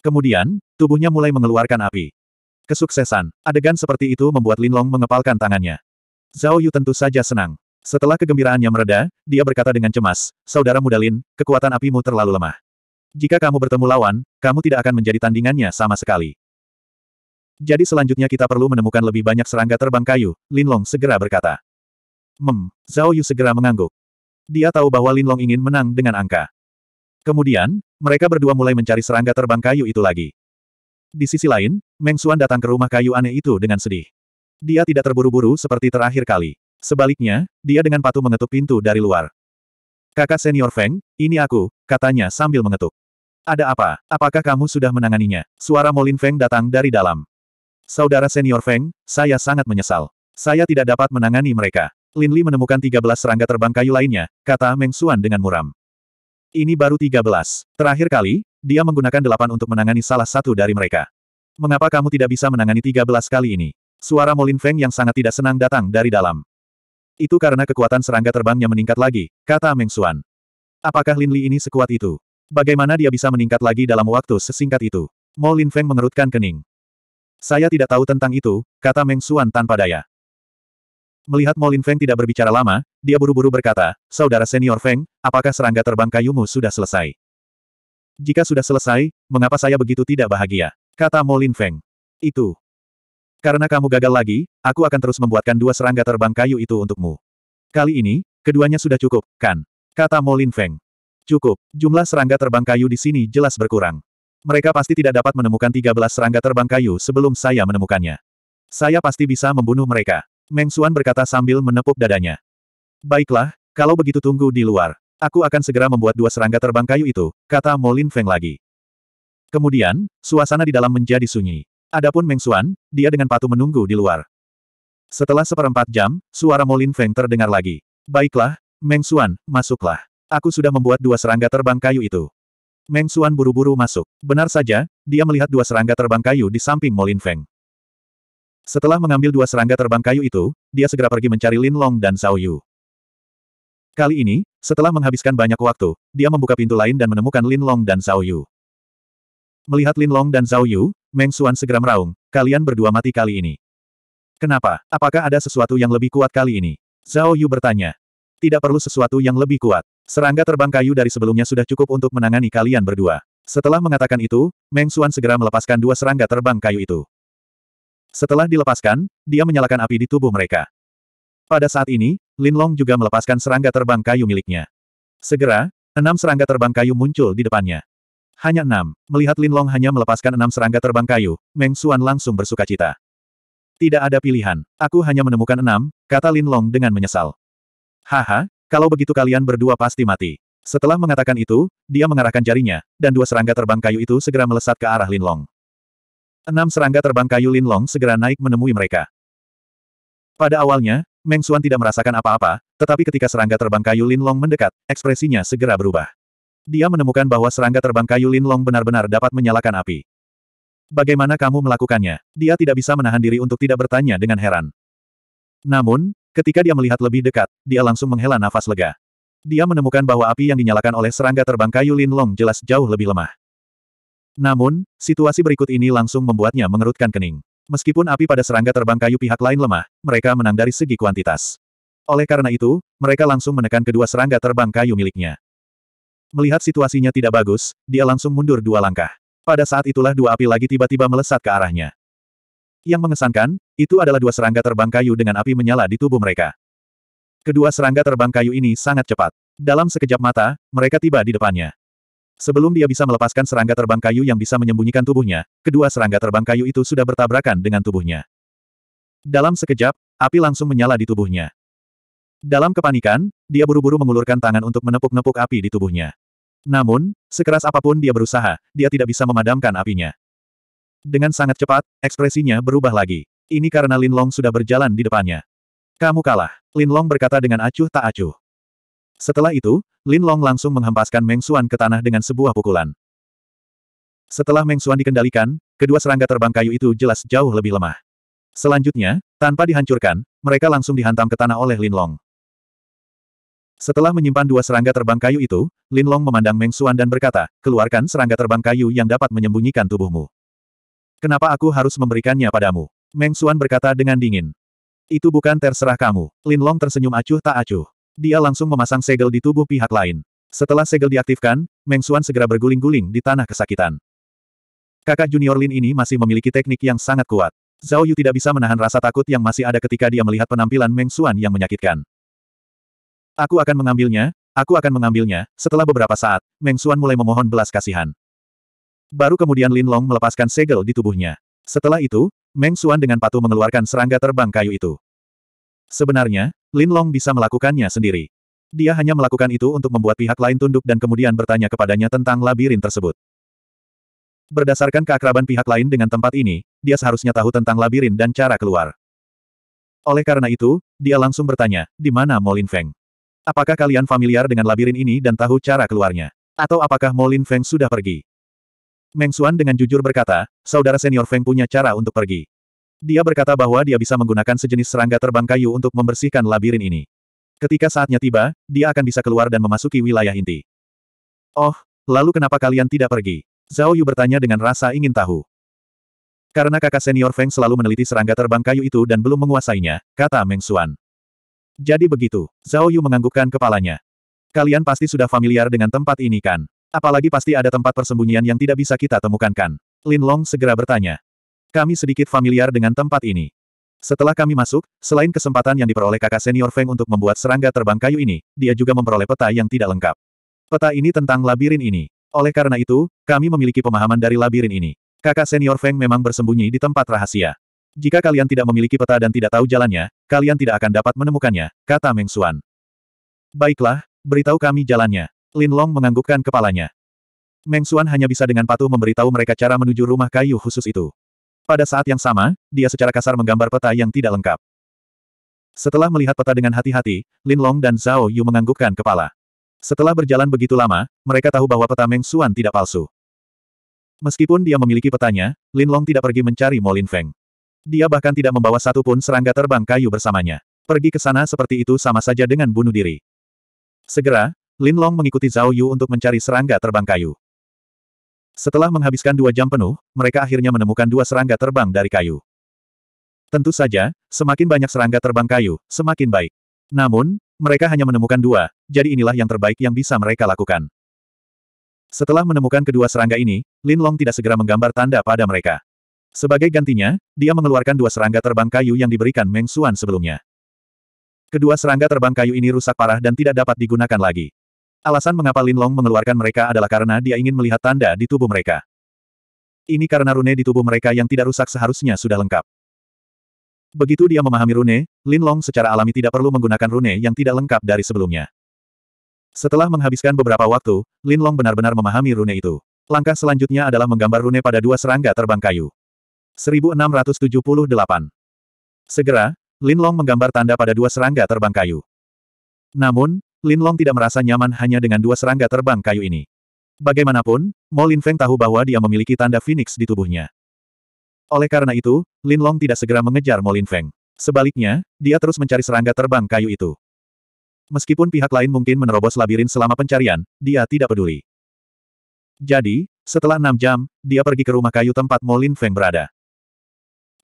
Kemudian, tubuhnya mulai mengeluarkan api. Kesuksesan, adegan seperti itu membuat Linlong mengepalkan tangannya. Zhao Yu tentu saja senang. Setelah kegembiraannya mereda, dia berkata dengan cemas, Saudara muda Lin, kekuatan apimu terlalu lemah. Jika kamu bertemu lawan, kamu tidak akan menjadi tandingannya sama sekali. Jadi selanjutnya kita perlu menemukan lebih banyak serangga terbang kayu, Linlong segera berkata. Mem, Zhao Yu segera mengangguk. Dia tahu bahwa Linlong ingin menang dengan angka. Kemudian, mereka berdua mulai mencari serangga terbang kayu itu lagi. Di sisi lain, Meng Xuan datang ke rumah kayu aneh itu dengan sedih. Dia tidak terburu-buru seperti terakhir kali. Sebaliknya, dia dengan patuh mengetuk pintu dari luar. Kakak senior Feng, ini aku, katanya sambil mengetuk. Ada apa? Apakah kamu sudah menanganinya? Suara Molin Feng datang dari dalam. Saudara senior Feng, saya sangat menyesal. Saya tidak dapat menangani mereka. Lin Li menemukan 13 serangga terbang kayu lainnya, kata Meng Xuan dengan muram. Ini baru 13. Terakhir kali, dia menggunakan delapan untuk menangani salah satu dari mereka. Mengapa kamu tidak bisa menangani 13 kali ini? Suara Molin Feng yang sangat tidak senang datang dari dalam. Itu karena kekuatan serangga terbangnya meningkat lagi, kata Meng Xuan. Apakah Lin Li ini sekuat itu? Bagaimana dia bisa meningkat lagi dalam waktu sesingkat itu? Molin Feng mengerutkan kening. Saya tidak tahu tentang itu, kata Meng Xuan tanpa daya. Melihat Molin Feng tidak berbicara lama, dia buru-buru berkata, Saudara senior Feng, apakah serangga terbang kayumu sudah selesai? Jika sudah selesai, mengapa saya begitu tidak bahagia? Kata Molin Feng. Itu. Karena kamu gagal lagi, aku akan terus membuatkan dua serangga terbang kayu itu untukmu. Kali ini, keduanya sudah cukup, kan? Kata Molin Feng. Cukup, jumlah serangga terbang kayu di sini jelas berkurang. Mereka pasti tidak dapat menemukan 13 serangga terbang kayu sebelum saya menemukannya. Saya pasti bisa membunuh mereka. Meng Xuan berkata sambil menepuk dadanya. Baiklah, kalau begitu tunggu di luar. Aku akan segera membuat dua serangga terbang kayu itu, kata Molin Feng lagi. Kemudian, suasana di dalam menjadi sunyi. Adapun Meng Xuan, dia dengan patuh menunggu di luar. Setelah seperempat jam, suara Molin Feng terdengar lagi. Baiklah, Meng Xuan, masuklah. Aku sudah membuat dua serangga terbang kayu itu. Meng Xuan buru-buru masuk. Benar saja, dia melihat dua serangga terbang kayu di samping Molin Feng. Setelah mengambil dua serangga terbang kayu itu, dia segera pergi mencari Lin Long dan Zhao Yu. Kali ini, setelah menghabiskan banyak waktu, dia membuka pintu lain dan menemukan Lin Long dan Zhao Yu. Melihat Lin Long dan Zhao Yu, Meng Xuan segera meraung, kalian berdua mati kali ini. Kenapa? Apakah ada sesuatu yang lebih kuat kali ini? Zhao Yu bertanya. Tidak perlu sesuatu yang lebih kuat. Serangga terbang kayu dari sebelumnya sudah cukup untuk menangani kalian berdua. Setelah mengatakan itu, Meng Xuan segera melepaskan dua serangga terbang kayu itu. Setelah dilepaskan, dia menyalakan api di tubuh mereka. Pada saat ini, Lin Long juga melepaskan serangga terbang kayu miliknya. Segera, enam serangga terbang kayu muncul di depannya. Hanya enam. Melihat Lin Long hanya melepaskan enam serangga terbang kayu, Meng Xuan langsung bersuka cita. Tidak ada pilihan. Aku hanya menemukan enam, kata Lin Long dengan menyesal. Haha, kalau begitu kalian berdua pasti mati. Setelah mengatakan itu, dia mengarahkan jarinya, dan dua serangga terbang kayu itu segera melesat ke arah Lin Long. Enam serangga terbang kayu linlong segera naik menemui mereka. Pada awalnya, Meng Xuan tidak merasakan apa-apa, tetapi ketika serangga terbang kayu linlong mendekat, ekspresinya segera berubah. Dia menemukan bahwa serangga terbang kayu linlong benar-benar dapat menyalakan api. Bagaimana kamu melakukannya? Dia tidak bisa menahan diri untuk tidak bertanya dengan heran. Namun, ketika dia melihat lebih dekat, dia langsung menghela nafas lega. Dia menemukan bahwa api yang dinyalakan oleh serangga terbang kayu linlong jelas jauh lebih lemah. Namun, situasi berikut ini langsung membuatnya mengerutkan kening. Meskipun api pada serangga terbang kayu pihak lain lemah, mereka menang dari segi kuantitas. Oleh karena itu, mereka langsung menekan kedua serangga terbang kayu miliknya. Melihat situasinya tidak bagus, dia langsung mundur dua langkah. Pada saat itulah dua api lagi tiba-tiba melesat ke arahnya. Yang mengesankan, itu adalah dua serangga terbang kayu dengan api menyala di tubuh mereka. Kedua serangga terbang kayu ini sangat cepat. Dalam sekejap mata, mereka tiba di depannya. Sebelum dia bisa melepaskan serangga terbang kayu yang bisa menyembunyikan tubuhnya, kedua serangga terbang kayu itu sudah bertabrakan dengan tubuhnya. Dalam sekejap, api langsung menyala di tubuhnya. Dalam kepanikan, dia buru-buru mengulurkan tangan untuk menepuk-nepuk api di tubuhnya. Namun, sekeras apapun dia berusaha, dia tidak bisa memadamkan apinya. Dengan sangat cepat, ekspresinya berubah lagi. Ini karena Lin Long sudah berjalan di depannya. Kamu kalah, Lin Long berkata dengan acuh tak acuh. Setelah itu, Lin Long langsung menghempaskan Meng Xuan ke tanah dengan sebuah pukulan. Setelah Meng Xuan dikendalikan, kedua serangga terbang kayu itu jelas jauh lebih lemah. Selanjutnya, tanpa dihancurkan, mereka langsung dihantam ke tanah oleh Lin Long. Setelah menyimpan dua serangga terbang kayu itu, Lin Long memandang Meng Xuan dan berkata, keluarkan serangga terbang kayu yang dapat menyembunyikan tubuhmu. Kenapa aku harus memberikannya padamu? Meng Xuan berkata dengan dingin. Itu bukan terserah kamu. Lin Long tersenyum acuh tak acuh dia langsung memasang segel di tubuh pihak lain. Setelah segel diaktifkan, Meng Xuan segera berguling-guling di tanah kesakitan. Kakak junior Lin ini masih memiliki teknik yang sangat kuat. Zhao Yu tidak bisa menahan rasa takut yang masih ada ketika dia melihat penampilan Meng Xuan yang menyakitkan. Aku akan mengambilnya, aku akan mengambilnya, setelah beberapa saat, Meng Xuan mulai memohon belas kasihan. Baru kemudian Lin Long melepaskan segel di tubuhnya. Setelah itu, Meng Xuan dengan patuh mengeluarkan serangga terbang kayu itu. Sebenarnya, Lin Long bisa melakukannya sendiri. Dia hanya melakukan itu untuk membuat pihak lain tunduk dan kemudian bertanya kepadanya tentang labirin tersebut. Berdasarkan keakraban pihak lain dengan tempat ini, dia seharusnya tahu tentang labirin dan cara keluar. Oleh karena itu, dia langsung bertanya, di mana Molin Feng? Apakah kalian familiar dengan labirin ini dan tahu cara keluarnya? Atau apakah Molin Feng sudah pergi? Meng Xuan dengan jujur berkata, saudara senior Feng punya cara untuk pergi. Dia berkata bahwa dia bisa menggunakan sejenis serangga terbang kayu untuk membersihkan labirin ini. Ketika saatnya tiba, dia akan bisa keluar dan memasuki wilayah inti. Oh, lalu kenapa kalian tidak pergi? Zhao Yu bertanya dengan rasa ingin tahu. Karena kakak senior Feng selalu meneliti serangga terbang kayu itu dan belum menguasainya, kata Meng Xuan. Jadi begitu, Zhao Yu menganggukkan kepalanya. Kalian pasti sudah familiar dengan tempat ini kan? Apalagi pasti ada tempat persembunyian yang tidak bisa kita temukan kan? Lin Long segera bertanya. Kami sedikit familiar dengan tempat ini. Setelah kami masuk, selain kesempatan yang diperoleh kakak senior Feng untuk membuat serangga terbang kayu ini, dia juga memperoleh peta yang tidak lengkap. Peta ini tentang labirin ini. Oleh karena itu, kami memiliki pemahaman dari labirin ini. Kakak senior Feng memang bersembunyi di tempat rahasia. Jika kalian tidak memiliki peta dan tidak tahu jalannya, kalian tidak akan dapat menemukannya, kata Meng Xuan. Baiklah, beritahu kami jalannya. Lin Long menganggukkan kepalanya. Meng Xuan hanya bisa dengan patuh memberitahu mereka cara menuju rumah kayu khusus itu. Pada saat yang sama, dia secara kasar menggambar peta yang tidak lengkap. Setelah melihat peta dengan hati-hati, Lin Long dan Zhao Yu menganggukkan kepala. Setelah berjalan begitu lama, mereka tahu bahwa peta Meng Xuan tidak palsu. Meskipun dia memiliki petanya, Lin Long tidak pergi mencari Mo Lin Feng. Dia bahkan tidak membawa satu pun serangga terbang kayu bersamanya. Pergi ke sana seperti itu sama saja dengan bunuh diri. Segera, Lin Long mengikuti Zhao Yu untuk mencari serangga terbang kayu. Setelah menghabiskan dua jam penuh, mereka akhirnya menemukan dua serangga terbang dari kayu. Tentu saja, semakin banyak serangga terbang kayu, semakin baik. Namun, mereka hanya menemukan dua, jadi inilah yang terbaik yang bisa mereka lakukan. Setelah menemukan kedua serangga ini, Lin Long tidak segera menggambar tanda pada mereka. Sebagai gantinya, dia mengeluarkan dua serangga terbang kayu yang diberikan Meng Xuan sebelumnya. Kedua serangga terbang kayu ini rusak parah dan tidak dapat digunakan lagi. Alasan mengapa Lin Long mengeluarkan mereka adalah karena dia ingin melihat tanda di tubuh mereka. Ini karena rune di tubuh mereka yang tidak rusak seharusnya sudah lengkap. Begitu dia memahami rune, Lin Long secara alami tidak perlu menggunakan rune yang tidak lengkap dari sebelumnya. Setelah menghabiskan beberapa waktu, Lin Long benar-benar memahami rune itu. Langkah selanjutnya adalah menggambar rune pada dua serangga terbang kayu. 1678 Segera, Lin Long menggambar tanda pada dua serangga terbang kayu. Namun, Lin Long tidak merasa nyaman hanya dengan dua serangga terbang kayu ini. Bagaimanapun, Mo Lin Feng tahu bahwa dia memiliki tanda Phoenix di tubuhnya. Oleh karena itu, Lin Long tidak segera mengejar Mo Lin Feng. Sebaliknya, dia terus mencari serangga terbang kayu itu. Meskipun pihak lain mungkin menerobos labirin selama pencarian, dia tidak peduli. Jadi, setelah enam jam, dia pergi ke rumah kayu tempat Mo Lin Feng berada.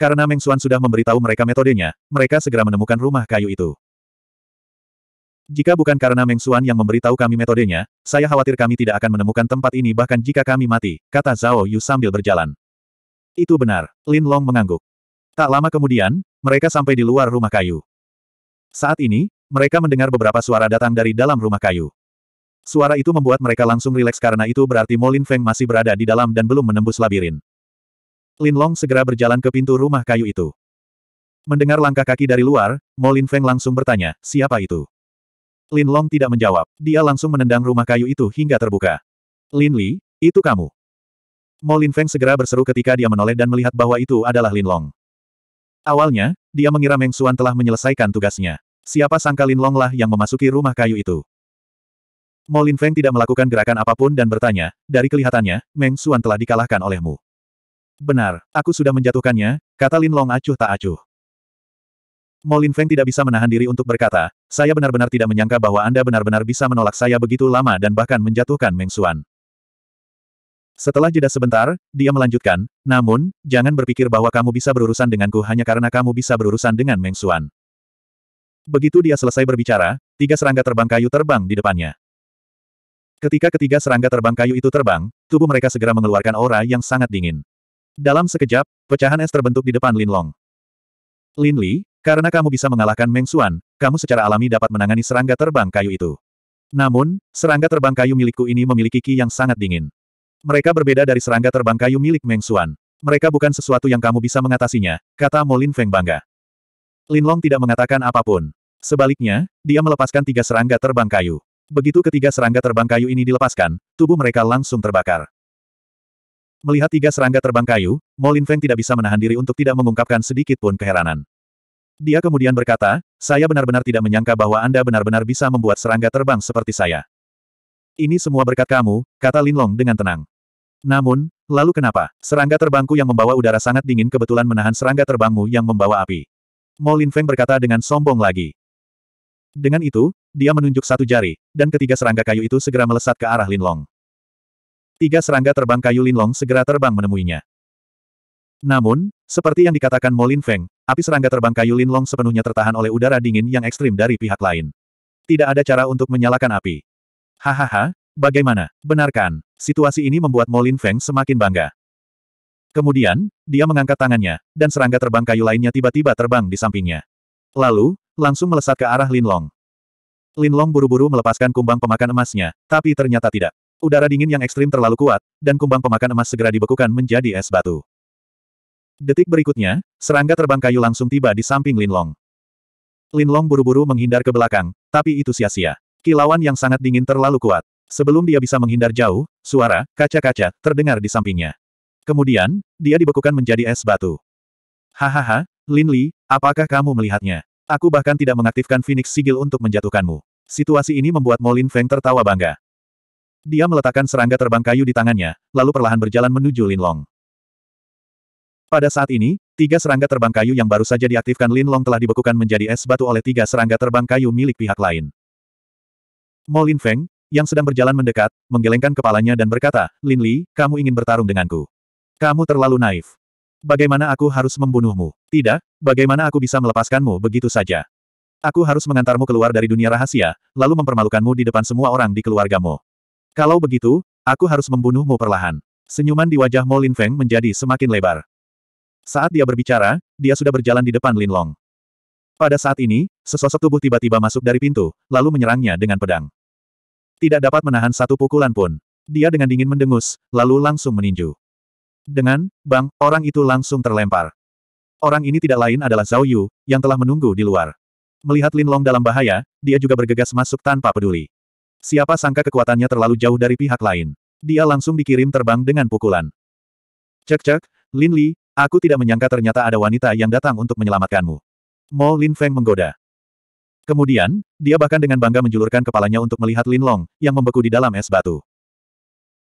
Karena Meng Xuan sudah memberitahu mereka metodenya, mereka segera menemukan rumah kayu itu. Jika bukan karena Meng Xuan yang memberitahu kami metodenya, saya khawatir kami tidak akan menemukan tempat ini bahkan jika kami mati, kata Zhao Yu sambil berjalan. Itu benar, Lin Long mengangguk. Tak lama kemudian, mereka sampai di luar rumah kayu. Saat ini, mereka mendengar beberapa suara datang dari dalam rumah kayu. Suara itu membuat mereka langsung rileks karena itu berarti Lin Feng masih berada di dalam dan belum menembus labirin. Lin Long segera berjalan ke pintu rumah kayu itu. Mendengar langkah kaki dari luar, Lin Feng langsung bertanya, siapa itu? Lin Long tidak menjawab. Dia langsung menendang rumah kayu itu hingga terbuka. Lin Li, itu kamu. Mo Lin Feng segera berseru ketika dia menoleh dan melihat bahwa itu adalah Lin Long. Awalnya, dia mengira Meng Xuan telah menyelesaikan tugasnya. Siapa sangka Lin Long lah yang memasuki rumah kayu itu. Mo Lin Feng tidak melakukan gerakan apapun dan bertanya, dari kelihatannya, Meng Xuan telah dikalahkan olehmu. Benar, aku sudah menjatuhkannya, kata Lin Long acuh tak acuh. Molin Feng tidak bisa menahan diri untuk berkata, saya benar-benar tidak menyangka bahwa Anda benar-benar bisa menolak saya begitu lama dan bahkan menjatuhkan Meng Xuan. Setelah jeda sebentar, dia melanjutkan, namun, jangan berpikir bahwa kamu bisa berurusan denganku hanya karena kamu bisa berurusan dengan Meng Xuan. Begitu dia selesai berbicara, tiga serangga terbang kayu terbang di depannya. Ketika ketiga serangga terbang kayu itu terbang, tubuh mereka segera mengeluarkan aura yang sangat dingin. Dalam sekejap, pecahan es terbentuk di depan Lin Long. Lin Li, karena kamu bisa mengalahkan Meng Xuan, kamu secara alami dapat menangani serangga terbang kayu itu. Namun, serangga terbang kayu milikku ini memiliki ki yang sangat dingin. Mereka berbeda dari serangga terbang kayu milik Meng Xuan. Mereka bukan sesuatu yang kamu bisa mengatasinya, kata Mo Lin Feng bangga. Lin Long tidak mengatakan apapun. Sebaliknya, dia melepaskan tiga serangga terbang kayu. Begitu ketiga serangga terbang kayu ini dilepaskan, tubuh mereka langsung terbakar. Melihat tiga serangga terbang kayu, Molin Feng tidak bisa menahan diri untuk tidak mengungkapkan sedikit pun keheranan. Dia kemudian berkata, saya benar-benar tidak menyangka bahwa Anda benar-benar bisa membuat serangga terbang seperti saya. Ini semua berkat kamu, kata Linlong dengan tenang. Namun, lalu kenapa? Serangga terbangku yang membawa udara sangat dingin kebetulan menahan serangga terbangmu yang membawa api. Molin Feng berkata dengan sombong lagi. Dengan itu, dia menunjuk satu jari, dan ketiga serangga kayu itu segera melesat ke arah Linlong. Tiga serangga terbang kayu linlong segera terbang menemuinya. Namun, seperti yang dikatakan Molin Feng, api serangga terbang kayu linlong sepenuhnya tertahan oleh udara dingin yang ekstrim dari pihak lain. Tidak ada cara untuk menyalakan api. Hahaha, bagaimana? Benarkan, situasi ini membuat Molin Feng semakin bangga. Kemudian, dia mengangkat tangannya, dan serangga terbang kayu lainnya tiba-tiba terbang di sampingnya. Lalu, langsung melesat ke arah Linlong. Linlong buru-buru melepaskan kumbang pemakan emasnya, tapi ternyata tidak. Udara dingin yang ekstrim terlalu kuat, dan kumbang pemakan emas segera dibekukan menjadi es batu. Detik berikutnya, serangga terbang kayu langsung tiba di samping Linlong. Linlong buru-buru menghindar ke belakang, tapi itu sia-sia. Kilauan yang sangat dingin terlalu kuat. Sebelum dia bisa menghindar jauh, suara, kaca-kaca, terdengar di sampingnya. Kemudian, dia dibekukan menjadi es batu. Hahaha, Lin Li, apakah kamu melihatnya? Aku bahkan tidak mengaktifkan Phoenix Sigil untuk menjatuhkanmu. Situasi ini membuat Molin Feng tertawa bangga. Dia meletakkan serangga terbang kayu di tangannya, lalu perlahan berjalan menuju Lin Long. Pada saat ini, tiga serangga terbang kayu yang baru saja diaktifkan Lin Long telah dibekukan menjadi es batu oleh tiga serangga terbang kayu milik pihak lain. Mo Lin Feng, yang sedang berjalan mendekat, menggelengkan kepalanya dan berkata, Lin Li, kamu ingin bertarung denganku. Kamu terlalu naif. Bagaimana aku harus membunuhmu? Tidak, bagaimana aku bisa melepaskanmu begitu saja? Aku harus mengantarmu keluar dari dunia rahasia, lalu mempermalukanmu di depan semua orang di keluargamu. Kalau begitu, aku harus membunuhmu perlahan. Senyuman di wajah Mo Lin Feng menjadi semakin lebar. Saat dia berbicara, dia sudah berjalan di depan Lin Long. Pada saat ini, sesosok tubuh tiba-tiba masuk dari pintu, lalu menyerangnya dengan pedang. Tidak dapat menahan satu pukulan pun. Dia dengan dingin mendengus, lalu langsung meninju. Dengan, bang, orang itu langsung terlempar. Orang ini tidak lain adalah Zhao Yu, yang telah menunggu di luar. Melihat Lin Long dalam bahaya, dia juga bergegas masuk tanpa peduli. Siapa sangka kekuatannya terlalu jauh dari pihak lain. Dia langsung dikirim terbang dengan pukulan. Cek-cek, Lin Li, aku tidak menyangka ternyata ada wanita yang datang untuk menyelamatkanmu. Mo Lin Feng menggoda. Kemudian, dia bahkan dengan bangga menjulurkan kepalanya untuk melihat Lin Long, yang membeku di dalam es batu.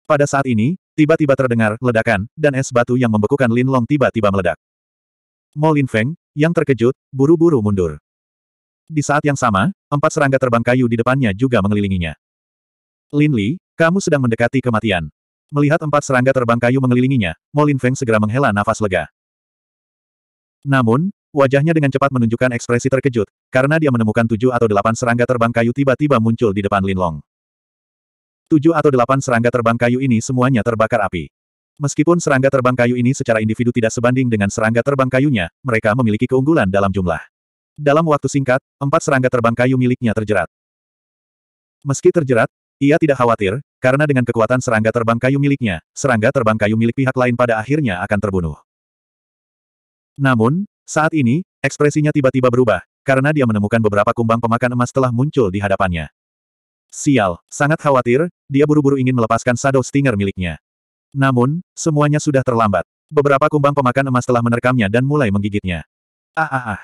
Pada saat ini, tiba-tiba terdengar ledakan, dan es batu yang membekukan Lin Long tiba-tiba meledak. Mo Lin Feng, yang terkejut, buru-buru mundur. Di saat yang sama, empat serangga terbang kayu di depannya juga mengelilinginya. Lin Li, kamu sedang mendekati kematian. Melihat empat serangga terbang kayu mengelilinginya, Molin Feng segera menghela nafas lega. Namun, wajahnya dengan cepat menunjukkan ekspresi terkejut, karena dia menemukan tujuh atau delapan serangga terbang kayu tiba-tiba muncul di depan Lin Long. Tujuh atau delapan serangga terbang kayu ini semuanya terbakar api. Meskipun serangga terbang kayu ini secara individu tidak sebanding dengan serangga terbang kayunya, mereka memiliki keunggulan dalam jumlah. Dalam waktu singkat, empat serangga terbang kayu miliknya terjerat. Meski terjerat, ia tidak khawatir, karena dengan kekuatan serangga terbang kayu miliknya, serangga terbang kayu milik pihak lain pada akhirnya akan terbunuh. Namun, saat ini, ekspresinya tiba-tiba berubah, karena dia menemukan beberapa kumbang pemakan emas telah muncul di hadapannya. Sial, sangat khawatir, dia buru-buru ingin melepaskan Shadow Stinger miliknya. Namun, semuanya sudah terlambat. Beberapa kumbang pemakan emas telah menerkamnya dan mulai menggigitnya. Ah ah ah.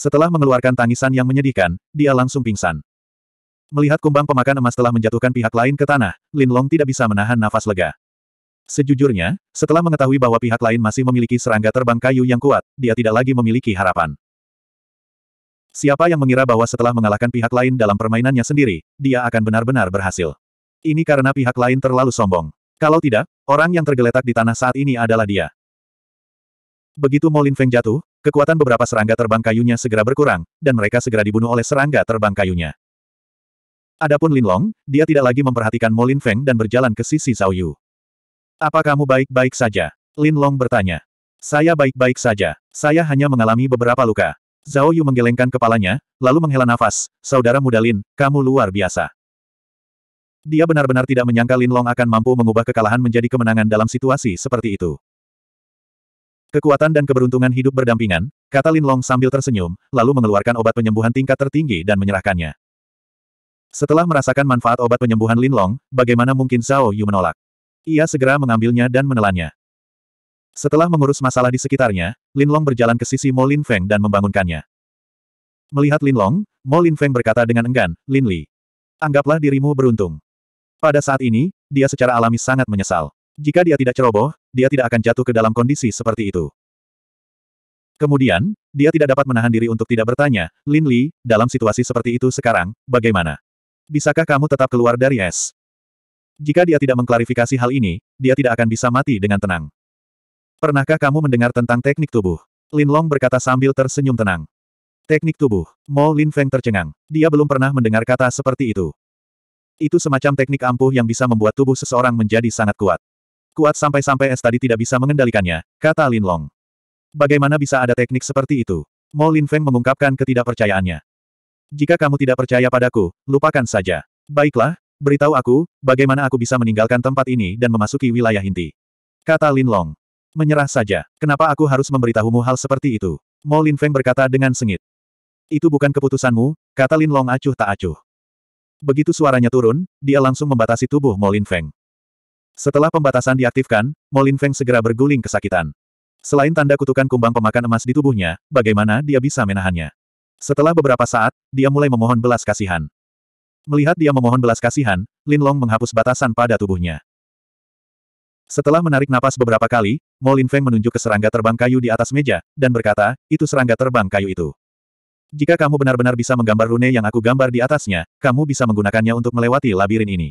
Setelah mengeluarkan tangisan yang menyedihkan, dia langsung pingsan. Melihat kumbang pemakan emas telah menjatuhkan pihak lain ke tanah, Lin Long tidak bisa menahan nafas lega. Sejujurnya, setelah mengetahui bahwa pihak lain masih memiliki serangga terbang kayu yang kuat, dia tidak lagi memiliki harapan. Siapa yang mengira bahwa setelah mengalahkan pihak lain dalam permainannya sendiri, dia akan benar-benar berhasil. Ini karena pihak lain terlalu sombong. Kalau tidak, orang yang tergeletak di tanah saat ini adalah dia. Begitu Molin Feng jatuh, Kekuatan beberapa serangga terbang kayunya segera berkurang, dan mereka segera dibunuh oleh serangga terbang kayunya. Adapun Lin Long, dia tidak lagi memperhatikan Molin Feng dan berjalan ke sisi Zhao Yu. Apa kamu baik-baik saja? Lin Long bertanya. Saya baik-baik saja. Saya hanya mengalami beberapa luka. Zhao Yu menggelengkan kepalanya, lalu menghela nafas, Saudara muda Lin, kamu luar biasa. Dia benar-benar tidak menyangka Lin Long akan mampu mengubah kekalahan menjadi kemenangan dalam situasi seperti itu. Kekuatan dan keberuntungan hidup berdampingan, kata Lin Long sambil tersenyum, lalu mengeluarkan obat penyembuhan tingkat tertinggi dan menyerahkannya. Setelah merasakan manfaat obat penyembuhan Lin Long, bagaimana mungkin Zhao Yu menolak? Ia segera mengambilnya dan menelannya. Setelah mengurus masalah di sekitarnya, Lin Long berjalan ke sisi Mo Lin Feng dan membangunkannya. Melihat Lin Long, Mo Lin Feng berkata dengan enggan, Lin Li. Anggaplah dirimu beruntung. Pada saat ini, dia secara alami sangat menyesal. Jika dia tidak ceroboh, dia tidak akan jatuh ke dalam kondisi seperti itu. Kemudian, dia tidak dapat menahan diri untuk tidak bertanya, Lin Li, dalam situasi seperti itu sekarang, bagaimana? Bisakah kamu tetap keluar dari es? Jika dia tidak mengklarifikasi hal ini, dia tidak akan bisa mati dengan tenang. Pernahkah kamu mendengar tentang teknik tubuh? Lin Long berkata sambil tersenyum tenang. Teknik tubuh. Mo Lin Feng tercengang. Dia belum pernah mendengar kata seperti itu. Itu semacam teknik ampuh yang bisa membuat tubuh seseorang menjadi sangat kuat kuat sampai-sampai es tadi tidak bisa mengendalikannya, kata Lin Long. Bagaimana bisa ada teknik seperti itu? Mo Lin Feng mengungkapkan ketidakpercayaannya. Jika kamu tidak percaya padaku, lupakan saja. Baiklah, beritahu aku, bagaimana aku bisa meninggalkan tempat ini dan memasuki wilayah inti. Kata Lin Long. Menyerah saja, kenapa aku harus memberitahumu hal seperti itu? Mo Lin Feng berkata dengan sengit. Itu bukan keputusanmu, kata Lin Long acuh tak acuh. Begitu suaranya turun, dia langsung membatasi tubuh Mo Lin Feng. Setelah pembatasan diaktifkan, Molin Feng segera berguling kesakitan. Selain tanda kutukan kumbang pemakan emas di tubuhnya, bagaimana dia bisa menahannya? Setelah beberapa saat, dia mulai memohon belas kasihan. Melihat dia memohon belas kasihan, Lin Long menghapus batasan pada tubuhnya. Setelah menarik napas beberapa kali, Mo Feng menunjuk ke serangga terbang kayu di atas meja, dan berkata, itu serangga terbang kayu itu. Jika kamu benar-benar bisa menggambar rune yang aku gambar di atasnya, kamu bisa menggunakannya untuk melewati labirin ini.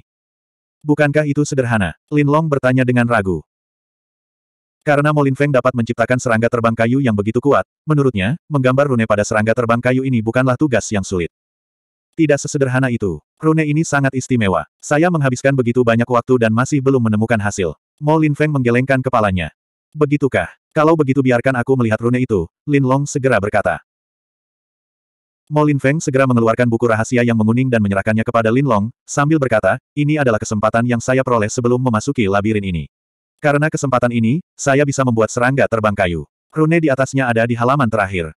Bukankah itu sederhana? Lin Long bertanya dengan ragu. Karena Molin Feng dapat menciptakan serangga terbang kayu yang begitu kuat, menurutnya, menggambar rune pada serangga terbang kayu ini bukanlah tugas yang sulit. Tidak sesederhana itu. Rune ini sangat istimewa. Saya menghabiskan begitu banyak waktu dan masih belum menemukan hasil. Molin Feng menggelengkan kepalanya. Begitukah? Kalau begitu biarkan aku melihat rune itu, Lin Long segera berkata. Mo Lin Feng segera mengeluarkan buku rahasia yang menguning dan menyerahkannya kepada Lin Long, sambil berkata, ini adalah kesempatan yang saya peroleh sebelum memasuki labirin ini. Karena kesempatan ini, saya bisa membuat serangga terbang kayu. Rune di atasnya ada di halaman terakhir.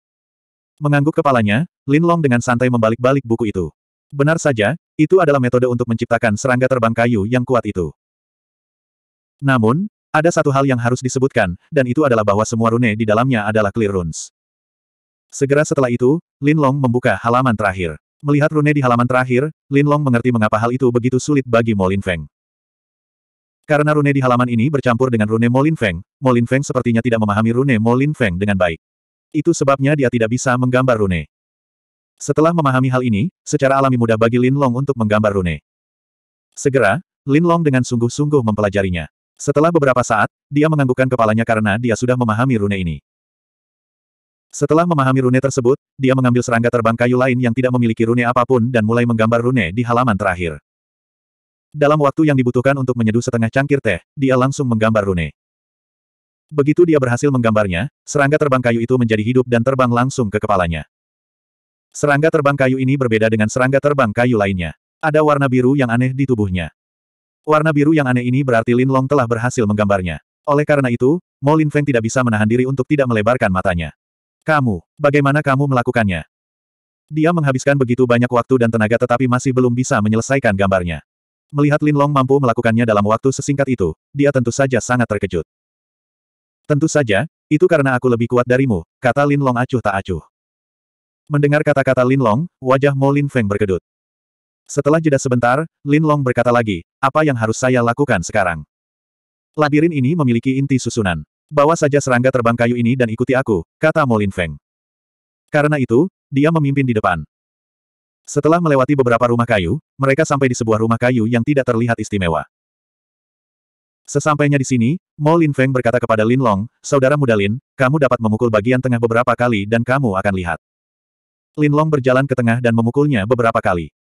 Mengangguk kepalanya, Lin Long dengan santai membalik-balik buku itu. Benar saja, itu adalah metode untuk menciptakan serangga terbang kayu yang kuat itu. Namun, ada satu hal yang harus disebutkan, dan itu adalah bahwa semua rune di dalamnya adalah clear runes. Segera setelah itu, Lin Long membuka halaman terakhir. Melihat rune di halaman terakhir, Lin Long mengerti mengapa hal itu begitu sulit bagi Molin Feng. Karena rune di halaman ini bercampur dengan rune Molin Feng, Molin Feng sepertinya tidak memahami rune Molin Feng dengan baik. Itu sebabnya dia tidak bisa menggambar rune. Setelah memahami hal ini, secara alami mudah bagi Lin Long untuk menggambar rune. Segera, Lin Long dengan sungguh-sungguh mempelajarinya. Setelah beberapa saat, dia menganggukkan kepalanya karena dia sudah memahami rune ini. Setelah memahami rune tersebut, dia mengambil serangga terbang kayu lain yang tidak memiliki rune apapun dan mulai menggambar rune di halaman terakhir. Dalam waktu yang dibutuhkan untuk menyeduh setengah cangkir teh, dia langsung menggambar rune. Begitu dia berhasil menggambarnya, serangga terbang kayu itu menjadi hidup dan terbang langsung ke kepalanya. Serangga terbang kayu ini berbeda dengan serangga terbang kayu lainnya. Ada warna biru yang aneh di tubuhnya. Warna biru yang aneh ini berarti Lin Long telah berhasil menggambarnya. Oleh karena itu, Mo Lin Feng tidak bisa menahan diri untuk tidak melebarkan matanya. Kamu, bagaimana kamu melakukannya? Dia menghabiskan begitu banyak waktu dan tenaga tetapi masih belum bisa menyelesaikan gambarnya. Melihat Lin Long mampu melakukannya dalam waktu sesingkat itu, dia tentu saja sangat terkejut. Tentu saja, itu karena aku lebih kuat darimu, kata Lin Long acuh tak acuh. Mendengar kata-kata Lin Long, wajah Mo Lin Feng berkedut. Setelah jeda sebentar, Lin Long berkata lagi, apa yang harus saya lakukan sekarang? Labirin ini memiliki inti susunan. Bawa saja serangga terbang kayu ini dan ikuti aku, kata Molin Feng. Karena itu, dia memimpin di depan. Setelah melewati beberapa rumah kayu, mereka sampai di sebuah rumah kayu yang tidak terlihat istimewa. Sesampainya di sini, Mo Lin Feng berkata kepada Lin Long, saudara muda Lin, kamu dapat memukul bagian tengah beberapa kali dan kamu akan lihat. Lin Long berjalan ke tengah dan memukulnya beberapa kali.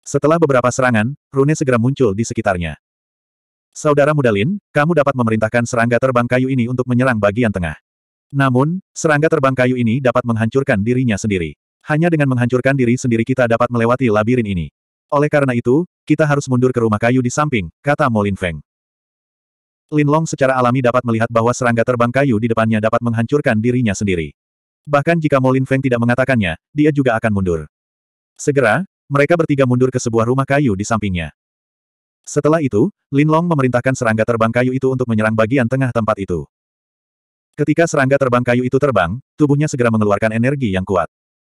Setelah beberapa serangan, rune segera muncul di sekitarnya. Saudara Mudalin, kamu dapat memerintahkan serangga terbang kayu ini untuk menyerang bagian tengah. Namun, serangga terbang kayu ini dapat menghancurkan dirinya sendiri. Hanya dengan menghancurkan diri sendiri kita dapat melewati labirin ini. Oleh karena itu, kita harus mundur ke rumah kayu di samping, kata Molin Feng. Lin Long secara alami dapat melihat bahwa serangga terbang kayu di depannya dapat menghancurkan dirinya sendiri. Bahkan jika Molin Feng tidak mengatakannya, dia juga akan mundur. Segera, mereka bertiga mundur ke sebuah rumah kayu di sampingnya. Setelah itu, Lin Long memerintahkan serangga terbang kayu itu untuk menyerang bagian tengah tempat itu. Ketika serangga terbang kayu itu terbang, tubuhnya segera mengeluarkan energi yang kuat.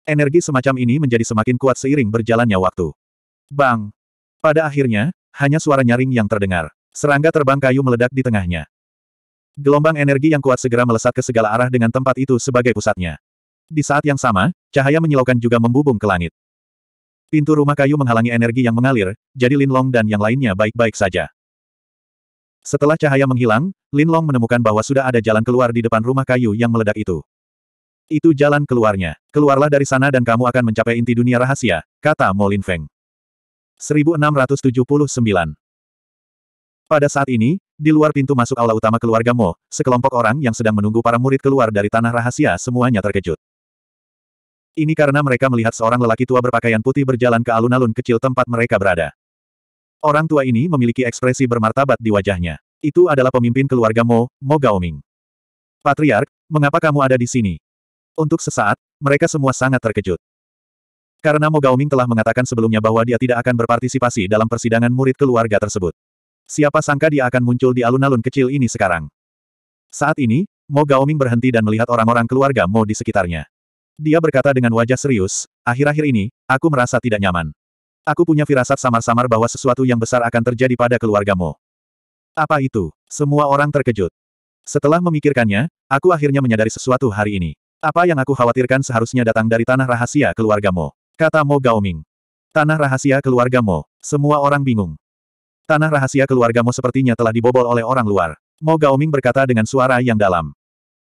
Energi semacam ini menjadi semakin kuat seiring berjalannya waktu. Bang! Pada akhirnya, hanya suara nyaring yang terdengar. Serangga terbang kayu meledak di tengahnya. Gelombang energi yang kuat segera melesat ke segala arah dengan tempat itu sebagai pusatnya. Di saat yang sama, cahaya menyilaukan juga membubung ke langit. Pintu rumah kayu menghalangi energi yang mengalir, jadi Lin Long dan yang lainnya baik-baik saja. Setelah cahaya menghilang, Lin Long menemukan bahwa sudah ada jalan keluar di depan rumah kayu yang meledak itu. Itu jalan keluarnya. Keluarlah dari sana dan kamu akan mencapai inti dunia rahasia, kata Mo Lin Feng. 1679 Pada saat ini, di luar pintu masuk aula utama keluarga Mo, sekelompok orang yang sedang menunggu para murid keluar dari tanah rahasia semuanya terkejut. Ini karena mereka melihat seorang lelaki tua berpakaian putih berjalan ke alun-alun kecil tempat mereka berada. Orang tua ini memiliki ekspresi bermartabat di wajahnya. Itu adalah pemimpin keluarga Mo, Mo Gaoming. Patriark, mengapa kamu ada di sini? Untuk sesaat, mereka semua sangat terkejut. Karena Mo Gaoming telah mengatakan sebelumnya bahwa dia tidak akan berpartisipasi dalam persidangan murid keluarga tersebut. Siapa sangka dia akan muncul di alun-alun kecil ini sekarang. Saat ini, Mo Gaoming berhenti dan melihat orang-orang keluarga Mo di sekitarnya. Dia berkata dengan wajah serius, akhir-akhir ini, aku merasa tidak nyaman. Aku punya firasat samar-samar bahwa sesuatu yang besar akan terjadi pada keluargamu. Apa itu? Semua orang terkejut. Setelah memikirkannya, aku akhirnya menyadari sesuatu hari ini. Apa yang aku khawatirkan seharusnya datang dari tanah rahasia keluargamu. Kata Mo Gaoming. Tanah rahasia keluargamu. Semua orang bingung. Tanah rahasia keluargamu sepertinya telah dibobol oleh orang luar. Mo Gaoming berkata dengan suara yang dalam.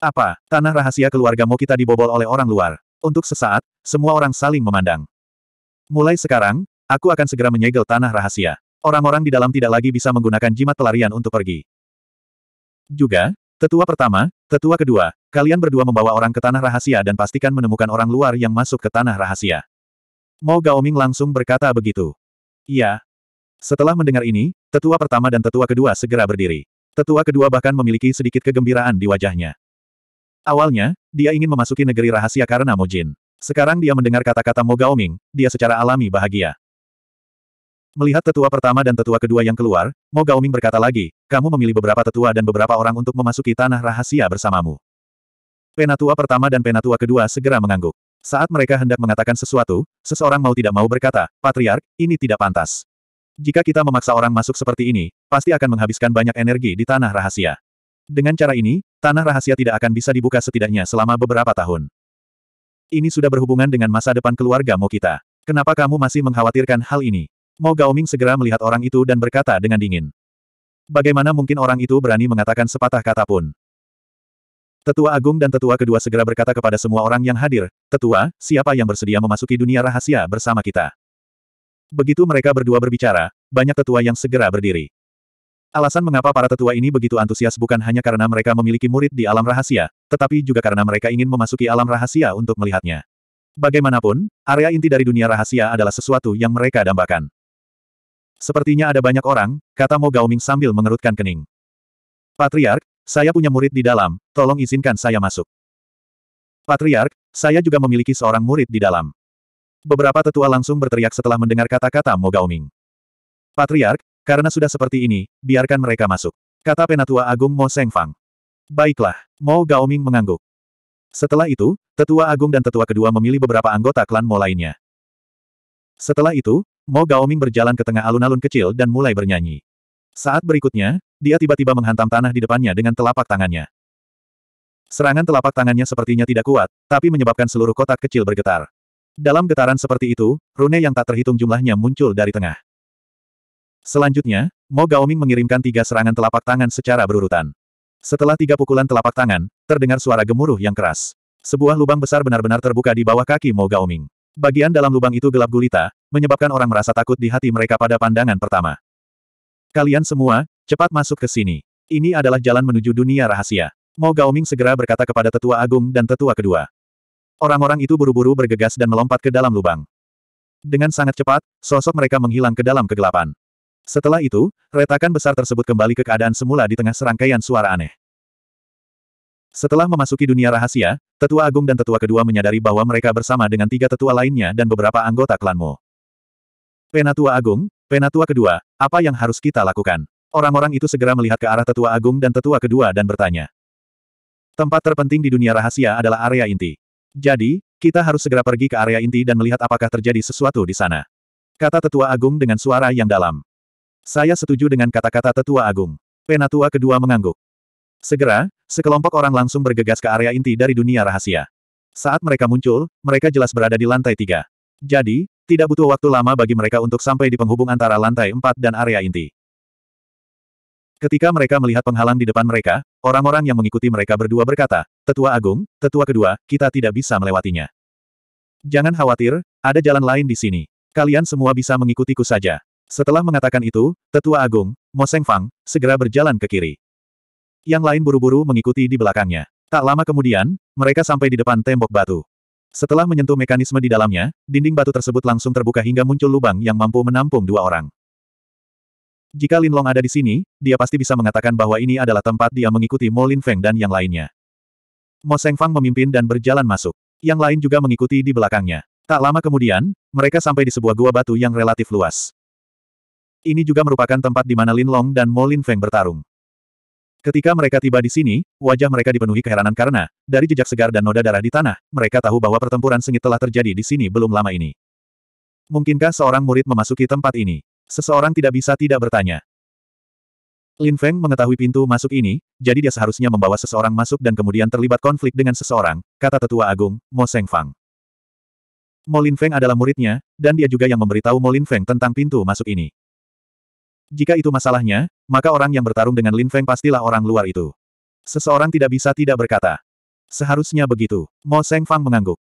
Apa, tanah rahasia keluargamu kita dibobol oleh orang luar? Untuk sesaat, semua orang saling memandang. Mulai sekarang, aku akan segera menyegel tanah rahasia. Orang-orang di dalam tidak lagi bisa menggunakan jimat pelarian untuk pergi. Juga, tetua pertama, tetua kedua, kalian berdua membawa orang ke tanah rahasia dan pastikan menemukan orang luar yang masuk ke tanah rahasia. Mo Gaoming langsung berkata begitu. Iya. Setelah mendengar ini, tetua pertama dan tetua kedua segera berdiri. Tetua kedua bahkan memiliki sedikit kegembiraan di wajahnya. Awalnya, dia ingin memasuki negeri rahasia karena Mojin. Sekarang dia mendengar kata-kata Mo Ming, dia secara alami bahagia. Melihat tetua pertama dan tetua kedua yang keluar, Mo Ming berkata lagi, kamu memilih beberapa tetua dan beberapa orang untuk memasuki tanah rahasia bersamamu. Penatua pertama dan penatua kedua segera mengangguk. Saat mereka hendak mengatakan sesuatu, seseorang mau tidak mau berkata, Patriark, ini tidak pantas. Jika kita memaksa orang masuk seperti ini, pasti akan menghabiskan banyak energi di tanah rahasia. Dengan cara ini, Tanah rahasia tidak akan bisa dibuka setidaknya selama beberapa tahun. Ini sudah berhubungan dengan masa depan keluarga Mo kita. Kenapa kamu masih mengkhawatirkan hal ini? Mo Gaoming segera melihat orang itu dan berkata dengan dingin. Bagaimana mungkin orang itu berani mengatakan sepatah kata pun? Tetua Agung dan Tetua Kedua segera berkata kepada semua orang yang hadir, Tetua, siapa yang bersedia memasuki dunia rahasia bersama kita? Begitu mereka berdua berbicara, banyak tetua yang segera berdiri. Alasan mengapa para tetua ini begitu antusias bukan hanya karena mereka memiliki murid di alam rahasia, tetapi juga karena mereka ingin memasuki alam rahasia untuk melihatnya. Bagaimanapun, area inti dari dunia rahasia adalah sesuatu yang mereka dambakan. Sepertinya ada banyak orang, kata Mo Gaoming sambil mengerutkan kening. Patriark, saya punya murid di dalam, tolong izinkan saya masuk. Patriark, saya juga memiliki seorang murid di dalam. Beberapa tetua langsung berteriak setelah mendengar kata-kata Mo Gaoming. Patriark, karena sudah seperti ini, biarkan mereka masuk. Kata Penatua Agung Mo Sengfang. Baiklah, Mo Gaoming mengangguk. Setelah itu, Tetua Agung dan Tetua kedua memilih beberapa anggota klan Mo lainnya. Setelah itu, Mo Gaoming berjalan ke tengah alun-alun kecil dan mulai bernyanyi. Saat berikutnya, dia tiba-tiba menghantam tanah di depannya dengan telapak tangannya. Serangan telapak tangannya sepertinya tidak kuat, tapi menyebabkan seluruh kotak kecil bergetar. Dalam getaran seperti itu, rune yang tak terhitung jumlahnya muncul dari tengah. Selanjutnya, Mo Gaoming mengirimkan tiga serangan telapak tangan secara berurutan. Setelah tiga pukulan telapak tangan, terdengar suara gemuruh yang keras. Sebuah lubang besar benar-benar terbuka di bawah kaki Mo Gaoming. Bagian dalam lubang itu gelap gulita, menyebabkan orang merasa takut di hati mereka pada pandangan pertama. Kalian semua, cepat masuk ke sini. Ini adalah jalan menuju dunia rahasia. Mo Gaoming segera berkata kepada tetua agung dan tetua kedua. Orang-orang itu buru-buru bergegas dan melompat ke dalam lubang. Dengan sangat cepat, sosok mereka menghilang ke dalam kegelapan. Setelah itu, retakan besar tersebut kembali ke keadaan semula di tengah serangkaian suara aneh. Setelah memasuki dunia rahasia, tetua agung dan tetua kedua menyadari bahwa mereka bersama dengan tiga tetua lainnya dan beberapa anggota klanmu. Penatua agung, penatua kedua, apa yang harus kita lakukan? Orang-orang itu segera melihat ke arah tetua agung dan tetua kedua dan bertanya. Tempat terpenting di dunia rahasia adalah area inti. Jadi, kita harus segera pergi ke area inti dan melihat apakah terjadi sesuatu di sana. Kata tetua agung dengan suara yang dalam. Saya setuju dengan kata-kata tetua agung. Penatua kedua mengangguk. Segera, sekelompok orang langsung bergegas ke area inti dari dunia rahasia. Saat mereka muncul, mereka jelas berada di lantai tiga. Jadi, tidak butuh waktu lama bagi mereka untuk sampai di penghubung antara lantai empat dan area inti. Ketika mereka melihat penghalang di depan mereka, orang-orang yang mengikuti mereka berdua berkata, Tetua Agung, Tetua Kedua, kita tidak bisa melewatinya. Jangan khawatir, ada jalan lain di sini. Kalian semua bisa mengikutiku saja. Setelah mengatakan itu, Tetua Agung, Seng Fang, segera berjalan ke kiri. Yang lain buru-buru mengikuti di belakangnya. Tak lama kemudian, mereka sampai di depan tembok batu. Setelah menyentuh mekanisme di dalamnya, dinding batu tersebut langsung terbuka hingga muncul lubang yang mampu menampung dua orang. Jika Lin Long ada di sini, dia pasti bisa mengatakan bahwa ini adalah tempat dia mengikuti Mo Lin Feng dan yang lainnya. Mo Seng Fang memimpin dan berjalan masuk. Yang lain juga mengikuti di belakangnya. Tak lama kemudian, mereka sampai di sebuah gua batu yang relatif luas ini juga merupakan tempat di mana Lin Long dan Mo Lin Feng bertarung. Ketika mereka tiba di sini, wajah mereka dipenuhi keheranan karena, dari jejak segar dan noda darah di tanah, mereka tahu bahwa pertempuran sengit telah terjadi di sini belum lama ini. Mungkinkah seorang murid memasuki tempat ini? Seseorang tidak bisa tidak bertanya. Lin Feng mengetahui pintu masuk ini, jadi dia seharusnya membawa seseorang masuk dan kemudian terlibat konflik dengan seseorang, kata Tetua Agung, Mo Seng Fang. Mo Lin Feng adalah muridnya, dan dia juga yang memberitahu Mo Lin Feng tentang pintu masuk ini. Jika itu masalahnya, maka orang yang bertarung dengan Lin Feng pastilah orang luar itu. Seseorang tidak bisa tidak berkata. Seharusnya begitu. Mo Seng Fang mengangguk.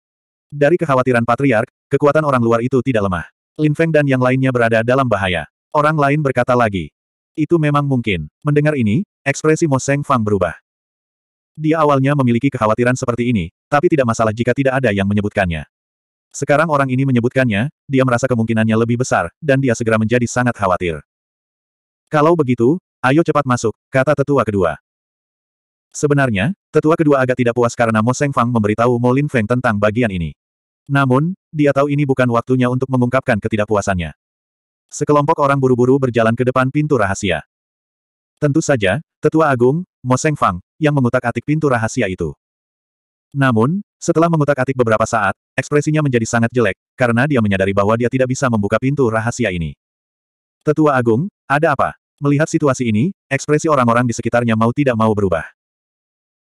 Dari kekhawatiran patriark, kekuatan orang luar itu tidak lemah. Lin Feng dan yang lainnya berada dalam bahaya. Orang lain berkata lagi. Itu memang mungkin. Mendengar ini, ekspresi Mo Seng Fang berubah. Dia awalnya memiliki kekhawatiran seperti ini, tapi tidak masalah jika tidak ada yang menyebutkannya. Sekarang orang ini menyebutkannya, dia merasa kemungkinannya lebih besar, dan dia segera menjadi sangat khawatir. Kalau begitu, ayo cepat masuk, kata tetua kedua. Sebenarnya, tetua kedua agak tidak puas karena Mo Seng Fang memberitahu Mo Lin Feng tentang bagian ini. Namun, dia tahu ini bukan waktunya untuk mengungkapkan ketidakpuasannya. Sekelompok orang buru-buru berjalan ke depan pintu rahasia. Tentu saja, Tetua Agung, Mo Seng Fang, yang mengutak-atik pintu rahasia itu. Namun, setelah mengutak-atik beberapa saat, ekspresinya menjadi sangat jelek, karena dia menyadari bahwa dia tidak bisa membuka pintu rahasia ini. Tetua Agung, ada apa? Melihat situasi ini, ekspresi orang-orang di sekitarnya mau tidak mau berubah.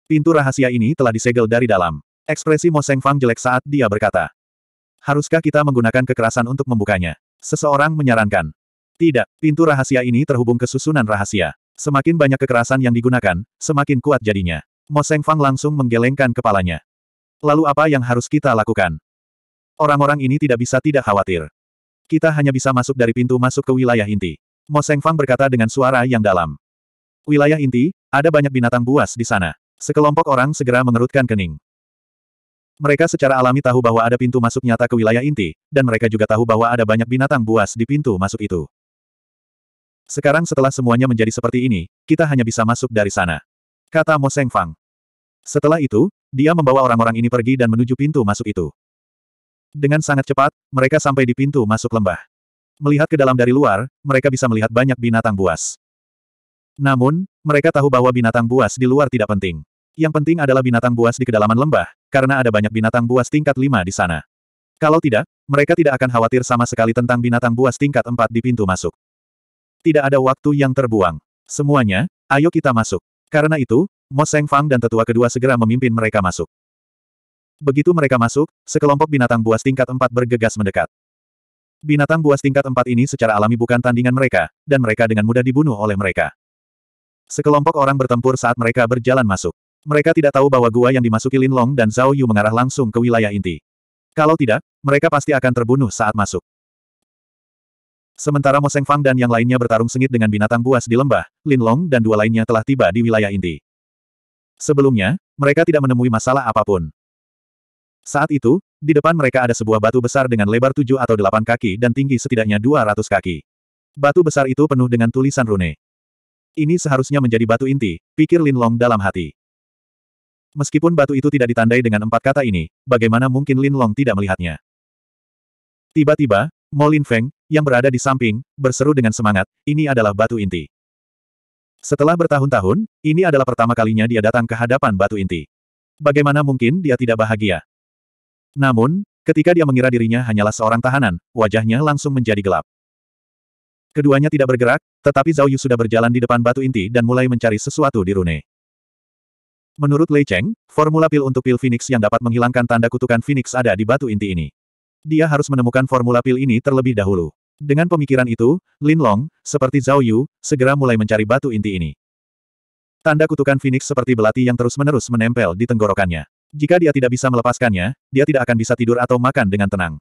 Pintu rahasia ini telah disegel dari dalam. Ekspresi Mo Seng Fang jelek saat dia berkata. Haruskah kita menggunakan kekerasan untuk membukanya? Seseorang menyarankan. Tidak, pintu rahasia ini terhubung ke susunan rahasia. Semakin banyak kekerasan yang digunakan, semakin kuat jadinya. Mo Seng Fang langsung menggelengkan kepalanya. Lalu apa yang harus kita lakukan? Orang-orang ini tidak bisa tidak khawatir. Kita hanya bisa masuk dari pintu masuk ke wilayah inti. Mo Fang berkata dengan suara yang dalam. Wilayah inti, ada banyak binatang buas di sana. Sekelompok orang segera mengerutkan kening. Mereka secara alami tahu bahwa ada pintu masuk nyata ke wilayah inti, dan mereka juga tahu bahwa ada banyak binatang buas di pintu masuk itu. Sekarang setelah semuanya menjadi seperti ini, kita hanya bisa masuk dari sana. Kata Mo Fang. Setelah itu, dia membawa orang-orang ini pergi dan menuju pintu masuk itu. Dengan sangat cepat, mereka sampai di pintu masuk lembah. Melihat ke dalam dari luar, mereka bisa melihat banyak binatang buas. Namun, mereka tahu bahwa binatang buas di luar tidak penting. Yang penting adalah binatang buas di kedalaman lembah, karena ada banyak binatang buas tingkat 5 di sana. Kalau tidak, mereka tidak akan khawatir sama sekali tentang binatang buas tingkat 4 di pintu masuk. Tidak ada waktu yang terbuang. Semuanya, ayo kita masuk. Karena itu, Mo Seng Fang dan tetua kedua segera memimpin mereka masuk. Begitu mereka masuk, sekelompok binatang buas tingkat 4 bergegas mendekat. Binatang buas tingkat 4 ini secara alami bukan tandingan mereka, dan mereka dengan mudah dibunuh oleh mereka. Sekelompok orang bertempur saat mereka berjalan masuk. Mereka tidak tahu bahwa gua yang dimasuki Lin Long dan Zhao Yu mengarah langsung ke wilayah inti. Kalau tidak, mereka pasti akan terbunuh saat masuk. Sementara Mo Seng Fang dan yang lainnya bertarung sengit dengan binatang buas di lembah, Lin Long dan dua lainnya telah tiba di wilayah inti. Sebelumnya, mereka tidak menemui masalah apapun. Saat itu, di depan mereka ada sebuah batu besar dengan lebar tujuh atau delapan kaki dan tinggi setidaknya dua ratus kaki. Batu besar itu penuh dengan tulisan rune. Ini seharusnya menjadi batu inti, pikir Lin Long dalam hati. Meskipun batu itu tidak ditandai dengan empat kata ini, bagaimana mungkin Lin Long tidak melihatnya? Tiba-tiba, Mo Feng yang berada di samping, berseru dengan semangat, ini adalah batu inti. Setelah bertahun-tahun, ini adalah pertama kalinya dia datang ke hadapan batu inti. Bagaimana mungkin dia tidak bahagia? Namun, ketika dia mengira dirinya hanyalah seorang tahanan, wajahnya langsung menjadi gelap. Keduanya tidak bergerak, tetapi Zhao Yu sudah berjalan di depan batu inti dan mulai mencari sesuatu di rune. Menurut Lei Cheng, formula pil untuk pil Phoenix yang dapat menghilangkan tanda kutukan Phoenix ada di batu inti ini. Dia harus menemukan formula pil ini terlebih dahulu. Dengan pemikiran itu, Lin Long, seperti Zhao Yu, segera mulai mencari batu inti ini. Tanda kutukan Phoenix seperti belati yang terus-menerus menempel di tenggorokannya. Jika dia tidak bisa melepaskannya, dia tidak akan bisa tidur atau makan dengan tenang.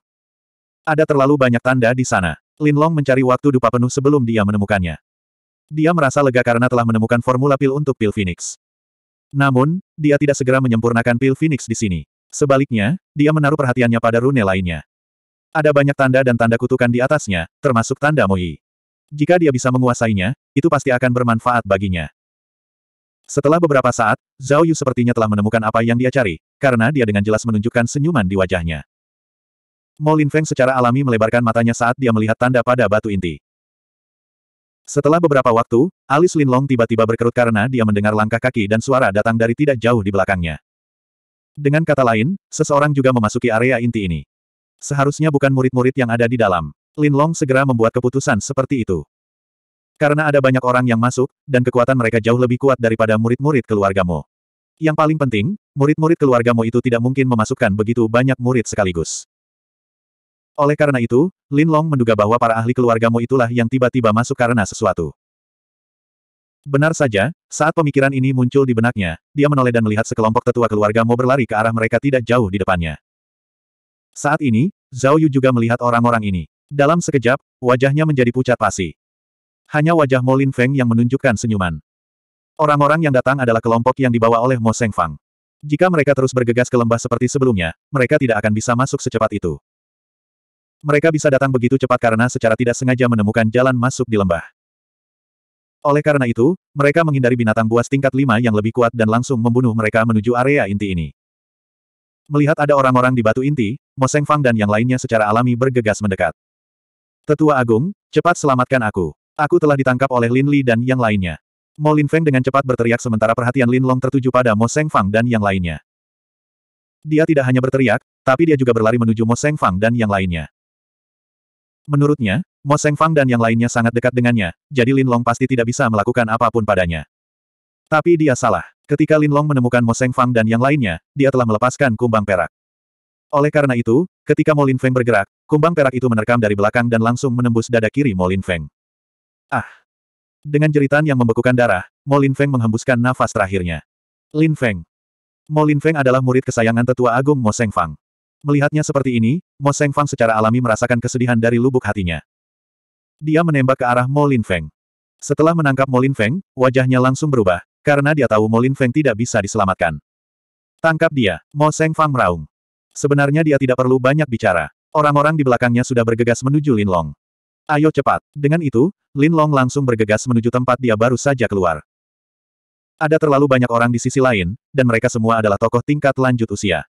Ada terlalu banyak tanda di sana. Lin Long mencari waktu dupa penuh sebelum dia menemukannya. Dia merasa lega karena telah menemukan formula pil untuk pil Phoenix. Namun, dia tidak segera menyempurnakan pil Phoenix di sini. Sebaliknya, dia menaruh perhatiannya pada rune lainnya. Ada banyak tanda dan tanda kutukan di atasnya, termasuk tanda Moi. Jika dia bisa menguasainya, itu pasti akan bermanfaat baginya. Setelah beberapa saat, Zhao Yu sepertinya telah menemukan apa yang dia cari, karena dia dengan jelas menunjukkan senyuman di wajahnya. Mo Lin Feng secara alami melebarkan matanya saat dia melihat tanda pada batu inti. Setelah beberapa waktu, alis Lin Long tiba-tiba berkerut karena dia mendengar langkah kaki dan suara datang dari tidak jauh di belakangnya. Dengan kata lain, seseorang juga memasuki area inti ini. Seharusnya bukan murid-murid yang ada di dalam. Lin Long segera membuat keputusan seperti itu. Karena ada banyak orang yang masuk, dan kekuatan mereka jauh lebih kuat daripada murid-murid keluargamu. Yang paling penting, murid-murid keluargamu itu tidak mungkin memasukkan begitu banyak murid sekaligus. Oleh karena itu, Lin Long menduga bahwa para ahli keluargamu itulah yang tiba-tiba masuk karena sesuatu. Benar saja, saat pemikiran ini muncul di benaknya, dia menoleh dan melihat sekelompok tetua keluargamu berlari ke arah mereka tidak jauh di depannya. Saat ini, Zhao Yu juga melihat orang-orang ini. Dalam sekejap, wajahnya menjadi pucat pasi. Hanya wajah Molin Feng yang menunjukkan senyuman. Orang-orang yang datang adalah kelompok yang dibawa oleh Mo Seng Fang. Jika mereka terus bergegas ke lembah seperti sebelumnya, mereka tidak akan bisa masuk secepat itu. Mereka bisa datang begitu cepat karena secara tidak sengaja menemukan jalan masuk di lembah. Oleh karena itu, mereka menghindari binatang buas tingkat 5 yang lebih kuat dan langsung membunuh mereka menuju area inti ini. Melihat ada orang-orang di batu inti, Mo Seng Fang dan yang lainnya secara alami bergegas mendekat. Tetua Agung, cepat selamatkan aku. Aku telah ditangkap oleh Lin Li dan yang lainnya. Mo Lin Feng dengan cepat berteriak sementara perhatian Lin Long tertuju pada Mo Seng Fang dan yang lainnya. Dia tidak hanya berteriak, tapi dia juga berlari menuju Mo Seng Fang dan yang lainnya. Menurutnya, Mo Seng Fang dan yang lainnya sangat dekat dengannya, jadi Lin Long pasti tidak bisa melakukan apapun padanya. Tapi dia salah. Ketika Lin Long menemukan Mo Seng Fang dan yang lainnya, dia telah melepaskan kumbang perak. Oleh karena itu, ketika Mo Lin Feng bergerak, kumbang perak itu menerkam dari belakang dan langsung menembus dada kiri Mo Lin Feng. Ah! Dengan jeritan yang membekukan darah, Mo Lin Feng menghembuskan nafas terakhirnya. Lin Feng. Mo Lin Feng adalah murid kesayangan tetua agung Mo Seng Fang. Melihatnya seperti ini, Mo Seng Fang secara alami merasakan kesedihan dari lubuk hatinya. Dia menembak ke arah Mo Lin Feng. Setelah menangkap Mo Lin Feng, wajahnya langsung berubah, karena dia tahu Mo Lin Feng tidak bisa diselamatkan. Tangkap dia, Mo Seng Fang meraung. Sebenarnya dia tidak perlu banyak bicara. Orang-orang di belakangnya sudah bergegas menuju Lin Long. Ayo cepat. Dengan itu, Lin Long langsung bergegas menuju tempat dia baru saja keluar. Ada terlalu banyak orang di sisi lain, dan mereka semua adalah tokoh tingkat lanjut usia.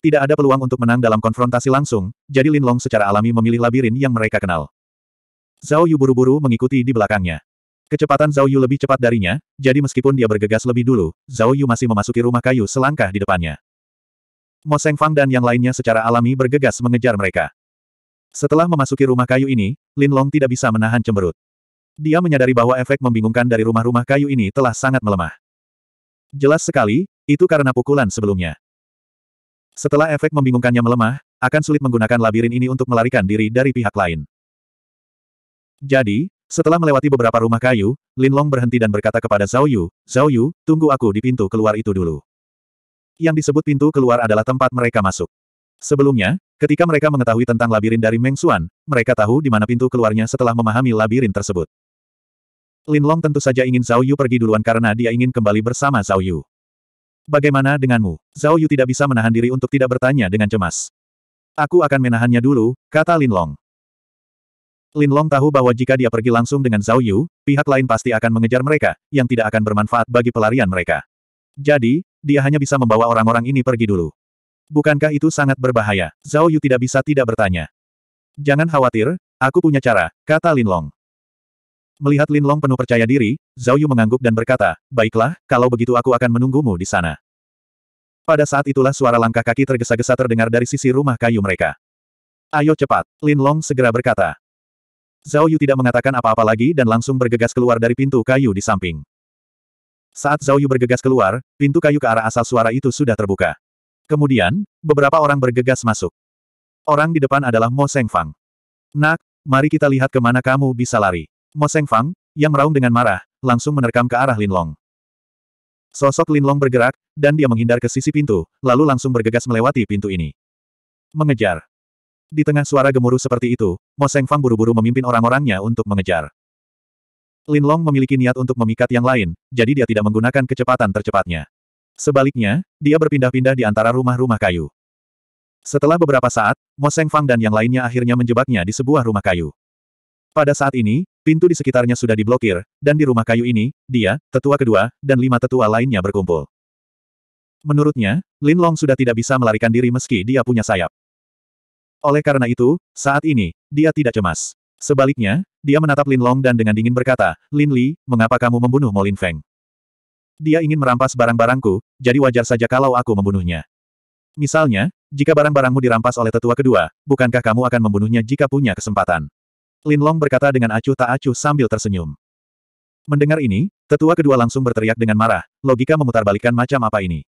Tidak ada peluang untuk menang dalam konfrontasi langsung, jadi Lin Long secara alami memilih labirin yang mereka kenal. Zhao Yu buru-buru mengikuti di belakangnya. Kecepatan Zhao Yu lebih cepat darinya, jadi meskipun dia bergegas lebih dulu, Zhao Yu masih memasuki rumah kayu selangkah di depannya. Mo Seng Fang dan yang lainnya secara alami bergegas mengejar mereka. Setelah memasuki rumah kayu ini, Lin Long tidak bisa menahan cemberut. Dia menyadari bahwa efek membingungkan dari rumah-rumah kayu ini telah sangat melemah. Jelas sekali, itu karena pukulan sebelumnya. Setelah efek membingungkannya melemah, akan sulit menggunakan labirin ini untuk melarikan diri dari pihak lain. Jadi, setelah melewati beberapa rumah kayu, Lin Long berhenti dan berkata kepada Zhao Yu, Zhao Yu, tunggu aku di pintu keluar itu dulu. Yang disebut pintu keluar adalah tempat mereka masuk. Sebelumnya, ketika mereka mengetahui tentang labirin dari Meng Xuan, mereka tahu di mana pintu keluarnya setelah memahami labirin tersebut. Lin Long tentu saja ingin Zhao Yu pergi duluan karena dia ingin kembali bersama Zhao Yu. Bagaimana denganmu? Zhao Yu tidak bisa menahan diri untuk tidak bertanya dengan cemas. Aku akan menahannya dulu, kata Lin Long. Lin Long tahu bahwa jika dia pergi langsung dengan Zhao Yu, pihak lain pasti akan mengejar mereka, yang tidak akan bermanfaat bagi pelarian mereka. Jadi, dia hanya bisa membawa orang-orang ini pergi dulu. Bukankah itu sangat berbahaya? Zhao Yu tidak bisa tidak bertanya. Jangan khawatir, aku punya cara, kata Lin Long. Melihat Lin Long penuh percaya diri, Zhao Yu mengangguk dan berkata, baiklah, kalau begitu aku akan menunggumu di sana. Pada saat itulah suara langkah kaki tergesa-gesa terdengar dari sisi rumah kayu mereka. Ayo cepat, Lin Long segera berkata. Zhao Yu tidak mengatakan apa-apa lagi dan langsung bergegas keluar dari pintu kayu di samping. Saat Zhao Yu bergegas keluar, pintu kayu ke arah asal suara itu sudah terbuka. Kemudian, beberapa orang bergegas masuk. Orang di depan adalah Mo Sengfang. Nak, mari kita lihat kemana kamu bisa lari. Mo Sengfang, yang meraung dengan marah, langsung menerkam ke arah Lin Long. Sosok Lin Long bergerak, dan dia menghindar ke sisi pintu, lalu langsung bergegas melewati pintu ini. Mengejar. Di tengah suara gemuruh seperti itu, Mo Sengfang buru-buru memimpin orang-orangnya untuk mengejar. Lin Long memiliki niat untuk memikat yang lain, jadi dia tidak menggunakan kecepatan tercepatnya. Sebaliknya, dia berpindah-pindah di antara rumah-rumah kayu. Setelah beberapa saat, Mo Seng Fang dan yang lainnya akhirnya menjebaknya di sebuah rumah kayu. Pada saat ini, pintu di sekitarnya sudah diblokir, dan di rumah kayu ini, dia, tetua kedua, dan lima tetua lainnya berkumpul. Menurutnya, Lin Long sudah tidak bisa melarikan diri meski dia punya sayap. Oleh karena itu, saat ini, dia tidak cemas. Sebaliknya, dia menatap Lin Long dan dengan dingin berkata, Lin Li, mengapa kamu membunuh Lin Feng? Dia ingin merampas barang-barangku, jadi wajar saja kalau aku membunuhnya. Misalnya, jika barang-barangmu dirampas oleh tetua kedua, bukankah kamu akan membunuhnya jika punya kesempatan? Lin Long berkata dengan acuh tak acuh sambil tersenyum. Mendengar ini, tetua kedua langsung berteriak dengan marah, logika memutarbalikkan macam apa ini.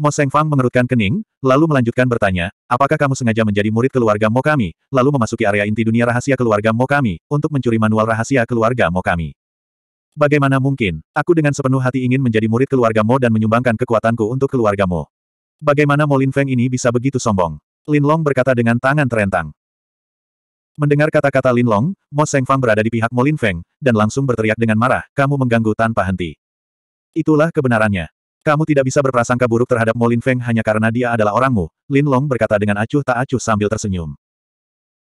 Mo Seng Fang mengerutkan kening, lalu melanjutkan bertanya, apakah kamu sengaja menjadi murid keluarga Mo kami, lalu memasuki area inti dunia rahasia keluarga Mo kami, untuk mencuri manual rahasia keluarga Mo kami? Bagaimana mungkin, aku dengan sepenuh hati ingin menjadi murid keluargamu dan menyumbangkan kekuatanku untuk keluargamu. Bagaimana Molin Feng ini bisa begitu sombong? Lin Long berkata dengan tangan terentang. Mendengar kata-kata Lin Long, Mo Seng Fang berada di pihak Molin Feng, dan langsung berteriak dengan marah, kamu mengganggu tanpa henti. Itulah kebenarannya. Kamu tidak bisa berprasangka buruk terhadap Molin Feng hanya karena dia adalah orangmu, Lin Long berkata dengan acuh tak acuh sambil tersenyum.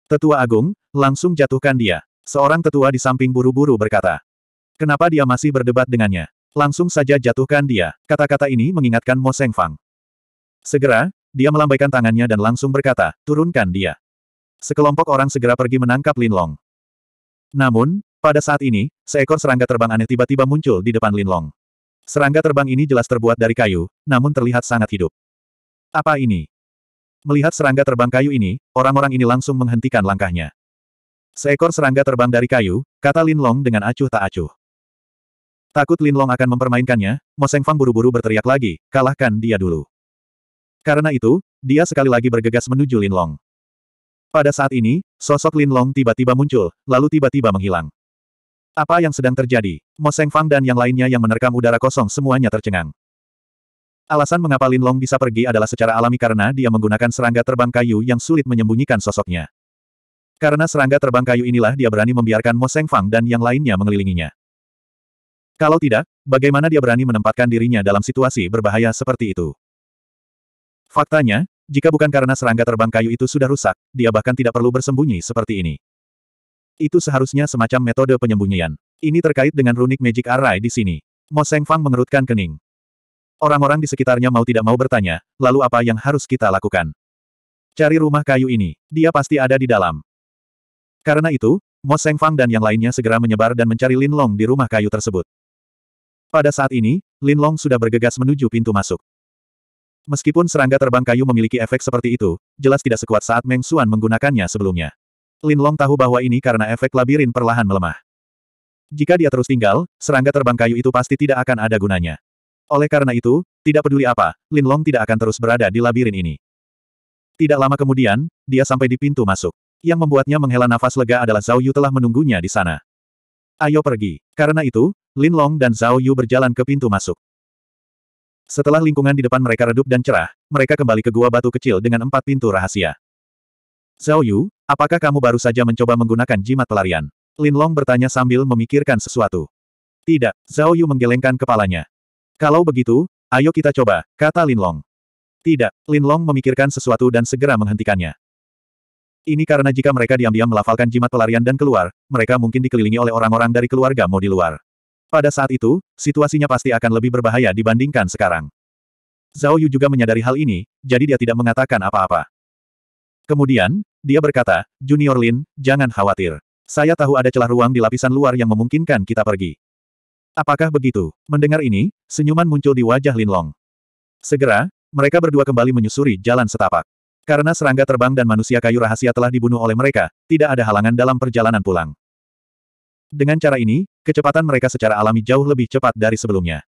Tetua Agung, langsung jatuhkan dia. Seorang tetua di samping buru-buru berkata, Kenapa dia masih berdebat dengannya? Langsung saja jatuhkan dia. Kata-kata ini mengingatkan Mo Seng Fang. Segera, dia melambaikan tangannya dan langsung berkata, turunkan dia. Sekelompok orang segera pergi menangkap Lin Long. Namun, pada saat ini, seekor serangga terbang aneh tiba-tiba muncul di depan Lin Long. Serangga terbang ini jelas terbuat dari kayu, namun terlihat sangat hidup. Apa ini? Melihat serangga terbang kayu ini, orang-orang ini langsung menghentikan langkahnya. Seekor serangga terbang dari kayu, kata Lin Long dengan acuh tak acuh. Takut Lin Long akan mempermainkannya, Mo Fang buru-buru berteriak lagi, kalahkan dia dulu. Karena itu, dia sekali lagi bergegas menuju Lin Long. Pada saat ini, sosok Lin Long tiba-tiba muncul, lalu tiba-tiba menghilang. Apa yang sedang terjadi? Mo Fang dan yang lainnya yang menerkam udara kosong semuanya tercengang. Alasan mengapa Lin Long bisa pergi adalah secara alami karena dia menggunakan serangga terbang kayu yang sulit menyembunyikan sosoknya. Karena serangga terbang kayu inilah dia berani membiarkan Mo Fang dan yang lainnya mengelilinginya. Kalau tidak, bagaimana dia berani menempatkan dirinya dalam situasi berbahaya seperti itu? Faktanya, jika bukan karena serangga terbang kayu itu sudah rusak, dia bahkan tidak perlu bersembunyi seperti ini. Itu seharusnya semacam metode penyembunyian. Ini terkait dengan runik Magic Array di sini. Mo Seng Fang mengerutkan kening. Orang-orang di sekitarnya mau tidak mau bertanya, lalu apa yang harus kita lakukan? Cari rumah kayu ini, dia pasti ada di dalam. Karena itu, Mo Seng Fang dan yang lainnya segera menyebar dan mencari Lin Long di rumah kayu tersebut. Pada saat ini, Lin Long sudah bergegas menuju pintu masuk. Meskipun serangga terbang kayu memiliki efek seperti itu, jelas tidak sekuat saat Meng Xuan menggunakannya sebelumnya. Lin Long tahu bahwa ini karena efek labirin perlahan melemah. Jika dia terus tinggal, serangga terbang kayu itu pasti tidak akan ada gunanya. Oleh karena itu, tidak peduli apa, Lin Long tidak akan terus berada di labirin ini. Tidak lama kemudian, dia sampai di pintu masuk. Yang membuatnya menghela nafas lega adalah Zhao Yu telah menunggunya di sana. Ayo pergi. Karena itu, Lin Long dan Zhao Yu berjalan ke pintu masuk. Setelah lingkungan di depan mereka redup dan cerah, mereka kembali ke gua batu kecil dengan empat pintu rahasia. Zhao Yu, apakah kamu baru saja mencoba menggunakan jimat pelarian? Lin Long bertanya sambil memikirkan sesuatu. Tidak, Zhao Yu menggelengkan kepalanya. Kalau begitu, ayo kita coba, kata Lin Long. Tidak, Lin Long memikirkan sesuatu dan segera menghentikannya. Ini karena jika mereka diam-diam melafalkan jimat pelarian dan keluar, mereka mungkin dikelilingi oleh orang-orang dari keluarga mau di luar. Pada saat itu, situasinya pasti akan lebih berbahaya dibandingkan sekarang. Zhao Yu juga menyadari hal ini, jadi dia tidak mengatakan apa-apa. Kemudian, dia berkata, Junior Lin, jangan khawatir. Saya tahu ada celah ruang di lapisan luar yang memungkinkan kita pergi. Apakah begitu? Mendengar ini, senyuman muncul di wajah Lin Long. Segera, mereka berdua kembali menyusuri jalan setapak. Karena serangga terbang dan manusia kayu rahasia telah dibunuh oleh mereka, tidak ada halangan dalam perjalanan pulang. Dengan cara ini, kecepatan mereka secara alami jauh lebih cepat dari sebelumnya.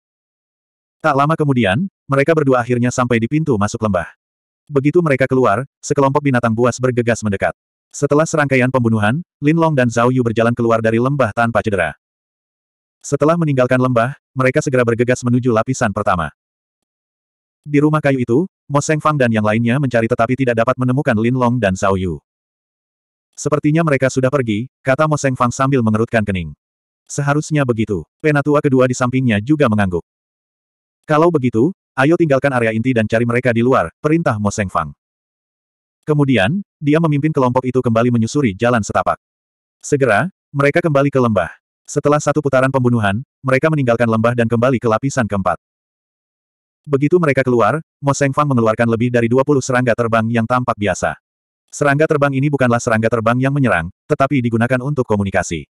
Tak lama kemudian, mereka berdua akhirnya sampai di pintu masuk lembah. Begitu mereka keluar, sekelompok binatang buas bergegas mendekat. Setelah serangkaian pembunuhan, Lin Long dan Zhao Yu berjalan keluar dari lembah tanpa cedera. Setelah meninggalkan lembah, mereka segera bergegas menuju lapisan pertama. Di rumah kayu itu, Mo Seng Fang dan yang lainnya mencari tetapi tidak dapat menemukan Lin Long dan Zhao Yu. Sepertinya mereka sudah pergi, kata Mo Seng Fang sambil mengerutkan kening. Seharusnya begitu. Penatua kedua di sampingnya juga mengangguk. Kalau begitu, ayo tinggalkan area inti dan cari mereka di luar, perintah Mo Seng Fang. Kemudian, dia memimpin kelompok itu kembali menyusuri jalan setapak. Segera, mereka kembali ke lembah. Setelah satu putaran pembunuhan, mereka meninggalkan lembah dan kembali ke lapisan keempat. Begitu mereka keluar, Mo Seng Fang mengeluarkan lebih dari 20 serangga terbang yang tampak biasa. Serangga terbang ini bukanlah serangga terbang yang menyerang, tetapi digunakan untuk komunikasi.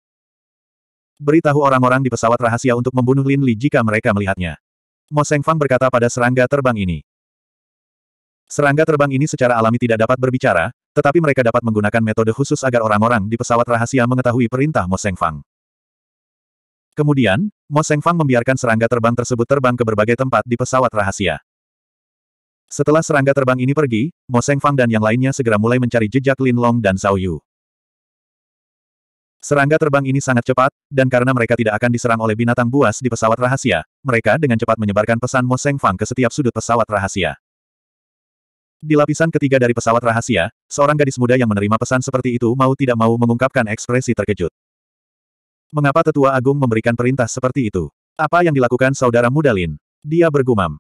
Beritahu orang-orang di pesawat rahasia untuk membunuh Lin Li jika mereka melihatnya. Mo Fang berkata pada serangga terbang ini. Serangga terbang ini secara alami tidak dapat berbicara, tetapi mereka dapat menggunakan metode khusus agar orang-orang di pesawat rahasia mengetahui perintah Mo Fang. Kemudian, Mo Fang membiarkan serangga terbang tersebut terbang ke berbagai tempat di pesawat rahasia. Setelah serangga terbang ini pergi, Mo Fang dan yang lainnya segera mulai mencari jejak Lin Long dan Zhao Yu. Serangga terbang ini sangat cepat, dan karena mereka tidak akan diserang oleh binatang buas di pesawat rahasia, mereka dengan cepat menyebarkan pesan Mo Fang ke setiap sudut pesawat rahasia. Di lapisan ketiga dari pesawat rahasia, seorang gadis muda yang menerima pesan seperti itu mau tidak mau mengungkapkan ekspresi terkejut. Mengapa tetua agung memberikan perintah seperti itu? Apa yang dilakukan saudara muda Lin? Dia bergumam.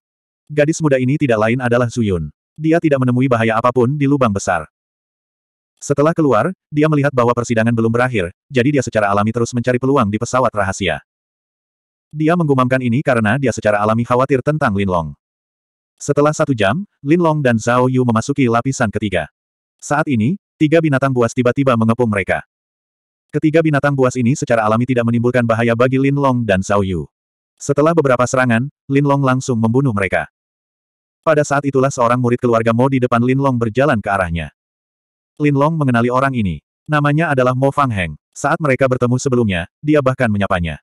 Gadis muda ini tidak lain adalah Zuyun. Dia tidak menemui bahaya apapun di lubang besar. Setelah keluar, dia melihat bahwa persidangan belum berakhir, jadi dia secara alami terus mencari peluang di pesawat rahasia. Dia menggumamkan ini karena dia secara alami khawatir tentang Lin Long. Setelah satu jam, Lin Long dan Zhao Yu memasuki lapisan ketiga. Saat ini, tiga binatang buas tiba-tiba mengepung mereka. Ketiga binatang buas ini secara alami tidak menimbulkan bahaya bagi Lin Long dan Zhao Yu. Setelah beberapa serangan, Lin Long langsung membunuh mereka. Pada saat itulah seorang murid keluarga Mo di depan Lin Long berjalan ke arahnya. Lin Long mengenali orang ini. Namanya adalah Mo Fang Heng. Saat mereka bertemu sebelumnya, dia bahkan menyapanya.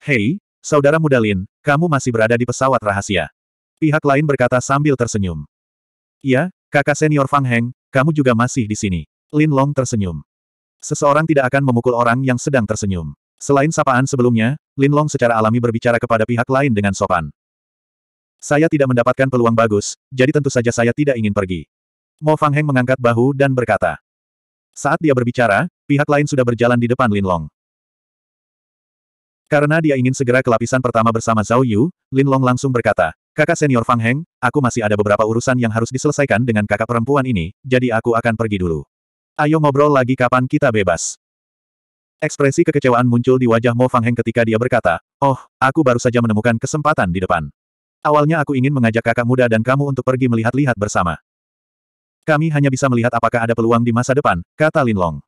Hei, saudara muda Lin, kamu masih berada di pesawat rahasia. Pihak lain berkata sambil tersenyum. Ya, kakak senior Fang Heng, kamu juga masih di sini. Lin Long tersenyum. Seseorang tidak akan memukul orang yang sedang tersenyum. Selain sapaan sebelumnya, Lin Long secara alami berbicara kepada pihak lain dengan sopan. Saya tidak mendapatkan peluang bagus, jadi tentu saja saya tidak ingin pergi. Mo Fangheng mengangkat bahu dan berkata. Saat dia berbicara, pihak lain sudah berjalan di depan Lin Long. Karena dia ingin segera ke lapisan pertama bersama Zhao Yu, Lin Long langsung berkata, Kakak senior Fang Heng, aku masih ada beberapa urusan yang harus diselesaikan dengan kakak perempuan ini, jadi aku akan pergi dulu. Ayo ngobrol lagi kapan kita bebas. Ekspresi kekecewaan muncul di wajah Mo Fang Heng ketika dia berkata, Oh, aku baru saja menemukan kesempatan di depan. Awalnya aku ingin mengajak kakak muda dan kamu untuk pergi melihat-lihat bersama. Kami hanya bisa melihat apakah ada peluang di masa depan, kata Lin Long.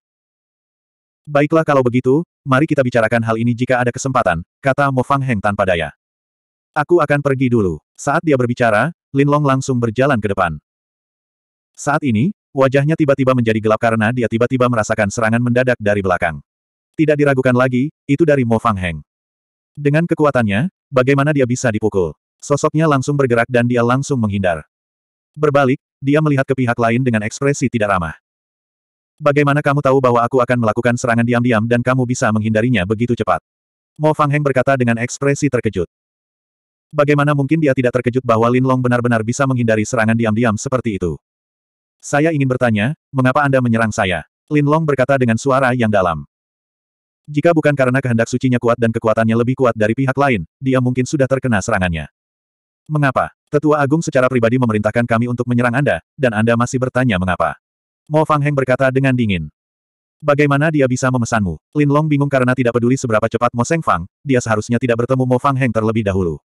Baiklah kalau begitu, mari kita bicarakan hal ini jika ada kesempatan, kata Mo Fang Heng tanpa daya. Aku akan pergi dulu. Saat dia berbicara, Lin Long langsung berjalan ke depan. Saat ini, wajahnya tiba-tiba menjadi gelap karena dia tiba-tiba merasakan serangan mendadak dari belakang. Tidak diragukan lagi, itu dari Mo Fang Heng. Dengan kekuatannya, bagaimana dia bisa dipukul? Sosoknya langsung bergerak dan dia langsung menghindar. Berbalik, dia melihat ke pihak lain dengan ekspresi tidak ramah. Bagaimana kamu tahu bahwa aku akan melakukan serangan diam-diam dan kamu bisa menghindarinya begitu cepat? Mo Fangheng berkata dengan ekspresi terkejut. Bagaimana mungkin dia tidak terkejut bahwa Lin Long benar-benar bisa menghindari serangan diam-diam seperti itu? Saya ingin bertanya, mengapa Anda menyerang saya? Lin Long berkata dengan suara yang dalam. Jika bukan karena kehendak sucinya kuat dan kekuatannya lebih kuat dari pihak lain, dia mungkin sudah terkena serangannya. Mengapa? Tetua Agung secara pribadi memerintahkan kami untuk menyerang Anda, dan Anda masih bertanya mengapa. Mo Fang Heng berkata dengan dingin. Bagaimana dia bisa memesanmu? Lin Long bingung karena tidak peduli seberapa cepat Mo Seng Fang, dia seharusnya tidak bertemu Mo Fang Heng terlebih dahulu.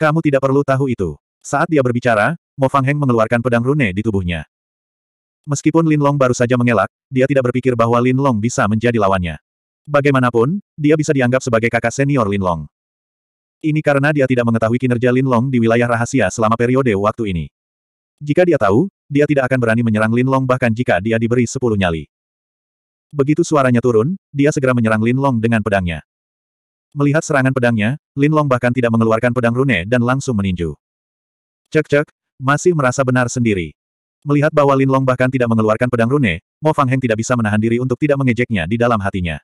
Kamu tidak perlu tahu itu. Saat dia berbicara, Mo Fang Heng mengeluarkan pedang rune di tubuhnya. Meskipun Lin Long baru saja mengelak, dia tidak berpikir bahwa Lin Long bisa menjadi lawannya. Bagaimanapun, dia bisa dianggap sebagai kakak senior Lin Long. Ini karena dia tidak mengetahui kinerja Lin Long di wilayah rahasia selama periode waktu ini. Jika dia tahu, dia tidak akan berani menyerang Lin Long bahkan jika dia diberi sepuluh nyali. Begitu suaranya turun, dia segera menyerang Lin Long dengan pedangnya. Melihat serangan pedangnya, Lin Long bahkan tidak mengeluarkan pedang rune dan langsung meninju. Cek-cek, masih merasa benar sendiri. Melihat bahwa Lin Long bahkan tidak mengeluarkan pedang rune, Mo Fang Heng tidak bisa menahan diri untuk tidak mengejeknya di dalam hatinya.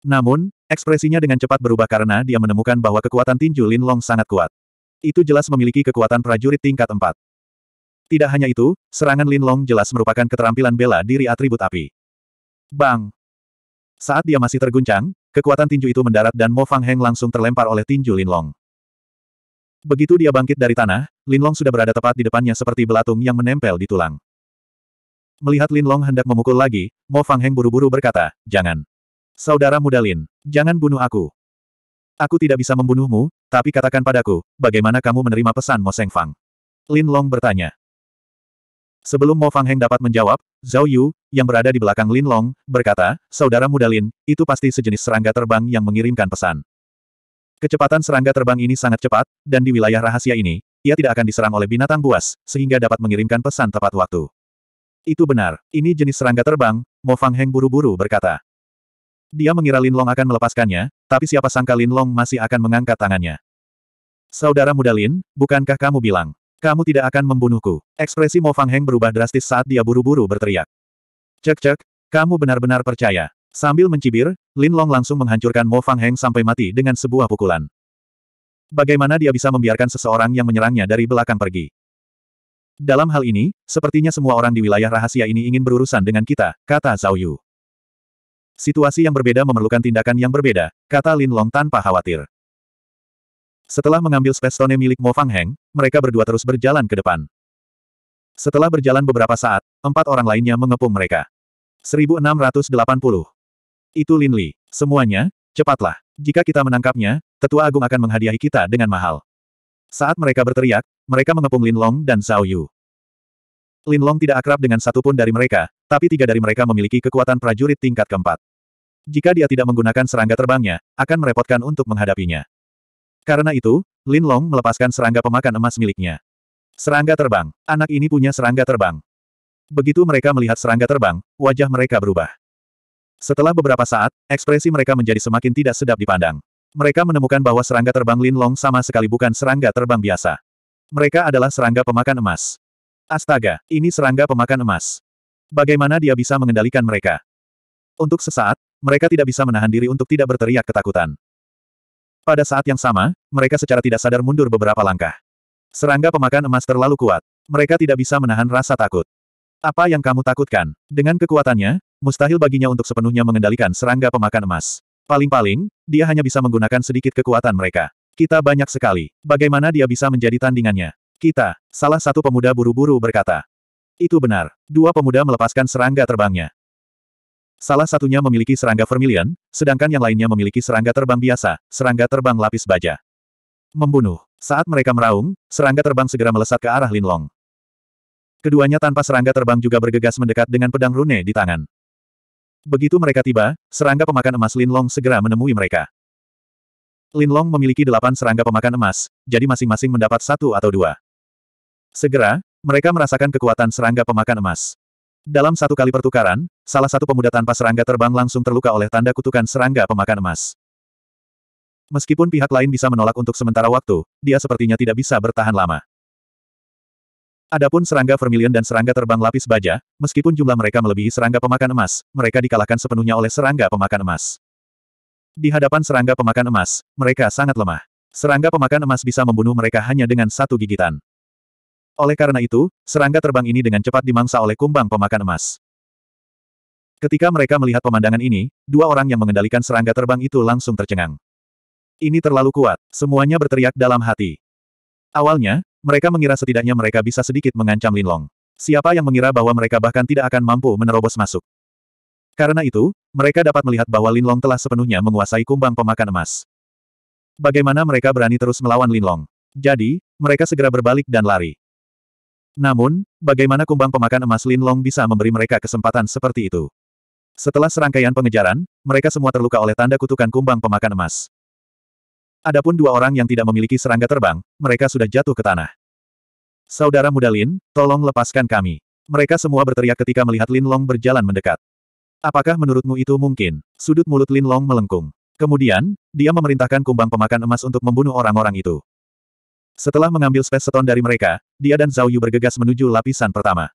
Namun, ekspresinya dengan cepat berubah karena dia menemukan bahwa kekuatan tinju Lin Long sangat kuat. Itu jelas memiliki kekuatan prajurit tingkat 4. Tidak hanya itu, serangan Lin Long jelas merupakan keterampilan bela diri atribut api. Bang! Saat dia masih terguncang, kekuatan tinju itu mendarat dan Mo Fang Heng langsung terlempar oleh tinju Lin Long. Begitu dia bangkit dari tanah, Lin Long sudah berada tepat di depannya seperti belatung yang menempel di tulang. Melihat Lin Long hendak memukul lagi, Mo Fang Heng buru-buru berkata, jangan. Saudara muda Lin, jangan bunuh aku. Aku tidak bisa membunuhmu, tapi katakan padaku, bagaimana kamu menerima pesan Mo Seng Fang? Lin Long bertanya. Sebelum Mo Fang Heng dapat menjawab, Zhao Yu, yang berada di belakang Lin Long, berkata, Saudara muda Lin, itu pasti sejenis serangga terbang yang mengirimkan pesan. Kecepatan serangga terbang ini sangat cepat, dan di wilayah rahasia ini, ia tidak akan diserang oleh binatang buas, sehingga dapat mengirimkan pesan tepat waktu. Itu benar, ini jenis serangga terbang, Mo Fang Heng buru-buru berkata. Dia mengira Lin Long akan melepaskannya, tapi siapa sangka Lin Long masih akan mengangkat tangannya. Saudara muda Lin, bukankah kamu bilang, kamu tidak akan membunuhku? Ekspresi Mo Fang Heng berubah drastis saat dia buru-buru berteriak. Cek-cek, kamu benar-benar percaya. Sambil mencibir, Lin Long langsung menghancurkan Mo Fang Heng sampai mati dengan sebuah pukulan. Bagaimana dia bisa membiarkan seseorang yang menyerangnya dari belakang pergi? Dalam hal ini, sepertinya semua orang di wilayah rahasia ini ingin berurusan dengan kita, kata Zhao Yu. Situasi yang berbeda memerlukan tindakan yang berbeda, kata Lin Long tanpa khawatir. Setelah mengambil spestone milik Mo Fang Heng, mereka berdua terus berjalan ke depan. Setelah berjalan beberapa saat, empat orang lainnya mengepung mereka. 1680. Itu Lin Li. Semuanya, cepatlah. Jika kita menangkapnya, Tetua Agung akan menghadiahi kita dengan mahal. Saat mereka berteriak, mereka mengepung Lin Long dan Zhao Yu. Lin Long tidak akrab dengan satupun dari mereka, tapi tiga dari mereka memiliki kekuatan prajurit tingkat keempat. Jika dia tidak menggunakan serangga terbangnya, akan merepotkan untuk menghadapinya. Karena itu, Lin Long melepaskan serangga pemakan emas miliknya. Serangga terbang. Anak ini punya serangga terbang. Begitu mereka melihat serangga terbang, wajah mereka berubah. Setelah beberapa saat, ekspresi mereka menjadi semakin tidak sedap dipandang. Mereka menemukan bahwa serangga terbang Lin Long sama sekali bukan serangga terbang biasa. Mereka adalah serangga pemakan emas. Astaga, ini serangga pemakan emas. Bagaimana dia bisa mengendalikan mereka? Untuk sesaat, mereka tidak bisa menahan diri untuk tidak berteriak ketakutan. Pada saat yang sama, mereka secara tidak sadar mundur beberapa langkah. Serangga pemakan emas terlalu kuat. Mereka tidak bisa menahan rasa takut. Apa yang kamu takutkan? Dengan kekuatannya, mustahil baginya untuk sepenuhnya mengendalikan serangga pemakan emas. Paling-paling, dia hanya bisa menggunakan sedikit kekuatan mereka. Kita banyak sekali. Bagaimana dia bisa menjadi tandingannya? Kita, salah satu pemuda buru-buru berkata. Itu benar. Dua pemuda melepaskan serangga terbangnya. Salah satunya memiliki serangga vermilion, sedangkan yang lainnya memiliki serangga terbang biasa, serangga terbang lapis baja. Membunuh. Saat mereka meraung, serangga terbang segera melesat ke arah Linlong. Keduanya tanpa serangga terbang juga bergegas mendekat dengan pedang rune di tangan. Begitu mereka tiba, serangga pemakan emas Linlong segera menemui mereka. Linlong memiliki delapan serangga pemakan emas, jadi masing-masing mendapat satu atau dua. Segera, mereka merasakan kekuatan serangga pemakan emas. Dalam satu kali pertukaran, salah satu pemuda tanpa serangga terbang langsung terluka oleh tanda kutukan serangga pemakan emas. Meskipun pihak lain bisa menolak untuk sementara waktu, dia sepertinya tidak bisa bertahan lama. Adapun serangga vermilion dan serangga terbang lapis baja, meskipun jumlah mereka melebihi serangga pemakan emas, mereka dikalahkan sepenuhnya oleh serangga pemakan emas. Di hadapan serangga pemakan emas, mereka sangat lemah. Serangga pemakan emas bisa membunuh mereka hanya dengan satu gigitan. Oleh karena itu, serangga terbang ini dengan cepat dimangsa oleh kumbang pemakan emas. Ketika mereka melihat pemandangan ini, dua orang yang mengendalikan serangga terbang itu langsung tercengang. Ini terlalu kuat, semuanya berteriak dalam hati. Awalnya, mereka mengira setidaknya mereka bisa sedikit mengancam Linlong. Siapa yang mengira bahwa mereka bahkan tidak akan mampu menerobos masuk. Karena itu, mereka dapat melihat bahwa Linlong telah sepenuhnya menguasai kumbang pemakan emas. Bagaimana mereka berani terus melawan Linlong? Jadi, mereka segera berbalik dan lari. Namun, bagaimana kumbang pemakan emas Lin Long bisa memberi mereka kesempatan seperti itu? Setelah serangkaian pengejaran, mereka semua terluka oleh tanda kutukan kumbang pemakan emas. Adapun dua orang yang tidak memiliki serangga terbang, mereka sudah jatuh ke tanah. Saudara muda Lin, tolong lepaskan kami. Mereka semua berteriak ketika melihat Lin Long berjalan mendekat. Apakah menurutmu itu mungkin? Sudut mulut Lin Long melengkung. Kemudian, dia memerintahkan kumbang pemakan emas untuk membunuh orang-orang itu. Setelah mengambil space stone dari mereka, dia dan Zhao Yu bergegas menuju lapisan pertama.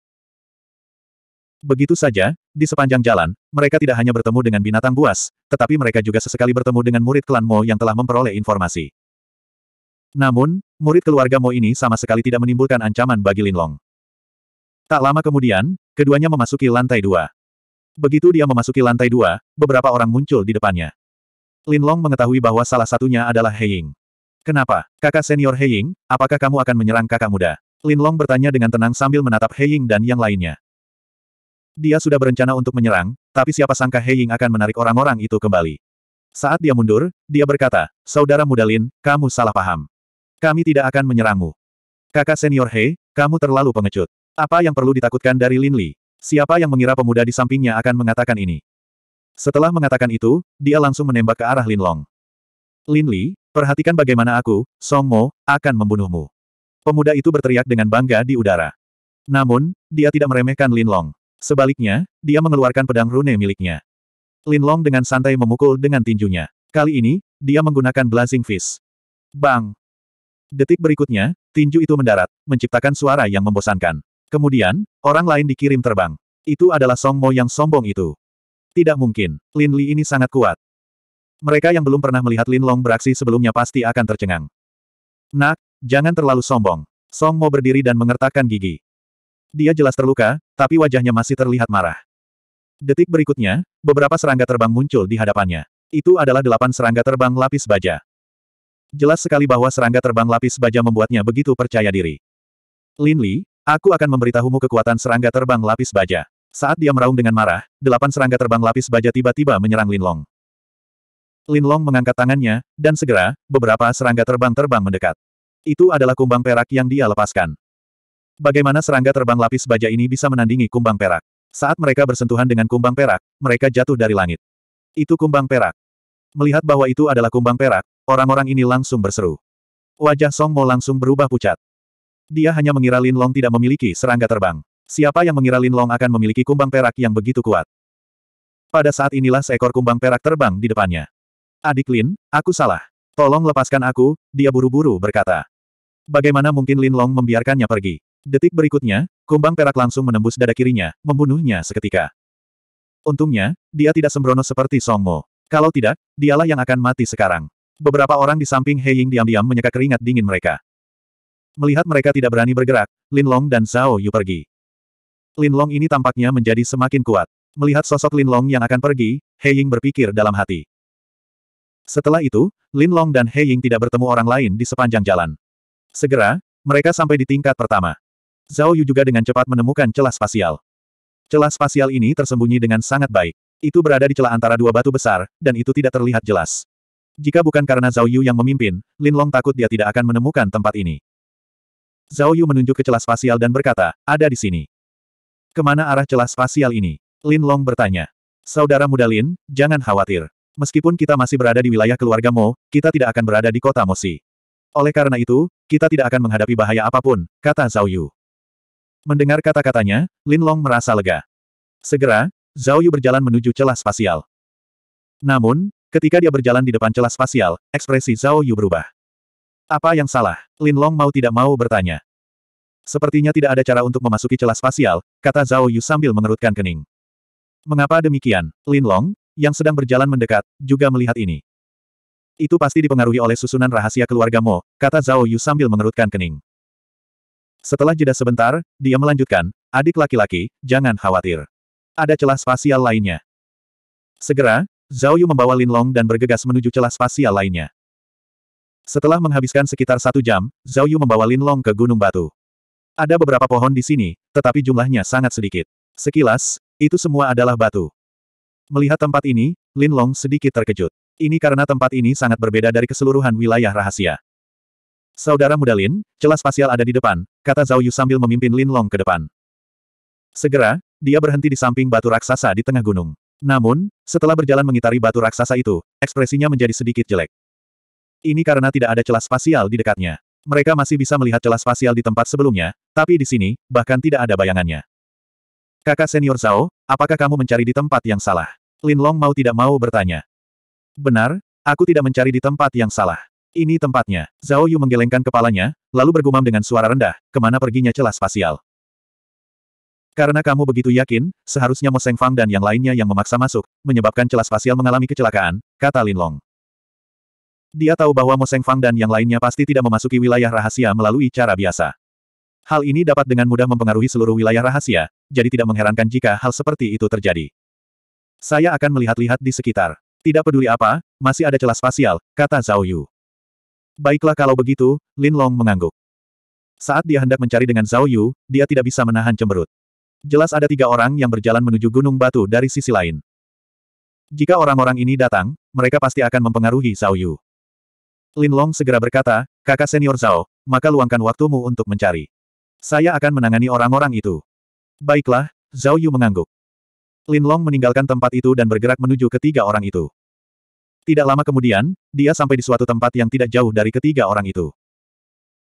Begitu saja, di sepanjang jalan, mereka tidak hanya bertemu dengan binatang buas, tetapi mereka juga sesekali bertemu dengan murid klan Mo yang telah memperoleh informasi. Namun, murid keluarga Mo ini sama sekali tidak menimbulkan ancaman bagi Linlong. Tak lama kemudian, keduanya memasuki lantai dua. Begitu dia memasuki lantai dua, beberapa orang muncul di depannya. Linlong mengetahui bahwa salah satunya adalah Heying. Kenapa? Kakak senior Heying? apakah kamu akan menyerang kakak muda? Lin Long bertanya dengan tenang sambil menatap Heying dan yang lainnya. Dia sudah berencana untuk menyerang, tapi siapa sangka Heying akan menarik orang-orang itu kembali. Saat dia mundur, dia berkata, Saudara muda Lin, kamu salah paham. Kami tidak akan menyerangmu. Kakak senior He, kamu terlalu pengecut. Apa yang perlu ditakutkan dari Lin Li? Siapa yang mengira pemuda di sampingnya akan mengatakan ini? Setelah mengatakan itu, dia langsung menembak ke arah Lin Long. Lin Li, perhatikan bagaimana aku, Song Mo, akan membunuhmu. Pemuda itu berteriak dengan bangga di udara. Namun, dia tidak meremehkan Lin Long. Sebaliknya, dia mengeluarkan pedang rune miliknya. Lin Long dengan santai memukul dengan tinjunya. Kali ini, dia menggunakan Blazing Fist. Bang! Detik berikutnya, tinju itu mendarat, menciptakan suara yang membosankan. Kemudian, orang lain dikirim terbang. Itu adalah Song Mo yang sombong itu. Tidak mungkin, Lin Li ini sangat kuat. Mereka yang belum pernah melihat Lin Long beraksi sebelumnya pasti akan tercengang. Nak, jangan terlalu sombong. Song Mo berdiri dan mengertakkan gigi. Dia jelas terluka, tapi wajahnya masih terlihat marah. Detik berikutnya, beberapa serangga terbang muncul di hadapannya. Itu adalah delapan serangga terbang lapis baja. Jelas sekali bahwa serangga terbang lapis baja membuatnya begitu percaya diri. Lin Li, aku akan memberitahumu kekuatan serangga terbang lapis baja. Saat dia meraung dengan marah, delapan serangga terbang lapis baja tiba-tiba menyerang Lin Long. Lin Long mengangkat tangannya, dan segera, beberapa serangga terbang-terbang mendekat. Itu adalah kumbang perak yang dia lepaskan. Bagaimana serangga terbang lapis baja ini bisa menandingi kumbang perak? Saat mereka bersentuhan dengan kumbang perak, mereka jatuh dari langit. Itu kumbang perak. Melihat bahwa itu adalah kumbang perak, orang-orang ini langsung berseru. Wajah Song Mo langsung berubah pucat. Dia hanya mengira Lin Long tidak memiliki serangga terbang. Siapa yang mengira Lin Long akan memiliki kumbang perak yang begitu kuat? Pada saat inilah seekor kumbang perak terbang di depannya. Adik Lin, aku salah. Tolong lepaskan aku, dia buru-buru berkata. Bagaimana mungkin Lin Long membiarkannya pergi? Detik berikutnya, kumbang perak langsung menembus dada kirinya, membunuhnya seketika. Untungnya, dia tidak sembrono seperti Song Mo. Kalau tidak, dialah yang akan mati sekarang. Beberapa orang di samping He Ying diam-diam menyeka keringat dingin mereka. Melihat mereka tidak berani bergerak, Lin Long dan Zhao Yu pergi. Lin Long ini tampaknya menjadi semakin kuat. Melihat sosok Lin Long yang akan pergi, He Ying berpikir dalam hati. Setelah itu, Lin Long dan He Ying tidak bertemu orang lain di sepanjang jalan. Segera, mereka sampai di tingkat pertama. Zhao Yu juga dengan cepat menemukan celah spasial. Celah spasial ini tersembunyi dengan sangat baik. Itu berada di celah antara dua batu besar, dan itu tidak terlihat jelas. Jika bukan karena Zhao Yu yang memimpin, Lin Long takut dia tidak akan menemukan tempat ini. Zhao Yu menunjuk ke celah spasial dan berkata, ada di sini. Kemana arah celah spasial ini? Lin Long bertanya. Saudara muda Lin, jangan khawatir. Meskipun kita masih berada di wilayah keluarga Mo, kita tidak akan berada di kota Mosi. Oleh karena itu, kita tidak akan menghadapi bahaya apapun, kata Zhao Yu. Mendengar kata-katanya, Lin Long merasa lega. Segera, Zhao Yu berjalan menuju celah spasial. Namun, ketika dia berjalan di depan celah spasial, ekspresi Zhao Yu berubah. Apa yang salah? Lin Long mau tidak mau bertanya. Sepertinya tidak ada cara untuk memasuki celah spasial, kata Zhao Yu sambil mengerutkan kening. Mengapa demikian, Lin Long? yang sedang berjalan mendekat, juga melihat ini. Itu pasti dipengaruhi oleh susunan rahasia keluarga Mo, kata Zhao Yu sambil mengerutkan kening. Setelah jeda sebentar, dia melanjutkan, adik laki-laki, jangan khawatir. Ada celah spasial lainnya. Segera, Zhao Yu membawa Lin Long dan bergegas menuju celah spasial lainnya. Setelah menghabiskan sekitar satu jam, Zhao Yu membawa Lin Long ke Gunung Batu. Ada beberapa pohon di sini, tetapi jumlahnya sangat sedikit. Sekilas, itu semua adalah batu. Melihat tempat ini, Lin Long sedikit terkejut. Ini karena tempat ini sangat berbeda dari keseluruhan wilayah rahasia. Saudara muda Lin, celah spasial ada di depan, kata Zhao Yu sambil memimpin Lin Long ke depan. Segera, dia berhenti di samping batu raksasa di tengah gunung. Namun, setelah berjalan mengitari batu raksasa itu, ekspresinya menjadi sedikit jelek. Ini karena tidak ada celah spasial di dekatnya. Mereka masih bisa melihat celah spasial di tempat sebelumnya, tapi di sini, bahkan tidak ada bayangannya. Kakak senior Zhao, apakah kamu mencari di tempat yang salah? Lin Long mau tidak mau bertanya. Benar, aku tidak mencari di tempat yang salah. Ini tempatnya. Zhao Yu menggelengkan kepalanya, lalu bergumam dengan suara rendah, kemana perginya celah spasial. Karena kamu begitu yakin, seharusnya Mo Seng Fang dan yang lainnya yang memaksa masuk, menyebabkan celah spasial mengalami kecelakaan, kata Lin Long. Dia tahu bahwa Mo Seng Fang dan yang lainnya pasti tidak memasuki wilayah rahasia melalui cara biasa. Hal ini dapat dengan mudah mempengaruhi seluruh wilayah rahasia, jadi tidak mengherankan jika hal seperti itu terjadi. Saya akan melihat-lihat di sekitar. Tidak peduli apa, masih ada celah spasial, kata Zhao Yu. Baiklah kalau begitu, Lin Long mengangguk. Saat dia hendak mencari dengan Zhao Yu, dia tidak bisa menahan cemberut. Jelas ada tiga orang yang berjalan menuju gunung batu dari sisi lain. Jika orang-orang ini datang, mereka pasti akan mempengaruhi Zhao Yu. Lin Long segera berkata, kakak senior Zhao, maka luangkan waktumu untuk mencari. Saya akan menangani orang-orang itu. Baiklah, Zhao Yu mengangguk. Lin Long meninggalkan tempat itu dan bergerak menuju ketiga orang itu. Tidak lama kemudian, dia sampai di suatu tempat yang tidak jauh dari ketiga orang itu.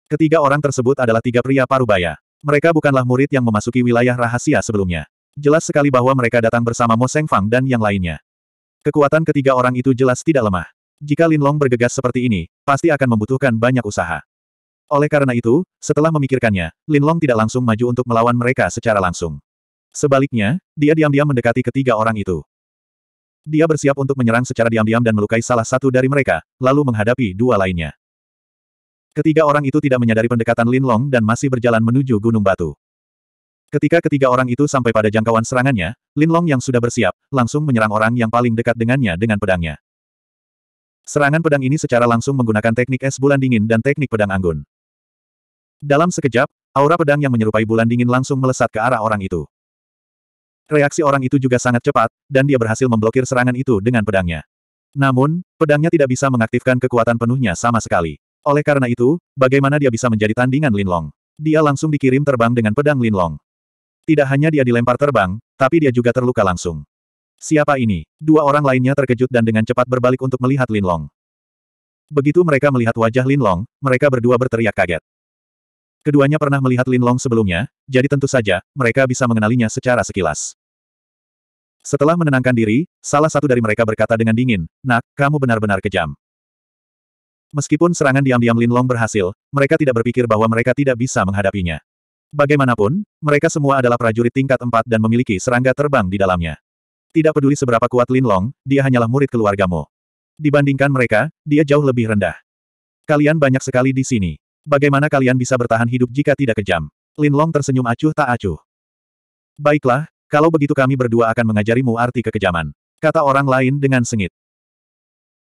Ketiga orang tersebut adalah tiga pria parubaya. Mereka bukanlah murid yang memasuki wilayah rahasia sebelumnya. Jelas sekali bahwa mereka datang bersama Mo Seng Fang dan yang lainnya. Kekuatan ketiga orang itu jelas tidak lemah. Jika Lin Long bergegas seperti ini, pasti akan membutuhkan banyak usaha. Oleh karena itu, setelah memikirkannya, Lin Long tidak langsung maju untuk melawan mereka secara langsung. Sebaliknya, dia diam-diam mendekati ketiga orang itu. Dia bersiap untuk menyerang secara diam-diam dan melukai salah satu dari mereka, lalu menghadapi dua lainnya. Ketiga orang itu tidak menyadari pendekatan Lin Long dan masih berjalan menuju Gunung Batu. Ketika ketiga orang itu sampai pada jangkauan serangannya, Lin Long yang sudah bersiap, langsung menyerang orang yang paling dekat dengannya dengan pedangnya. Serangan pedang ini secara langsung menggunakan teknik es bulan dingin dan teknik pedang anggun. Dalam sekejap, aura pedang yang menyerupai bulan dingin langsung melesat ke arah orang itu. Reaksi orang itu juga sangat cepat, dan dia berhasil memblokir serangan itu dengan pedangnya. Namun, pedangnya tidak bisa mengaktifkan kekuatan penuhnya sama sekali. Oleh karena itu, bagaimana dia bisa menjadi tandingan Linlong? Dia langsung dikirim terbang dengan pedang Linlong. Tidak hanya dia dilempar terbang, tapi dia juga terluka langsung. Siapa ini? Dua orang lainnya terkejut dan dengan cepat berbalik untuk melihat Linlong. Begitu mereka melihat wajah Linlong, mereka berdua berteriak kaget. Keduanya pernah melihat Lin Long sebelumnya, jadi tentu saja, mereka bisa mengenalinya secara sekilas. Setelah menenangkan diri, salah satu dari mereka berkata dengan dingin, Nak, kamu benar-benar kejam. Meskipun serangan diam-diam Lin Long berhasil, mereka tidak berpikir bahwa mereka tidak bisa menghadapinya. Bagaimanapun, mereka semua adalah prajurit tingkat 4 dan memiliki serangga terbang di dalamnya. Tidak peduli seberapa kuat Lin Long, dia hanyalah murid keluargamu. Dibandingkan mereka, dia jauh lebih rendah. Kalian banyak sekali di sini. Bagaimana kalian bisa bertahan hidup jika tidak kejam? Lin Long tersenyum acuh tak acuh. Baiklah, kalau begitu kami berdua akan mengajarimu arti kekejaman. Kata orang lain dengan sengit.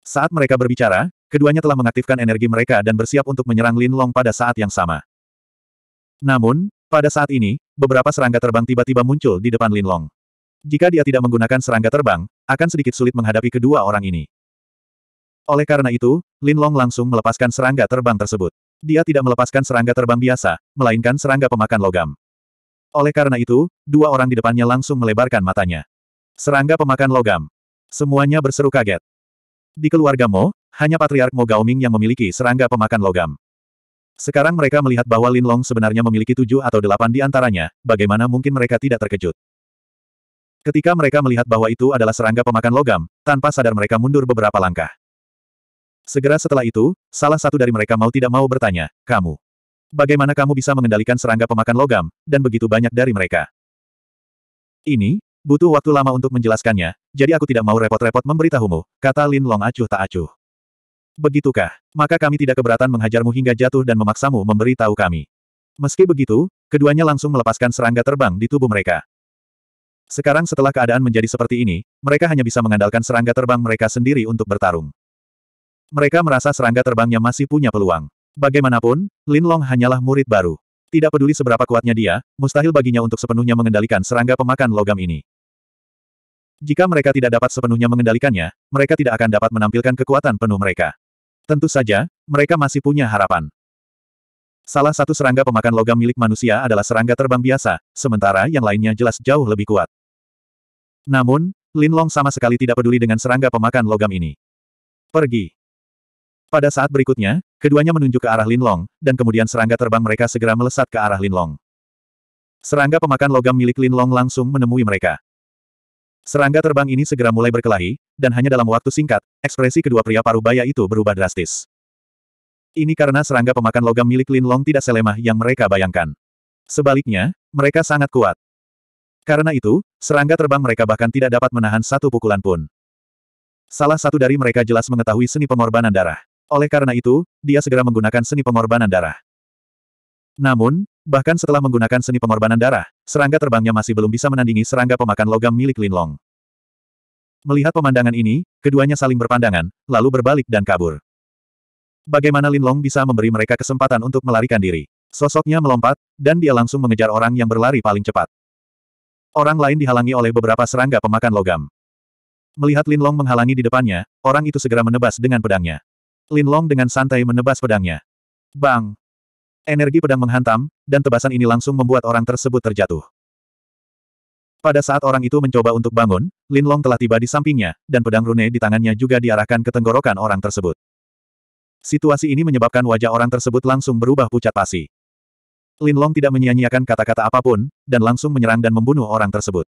Saat mereka berbicara, keduanya telah mengaktifkan energi mereka dan bersiap untuk menyerang Lin Long pada saat yang sama. Namun, pada saat ini, beberapa serangga terbang tiba-tiba muncul di depan Lin Long. Jika dia tidak menggunakan serangga terbang, akan sedikit sulit menghadapi kedua orang ini. Oleh karena itu, Lin Long langsung melepaskan serangga terbang tersebut dia tidak melepaskan serangga terbang biasa, melainkan serangga pemakan logam. Oleh karena itu, dua orang di depannya langsung melebarkan matanya. Serangga pemakan logam. Semuanya berseru kaget. Di keluarga Mo, hanya Patriark Mo Gaoming yang memiliki serangga pemakan logam. Sekarang mereka melihat bahwa Lin Long sebenarnya memiliki tujuh atau delapan di antaranya, bagaimana mungkin mereka tidak terkejut. Ketika mereka melihat bahwa itu adalah serangga pemakan logam, tanpa sadar mereka mundur beberapa langkah. Segera setelah itu, salah satu dari mereka mau tidak mau bertanya, kamu. Bagaimana kamu bisa mengendalikan serangga pemakan logam, dan begitu banyak dari mereka? Ini, butuh waktu lama untuk menjelaskannya, jadi aku tidak mau repot-repot memberitahumu, kata Lin Long acuh tak acuh. Begitukah? Maka kami tidak keberatan menghajarmu hingga jatuh dan memaksamu memberitahu kami. Meski begitu, keduanya langsung melepaskan serangga terbang di tubuh mereka. Sekarang setelah keadaan menjadi seperti ini, mereka hanya bisa mengandalkan serangga terbang mereka sendiri untuk bertarung. Mereka merasa serangga terbangnya masih punya peluang. Bagaimanapun, Lin Long hanyalah murid baru. Tidak peduli seberapa kuatnya dia, mustahil baginya untuk sepenuhnya mengendalikan serangga pemakan logam ini. Jika mereka tidak dapat sepenuhnya mengendalikannya, mereka tidak akan dapat menampilkan kekuatan penuh mereka. Tentu saja, mereka masih punya harapan. Salah satu serangga pemakan logam milik manusia adalah serangga terbang biasa, sementara yang lainnya jelas jauh lebih kuat. Namun, Lin Long sama sekali tidak peduli dengan serangga pemakan logam ini. Pergi. Pada saat berikutnya, keduanya menunjuk ke arah Linlong, dan kemudian serangga terbang mereka segera melesat ke arah Linlong. Serangga pemakan logam milik Linlong langsung menemui mereka. Serangga terbang ini segera mulai berkelahi, dan hanya dalam waktu singkat, ekspresi kedua pria paruh baya itu berubah drastis. Ini karena serangga pemakan logam milik Linlong tidak selemah yang mereka bayangkan. Sebaliknya, mereka sangat kuat. Karena itu, serangga terbang mereka bahkan tidak dapat menahan satu pukulan pun. Salah satu dari mereka jelas mengetahui seni pengorbanan darah. Oleh karena itu, dia segera menggunakan seni pengorbanan darah. Namun, bahkan setelah menggunakan seni pengorbanan darah, serangga terbangnya masih belum bisa menandingi serangga pemakan logam milik Linlong. Melihat pemandangan ini, keduanya saling berpandangan, lalu berbalik dan kabur. Bagaimana Linlong bisa memberi mereka kesempatan untuk melarikan diri? Sosoknya melompat, dan dia langsung mengejar orang yang berlari paling cepat. Orang lain dihalangi oleh beberapa serangga pemakan logam. Melihat Linlong menghalangi di depannya, orang itu segera menebas dengan pedangnya. Linlong dengan santai menebas pedangnya. Bang! Energi pedang menghantam, dan tebasan ini langsung membuat orang tersebut terjatuh. Pada saat orang itu mencoba untuk bangun, Linlong telah tiba di sampingnya, dan pedang rune di tangannya juga diarahkan ke tenggorokan orang tersebut. Situasi ini menyebabkan wajah orang tersebut langsung berubah pucat pasi. Linlong tidak menyia-nyiakan kata-kata apapun, dan langsung menyerang dan membunuh orang tersebut.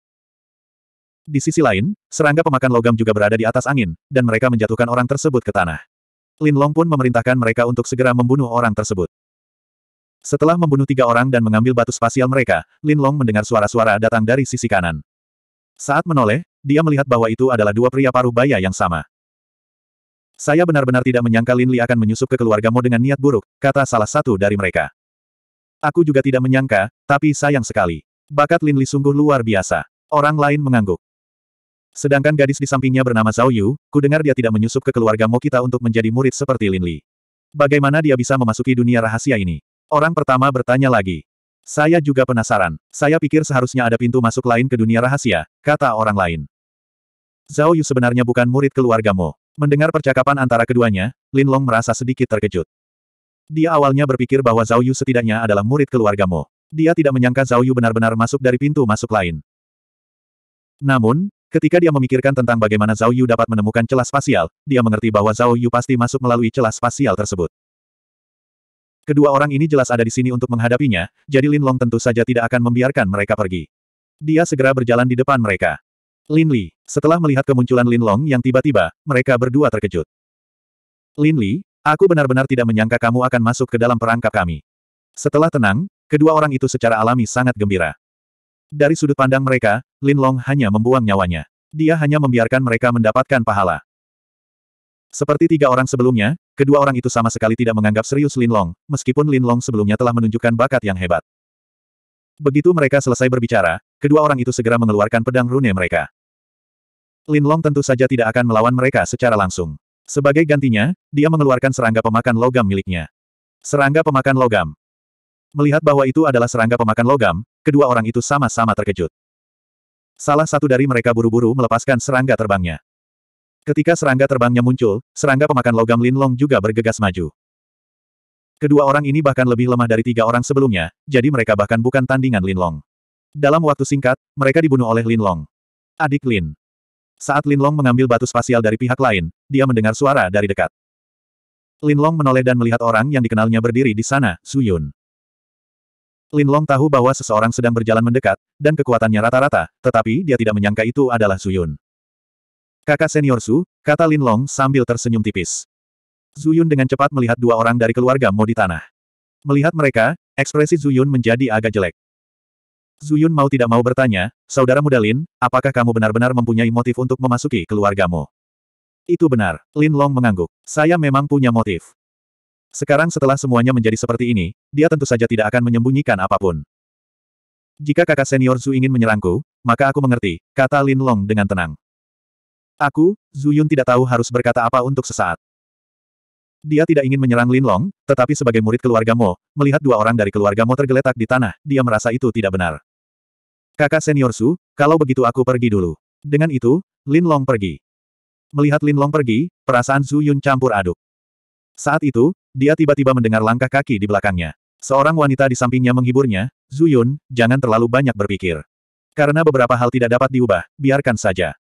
Di sisi lain, serangga pemakan logam juga berada di atas angin, dan mereka menjatuhkan orang tersebut ke tanah. Lin Long pun memerintahkan mereka untuk segera membunuh orang tersebut. Setelah membunuh tiga orang dan mengambil batu spasial mereka, Lin Long mendengar suara-suara datang dari sisi kanan. Saat menoleh, dia melihat bahwa itu adalah dua pria paruh baya yang sama. Saya benar-benar tidak menyangka Lin Li akan menyusup ke keluargamu dengan niat buruk, kata salah satu dari mereka. Aku juga tidak menyangka, tapi sayang sekali. Bakat Lin Li sungguh luar biasa. Orang lain mengangguk. Sedangkan gadis di sampingnya bernama Zhao Yu, ku dengar dia tidak menyusup ke keluarga Mo kita untuk menjadi murid seperti Lin Li. Bagaimana dia bisa memasuki dunia rahasia ini? Orang pertama bertanya lagi. Saya juga penasaran. Saya pikir seharusnya ada pintu masuk lain ke dunia rahasia, kata orang lain. Zhao Yu sebenarnya bukan murid keluarga Mo. Mendengar percakapan antara keduanya, Lin Long merasa sedikit terkejut. Dia awalnya berpikir bahwa Zhao Yu setidaknya adalah murid keluarga Mo. Dia tidak menyangka Zhao Yu benar-benar masuk dari pintu masuk lain. Namun, Ketika dia memikirkan tentang bagaimana Zhao Yu dapat menemukan celah spasial, dia mengerti bahwa Zhao Yu pasti masuk melalui celah spasial tersebut. Kedua orang ini jelas ada di sini untuk menghadapinya, jadi Lin Long tentu saja tidak akan membiarkan mereka pergi. Dia segera berjalan di depan mereka. Lin Li, setelah melihat kemunculan Lin Long yang tiba-tiba, mereka berdua terkejut. Lin Li, aku benar-benar tidak menyangka kamu akan masuk ke dalam perangkap kami. Setelah tenang, kedua orang itu secara alami sangat gembira. Dari sudut pandang mereka, Lin Long hanya membuang nyawanya. Dia hanya membiarkan mereka mendapatkan pahala. Seperti tiga orang sebelumnya, kedua orang itu sama sekali tidak menganggap serius Lin Long, meskipun Lin Long sebelumnya telah menunjukkan bakat yang hebat. Begitu mereka selesai berbicara, kedua orang itu segera mengeluarkan pedang rune mereka. Lin Long tentu saja tidak akan melawan mereka secara langsung. Sebagai gantinya, dia mengeluarkan serangga pemakan logam miliknya. Serangga pemakan logam. Melihat bahwa itu adalah serangga pemakan logam, kedua orang itu sama-sama terkejut. Salah satu dari mereka buru-buru melepaskan serangga terbangnya. Ketika serangga terbangnya muncul, serangga pemakan logam Linlong juga bergegas maju. Kedua orang ini bahkan lebih lemah dari tiga orang sebelumnya, jadi mereka bahkan bukan tandingan Linlong. Dalam waktu singkat, mereka dibunuh oleh Linlong. Adik Lin. Saat Linlong mengambil batu spasial dari pihak lain, dia mendengar suara dari dekat. Linlong menoleh dan melihat orang yang dikenalnya berdiri di sana, Suyun. Lin Long tahu bahwa seseorang sedang berjalan mendekat, dan kekuatannya rata-rata, tetapi dia tidak menyangka itu adalah Zuyun. Kakak senior Su, kata Lin Long sambil tersenyum tipis. Zuyun dengan cepat melihat dua orang dari keluarga Mo di tanah. Melihat mereka, ekspresi Zuyun menjadi agak jelek. Zuyun mau tidak mau bertanya, Saudara muda Lin, apakah kamu benar-benar mempunyai motif untuk memasuki keluargamu? Itu benar, Lin Long mengangguk. Saya memang punya motif. Sekarang setelah semuanya menjadi seperti ini, dia tentu saja tidak akan menyembunyikan apapun. Jika kakak senior Zhu ingin menyerangku, maka aku mengerti, kata Lin Long dengan tenang. Aku, Zhu Yun tidak tahu harus berkata apa untuk sesaat. Dia tidak ingin menyerang Lin Long, tetapi sebagai murid keluarga Mo, melihat dua orang dari keluarga Mo tergeletak di tanah, dia merasa itu tidak benar. Kakak senior Su, kalau begitu aku pergi dulu. Dengan itu, Lin Long pergi. Melihat Lin Long pergi, perasaan Zhu Yun campur aduk. Saat itu, dia tiba-tiba mendengar langkah kaki di belakangnya. Seorang wanita di sampingnya menghiburnya, Zuyun, jangan terlalu banyak berpikir. Karena beberapa hal tidak dapat diubah, biarkan saja.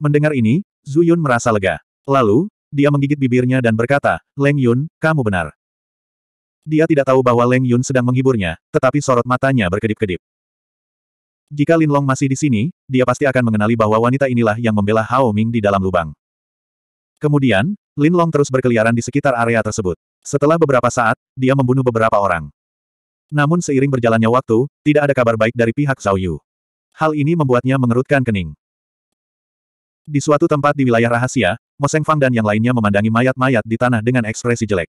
Mendengar ini, Zuyun merasa lega. Lalu, dia menggigit bibirnya dan berkata, Leng Yun, kamu benar. Dia tidak tahu bahwa Leng Yun sedang menghiburnya, tetapi sorot matanya berkedip-kedip. Jika Lin Long masih di sini, dia pasti akan mengenali bahwa wanita inilah yang membela Hao Ming di dalam lubang. Kemudian, Lin Long terus berkeliaran di sekitar area tersebut. Setelah beberapa saat, dia membunuh beberapa orang. Namun seiring berjalannya waktu, tidak ada kabar baik dari pihak Zhao Yu. Hal ini membuatnya mengerutkan kening. Di suatu tempat di wilayah rahasia, Moseng Fang dan yang lainnya memandangi mayat-mayat di tanah dengan ekspresi jelek.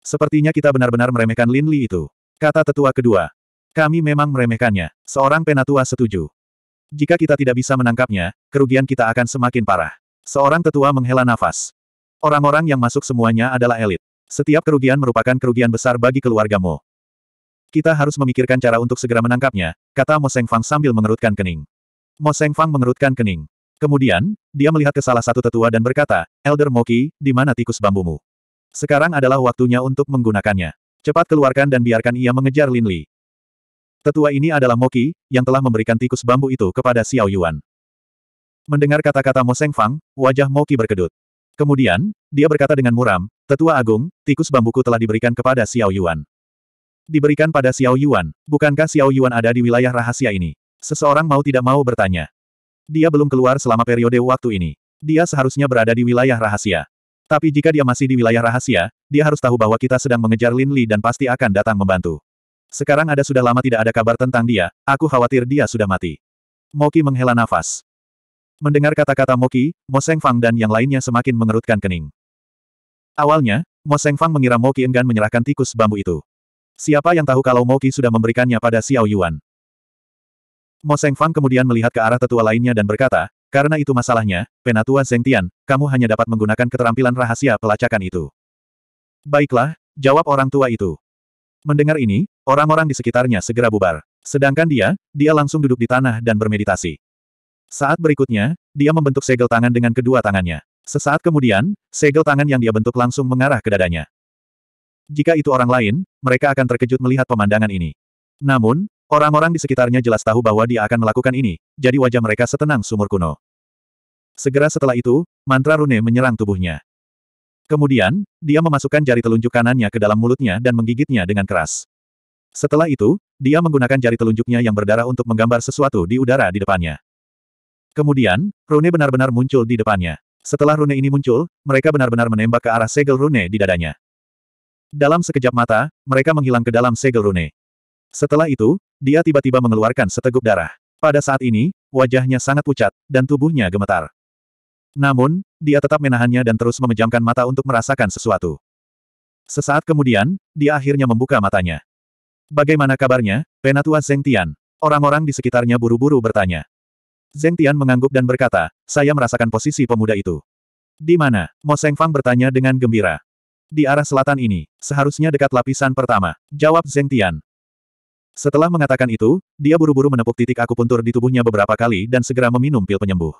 Sepertinya kita benar-benar meremehkan Lin Li itu. Kata tetua kedua. Kami memang meremehkannya. Seorang penatua setuju. Jika kita tidak bisa menangkapnya, kerugian kita akan semakin parah. Seorang tetua menghela nafas. Orang-orang yang masuk semuanya adalah elit. Setiap kerugian merupakan kerugian besar bagi keluargamu. Kita harus memikirkan cara untuk segera menangkapnya, kata Mo Seng Fang sambil mengerutkan kening. Mo Seng Fang mengerutkan kening. Kemudian, dia melihat ke salah satu tetua dan berkata, Elder Moki, di mana tikus bambumu? Sekarang adalah waktunya untuk menggunakannya. Cepat keluarkan dan biarkan ia mengejar Lin Li. Tetua ini adalah Moki, yang telah memberikan tikus bambu itu kepada Xiao Yuan. Mendengar kata-kata Mo Seng Fang, wajah Mo Moki berkedut. Kemudian, dia berkata dengan muram, Tetua Agung, tikus bambuku telah diberikan kepada Xiao Yuan. Diberikan pada Xiao Yuan, bukankah Xiao Yuan ada di wilayah rahasia ini? Seseorang mau tidak mau bertanya. Dia belum keluar selama periode waktu ini. Dia seharusnya berada di wilayah rahasia. Tapi jika dia masih di wilayah rahasia, dia harus tahu bahwa kita sedang mengejar Lin Li dan pasti akan datang membantu. Sekarang ada sudah lama tidak ada kabar tentang dia, aku khawatir dia sudah mati. Moki menghela nafas. Mendengar kata-kata Moki, Mo Fang dan yang lainnya semakin mengerutkan kening. Awalnya, Mo Fang mengira Moki enggan menyerahkan tikus bambu itu. Siapa yang tahu kalau Moki sudah memberikannya pada Xiao Yuan? Mo Fang kemudian melihat ke arah tetua lainnya dan berkata, karena itu masalahnya, Penatua Zeng Tian, kamu hanya dapat menggunakan keterampilan rahasia pelacakan itu. Baiklah, jawab orang tua itu. Mendengar ini, orang-orang di sekitarnya segera bubar. Sedangkan dia, dia langsung duduk di tanah dan bermeditasi. Saat berikutnya, dia membentuk segel tangan dengan kedua tangannya. Sesaat kemudian, segel tangan yang dia bentuk langsung mengarah ke dadanya. Jika itu orang lain, mereka akan terkejut melihat pemandangan ini. Namun, orang-orang di sekitarnya jelas tahu bahwa dia akan melakukan ini, jadi wajah mereka setenang sumur kuno. Segera setelah itu, mantra rune menyerang tubuhnya. Kemudian, dia memasukkan jari telunjuk kanannya ke dalam mulutnya dan menggigitnya dengan keras. Setelah itu, dia menggunakan jari telunjuknya yang berdarah untuk menggambar sesuatu di udara di depannya. Kemudian, rune benar-benar muncul di depannya. Setelah rune ini muncul, mereka benar-benar menembak ke arah segel rune di dadanya. Dalam sekejap mata, mereka menghilang ke dalam segel rune. Setelah itu, dia tiba-tiba mengeluarkan seteguk darah. Pada saat ini, wajahnya sangat pucat, dan tubuhnya gemetar. Namun, dia tetap menahannya dan terus memejamkan mata untuk merasakan sesuatu. Sesaat kemudian, dia akhirnya membuka matanya. Bagaimana kabarnya, Penatua Zeng Tian? Orang-orang di sekitarnya buru-buru bertanya. Zeng Tian mengangguk dan berkata, saya merasakan posisi pemuda itu. Di mana? Mo Fang bertanya dengan gembira. Di arah selatan ini, seharusnya dekat lapisan pertama, jawab Zeng Tian. Setelah mengatakan itu, dia buru-buru menepuk titik akupuntur di tubuhnya beberapa kali dan segera meminum pil penyembuh.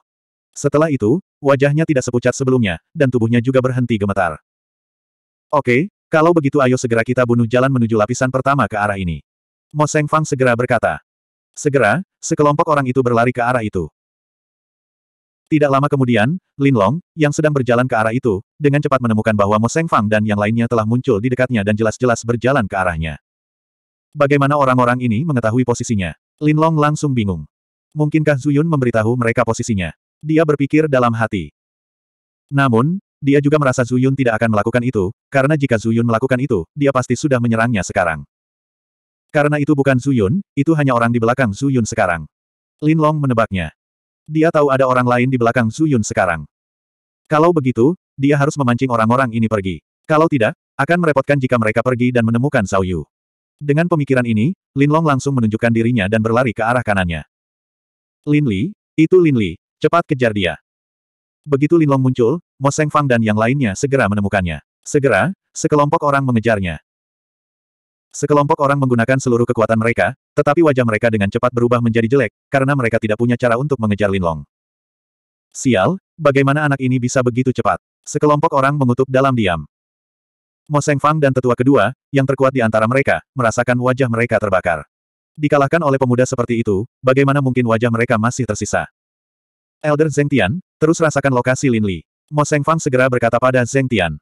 Setelah itu, wajahnya tidak sepucat sebelumnya, dan tubuhnya juga berhenti gemetar. Oke, kalau begitu ayo segera kita bunuh jalan menuju lapisan pertama ke arah ini. Mo Fang segera berkata. Segera, Sekelompok orang itu berlari ke arah itu. Tidak lama kemudian, Lin Long, yang sedang berjalan ke arah itu, dengan cepat menemukan bahwa Mo Seng Fang dan yang lainnya telah muncul di dekatnya dan jelas-jelas berjalan ke arahnya. Bagaimana orang-orang ini mengetahui posisinya? Lin Long langsung bingung. Mungkinkah Zuyun memberitahu mereka posisinya? Dia berpikir dalam hati. Namun, dia juga merasa Zuyun tidak akan melakukan itu, karena jika Zuyun melakukan itu, dia pasti sudah menyerangnya sekarang. Karena itu bukan Zuyun, itu hanya orang di belakang Zuyun sekarang. Lin Long menebaknya. Dia tahu ada orang lain di belakang Zuyun sekarang. Kalau begitu, dia harus memancing orang-orang ini pergi. Kalau tidak, akan merepotkan jika mereka pergi dan menemukan Zhao Yu. Dengan pemikiran ini, Lin Long langsung menunjukkan dirinya dan berlari ke arah kanannya. Lin Li, itu Lin Li, cepat kejar dia. Begitu Lin Long muncul, Mo Seng Fang dan yang lainnya segera menemukannya. Segera, sekelompok orang mengejarnya. Sekelompok orang menggunakan seluruh kekuatan mereka, tetapi wajah mereka dengan cepat berubah menjadi jelek, karena mereka tidak punya cara untuk mengejar Lin Long. Sial, bagaimana anak ini bisa begitu cepat? Sekelompok orang mengutuk dalam diam. Mo Seng Fang dan tetua kedua, yang terkuat di antara mereka, merasakan wajah mereka terbakar. Dikalahkan oleh pemuda seperti itu, bagaimana mungkin wajah mereka masih tersisa? Elder Zeng Tian, terus rasakan lokasi Lin Li. Mo Seng Fang segera berkata pada Zeng Tian.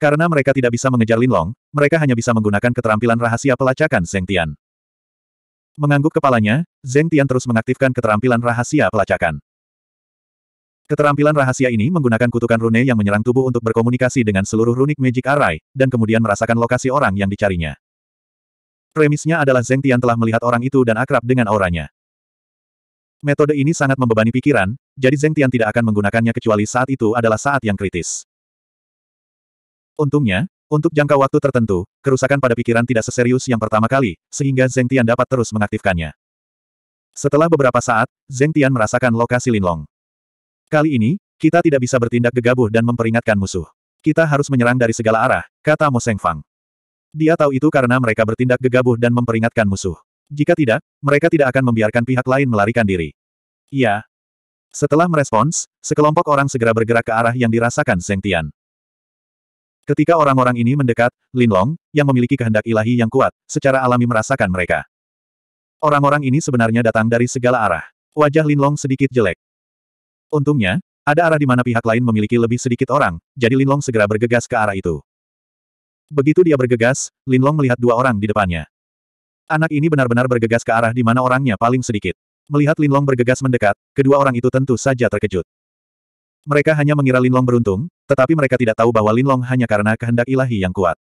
Karena mereka tidak bisa mengejar Linlong, mereka hanya bisa menggunakan keterampilan rahasia pelacakan Zeng Tian. Mengangguk kepalanya, Zeng Tian terus mengaktifkan keterampilan rahasia pelacakan. Keterampilan rahasia ini menggunakan kutukan rune yang menyerang tubuh untuk berkomunikasi dengan seluruh runik magic array, dan kemudian merasakan lokasi orang yang dicarinya. Premisnya adalah Zeng Tian telah melihat orang itu dan akrab dengan auranya. Metode ini sangat membebani pikiran, jadi Zeng Tian tidak akan menggunakannya kecuali saat itu adalah saat yang kritis. Untungnya, untuk jangka waktu tertentu, kerusakan pada pikiran tidak seserius yang pertama kali, sehingga Zeng Tian dapat terus mengaktifkannya. Setelah beberapa saat, Zeng Tian merasakan lokasi Linlong. Kali ini, kita tidak bisa bertindak gegabah dan memperingatkan musuh. Kita harus menyerang dari segala arah, kata Mo Seng Fang. Dia tahu itu karena mereka bertindak gegabah dan memperingatkan musuh. Jika tidak, mereka tidak akan membiarkan pihak lain melarikan diri. Iya. Setelah merespons, sekelompok orang segera bergerak ke arah yang dirasakan Zeng Tian. Ketika orang-orang ini mendekat, Lin Long, yang memiliki kehendak ilahi yang kuat, secara alami merasakan mereka. Orang-orang ini sebenarnya datang dari segala arah. Wajah Lin Long sedikit jelek. Untungnya, ada arah di mana pihak lain memiliki lebih sedikit orang, jadi Lin Long segera bergegas ke arah itu. Begitu dia bergegas, Lin Long melihat dua orang di depannya. Anak ini benar-benar bergegas ke arah di mana orangnya paling sedikit. Melihat Linlong bergegas mendekat, kedua orang itu tentu saja terkejut. Mereka hanya mengira Linlong beruntung, tetapi mereka tidak tahu bahwa Linlong hanya karena kehendak ilahi yang kuat.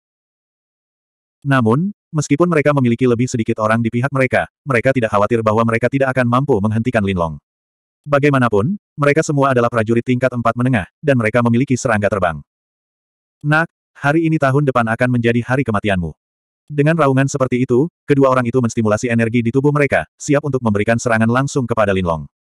Namun, meskipun mereka memiliki lebih sedikit orang di pihak mereka, mereka tidak khawatir bahwa mereka tidak akan mampu menghentikan Linlong. Bagaimanapun, mereka semua adalah prajurit tingkat empat menengah, dan mereka memiliki serangga terbang. Nak, hari ini tahun depan akan menjadi hari kematianmu. Dengan raungan seperti itu, kedua orang itu menstimulasi energi di tubuh mereka, siap untuk memberikan serangan langsung kepada Linlong.